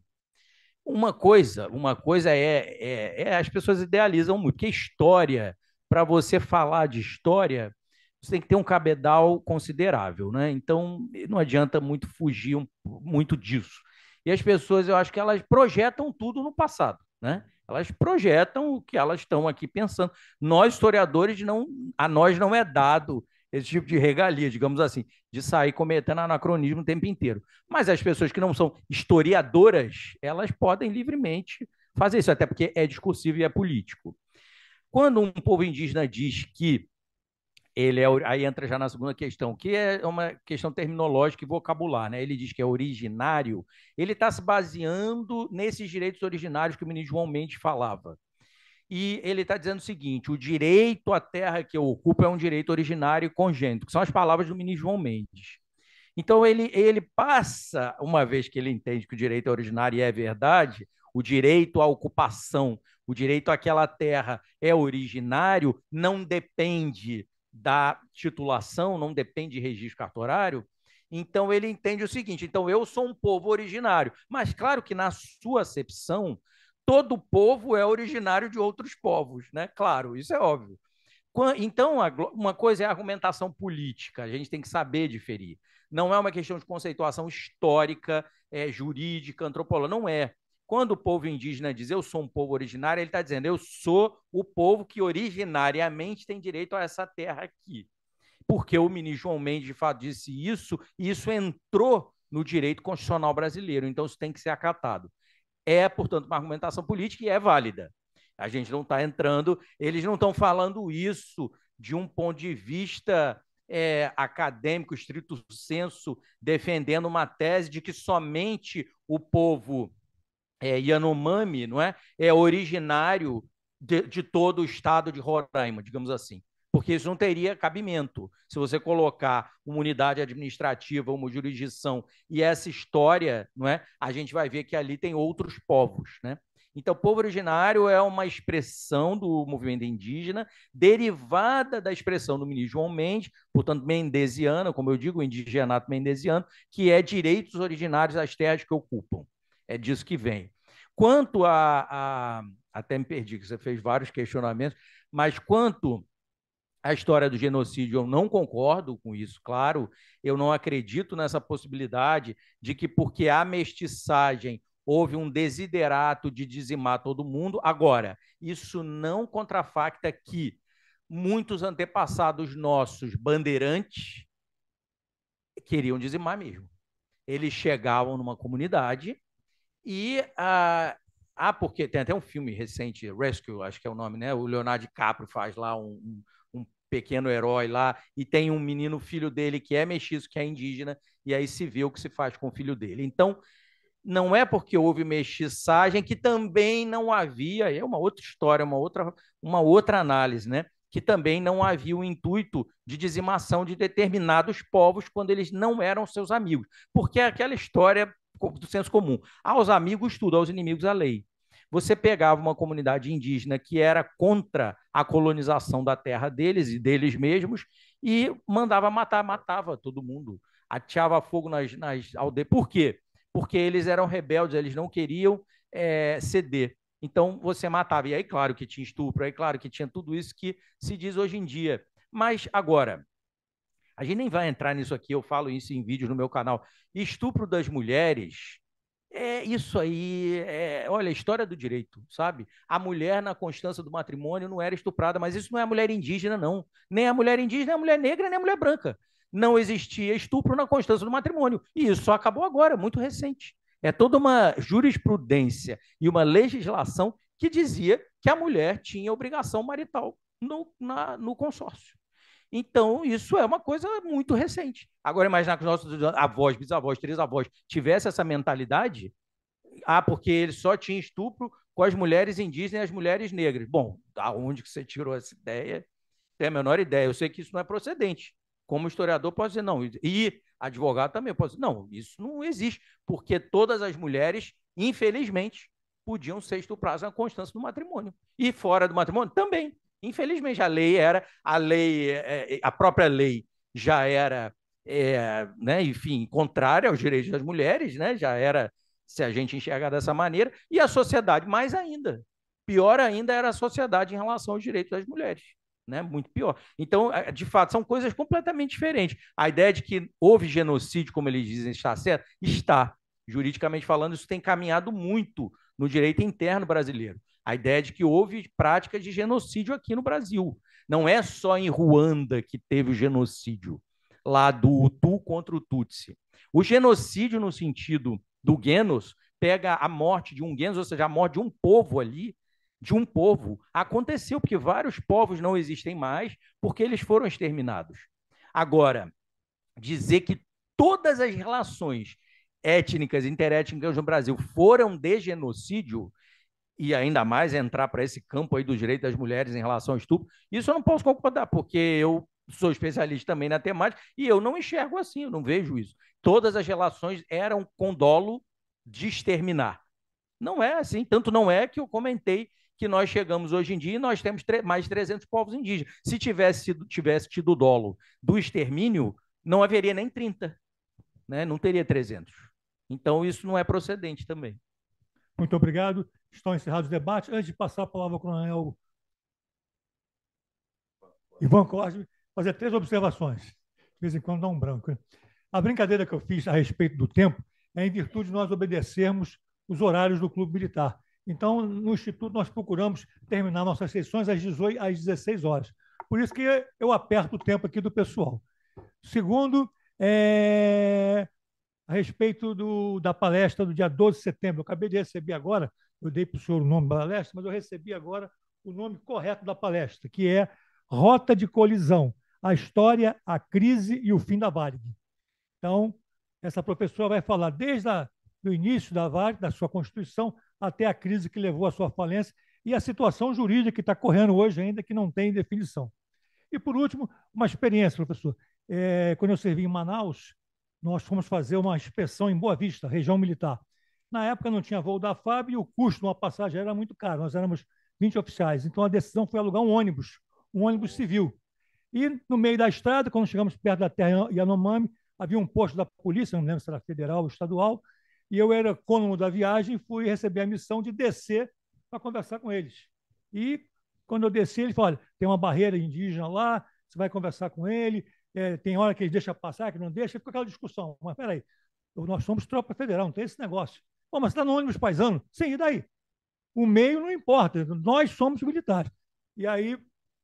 uma coisa, uma coisa é, é, é as pessoas idealizam muito, que história, para você falar de história, você tem que ter um cabedal considerável, né? Então não adianta muito fugir muito disso. E as pessoas, eu acho que elas projetam tudo no passado, né? Elas projetam o que elas estão aqui pensando. Nós historiadores não, a nós não é dado esse tipo de regalia, digamos assim, de sair cometendo anacronismo o tempo inteiro. Mas as pessoas que não são historiadoras, elas podem livremente fazer isso, até porque é discursivo e é político. Quando um povo indígena diz que ele é, aí entra já na segunda questão, que é uma questão terminológica e vocabular, né? Ele diz que é originário, ele está se baseando nesses direitos originários que o ministro João Mendes falava. E ele está dizendo o seguinte: o direito à terra que eu ocupo é um direito originário e congênito, que são as palavras do ministro João Mendes. Então, ele, ele passa, uma vez que ele entende que o direito é originário e é verdade, o direito à ocupação, o direito àquela terra é originário, não depende da titulação, não depende de registro cartorário. Então, ele entende o seguinte: então, eu sou um povo originário. Mas, claro que, na sua acepção, todo povo é originário de outros povos, né? Claro, isso é óbvio. Então, uma coisa é a argumentação política, a gente tem que saber diferir. Não é uma questão de conceituação histórica, é, jurídica, antropológica, não é. Quando o povo indígena diz eu sou um povo originário, ele está dizendo eu sou o povo que originariamente tem direito a essa terra aqui. Porque o ministro João Mendes, de fato, disse isso, e isso entrou no direito constitucional brasileiro, então isso tem que ser acatado é, portanto, uma argumentação política e é válida. A gente não está entrando, eles não estão falando isso de um ponto de vista é, acadêmico, estrito senso, defendendo uma tese de que somente o povo é, Yanomami não é, é originário de, de todo o estado de Roraima, digamos assim porque isso não teria cabimento. Se você colocar uma unidade administrativa, uma jurisdição e essa história, não é? A gente vai ver que ali tem outros povos, né? Então, povo originário é uma expressão do movimento indígena, derivada da expressão do ministro João Mendes, portanto, mendesiana, como eu digo, indigenato mendesiano, que é direitos originários às terras que ocupam. É disso que vem. Quanto a. a até me perdi, que você fez vários questionamentos, mas quanto a história do genocídio, eu não concordo com isso, claro. Eu não acredito nessa possibilidade de que, porque há mestiçagem, houve um desiderato de dizimar todo mundo. Agora, isso não contrafacta que muitos antepassados nossos bandeirantes queriam dizimar mesmo. Eles chegavam numa comunidade e. Ah, ah, porque tem até um filme recente, Rescue, acho que é o nome, né? O Leonardo DiCaprio faz lá um, um pequeno herói lá, e tem um menino filho dele que é mestiço, que é indígena, e aí se vê o que se faz com o filho dele. Então, não é porque houve mestiçagem que também não havia, é uma outra história, uma outra, uma outra análise, né? Que também não havia o intuito de dizimação de determinados povos quando eles não eram seus amigos. Porque é aquela história do senso comum. Aos ah, amigos tudo, aos inimigos a lei você pegava uma comunidade indígena que era contra a colonização da terra deles e deles mesmos e mandava matar, matava todo mundo, ateava fogo nas, nas aldeias. Por quê? Porque eles eram rebeldes, eles não queriam é, ceder. Então você matava. E aí, claro que tinha estupro, aí, claro que tinha tudo isso que se diz hoje em dia. Mas agora, a gente nem vai entrar nisso aqui, eu falo isso em vídeos no meu canal. Estupro das mulheres é isso aí. É, olha, a história do direito, sabe? A mulher, na constância do matrimônio, não era estuprada, mas isso não é a mulher indígena, não. Nem a mulher indígena, nem a mulher negra, nem a mulher branca. Não existia estupro na constância do matrimônio. E isso só acabou agora, é muito recente. É toda uma jurisprudência e uma legislação que dizia que a mulher tinha obrigação marital no, na, no consórcio. Então, isso é uma coisa muito recente. Agora, imaginar que os nossos avós, bisavós, três avós tivessem essa mentalidade, ah, porque ele só tinha estupro com as mulheres indígenas e as mulheres negras. Bom, aonde que você tirou essa ideia? Tem a menor ideia. Eu sei que isso não é procedente. Como historiador, posso dizer não. E advogado também, posso dizer, não, isso não existe, porque todas as mulheres, infelizmente, podiam ser estupradas na constância do matrimônio. E fora do matrimônio também. Infelizmente, a lei era, a lei, é, é, a própria lei já era, é, né, enfim, contrária aos direitos das mulheres, né, já era, se a gente enxergar dessa maneira, e a sociedade mais ainda. Pior ainda era a sociedade em relação aos direitos das mulheres. Né? Muito pior. Então, é, de fato, são coisas completamente diferentes. A ideia de que houve genocídio, como eles dizem, está certo? Está. Juridicamente falando, isso tem caminhado muito no direito interno brasileiro. A ideia de que houve práticas de genocídio aqui no Brasil. Não é só em Ruanda que teve o genocídio, lá do Hutu contra o Tutsi. O genocídio, no sentido do Genos, pega a morte de um Genos, ou seja, a morte de um povo ali, de um povo, aconteceu porque vários povos não existem mais porque eles foram exterminados. Agora, dizer que todas as relações étnicas, interétnicas no Brasil foram de genocídio, e ainda mais entrar para esse campo aí do direito das mulheres em relação ao estupro. Isso eu não posso concordar, porque eu sou especialista também na temática e eu não enxergo assim, eu não vejo isso. Todas as relações eram com dolo de exterminar. Não é assim, tanto não é que eu comentei que nós chegamos hoje em dia e nós temos mais de 300 povos indígenas. Se tivesse, tivesse tido o dolo do extermínio, não haveria nem 30, né? não teria 300. Então, isso não é procedente também. Muito obrigado. Estão encerrados os debates. Antes de passar a palavra ao coronel Ivan Cosme, fazer três observações. De vez em quando dá um branco. Né? A brincadeira que eu fiz a respeito do tempo é em virtude de nós obedecermos os horários do Clube Militar. Então, no Instituto, nós procuramos terminar nossas sessões às, 18, às 16 horas. Por isso que eu aperto o tempo aqui do pessoal. Segundo, é a respeito do, da palestra do dia 12 de setembro. Eu acabei de receber agora, eu dei para o senhor o nome da palestra, mas eu recebi agora o nome correto da palestra, que é Rota de Colisão, a História, a Crise e o Fim da Varg. Então, essa professora vai falar desde o início da Varg, da sua constituição, até a crise que levou à sua falência e a situação jurídica que está correndo hoje ainda, que não tem definição. E, por último, uma experiência, professor. É, quando eu servi em Manaus, nós fomos fazer uma inspeção em Boa Vista, região militar. Na época não tinha voo da FAB e o custo de uma passagem era muito caro. Nós éramos 20 oficiais. Então a decisão foi alugar um ônibus, um ônibus civil. E no meio da estrada, quando chegamos perto da terra Yanomami, havia um posto da polícia, não lembro se era federal ou estadual, e eu era cônomo da viagem e fui receber a missão de descer para conversar com eles. E quando eu desci, ele falou: olha, tem uma barreira indígena lá, você vai conversar com ele, é, tem hora que eles deixam passar, que não deixa, fica aquela discussão. Mas peraí, nós somos tropa federal, não tem esse negócio. Pô, mas você está no ônibus paisano? Sim, e daí? O meio não importa, nós somos militares. E aí,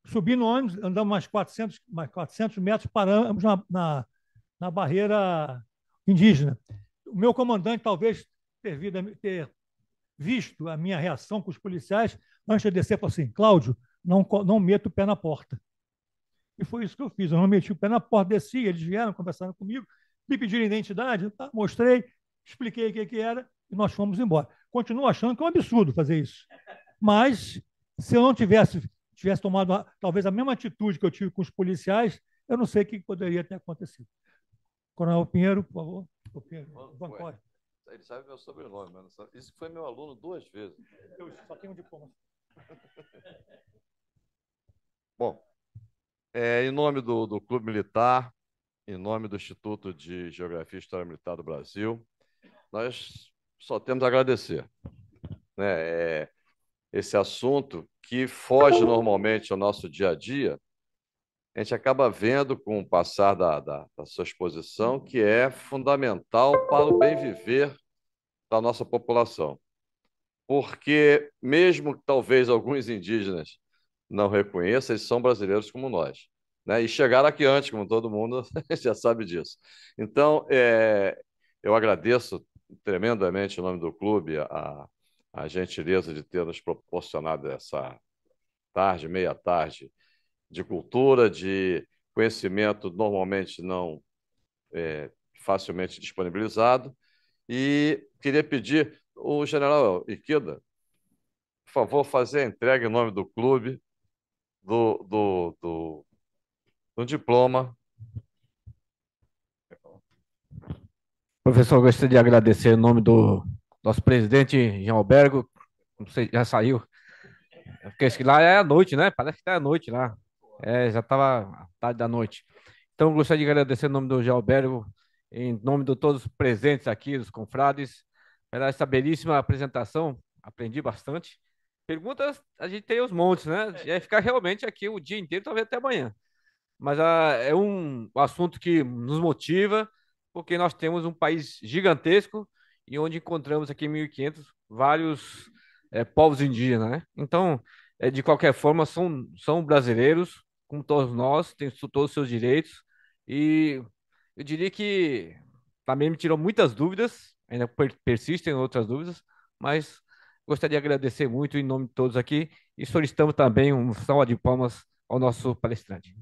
subi no ônibus, andamos mais 400, mais 400 metros, paramos na, na, na barreira indígena. O meu comandante talvez ter, vida, ter visto a minha reação com os policiais, antes de descer, falou assim: Cláudio, não, não meta o pé na porta. E foi isso que eu fiz. Eu não meti o pé na porta, desci, eles vieram, conversaram comigo, me pediram identidade, tá? mostrei, expliquei o que, que era e nós fomos embora. Continuo achando que é um absurdo fazer isso. Mas, se eu não tivesse, tivesse tomado a, talvez a mesma atitude que eu tive com os policiais, eu não sei o que poderia ter acontecido. Coronel Pinheiro, por favor. O Pinheiro, ele sabe meu sobrenome, mas não sabe. Isso foi meu aluno duas vezes. Eu só tenho um diploma. Bom, é, em nome do, do Clube Militar, em nome do Instituto de Geografia e História Militar do Brasil, nós só temos a agradecer. Né? É, esse assunto que foge normalmente ao nosso dia a dia, a gente acaba vendo com o passar da, da, da sua exposição que é fundamental para o bem viver da nossa população. Porque, mesmo que talvez alguns indígenas não reconheça, eles são brasileiros como nós. Né? E chegaram aqui antes, como todo mundo já sabe disso. Então, é, eu agradeço tremendamente em nome do clube a, a gentileza de ter nos proporcionado essa tarde, meia tarde, de cultura, de conhecimento normalmente não é, facilmente disponibilizado. E queria pedir o general Iquida, por favor, fazer a entrega em nome do clube do, do, do, do diploma. Professor, gostaria de agradecer em nome do nosso presidente Jean Albergo, não sei, já saiu. É porque lá é à noite, né? Parece que está à noite lá. É, já estava tarde da noite. Então, gostaria de agradecer em nome do Albergo, em nome de todos os presentes aqui, dos confrades, pela essa belíssima apresentação. Aprendi bastante. Perguntas a gente tem os montes, né? É. ficar realmente aqui o dia inteiro, talvez até amanhã. Mas a, ah, é um assunto que nos motiva, porque nós temos um país gigantesco e onde encontramos aqui em 1500 vários é, povos indígenas, né? Então, é, de qualquer forma, são, são brasileiros, como todos nós, têm todos os seus direitos. E eu diria que também me tirou muitas dúvidas, ainda persistem outras dúvidas, mas Gostaria de agradecer muito em nome de todos aqui e solicitamos também um salva de palmas ao nosso palestrante.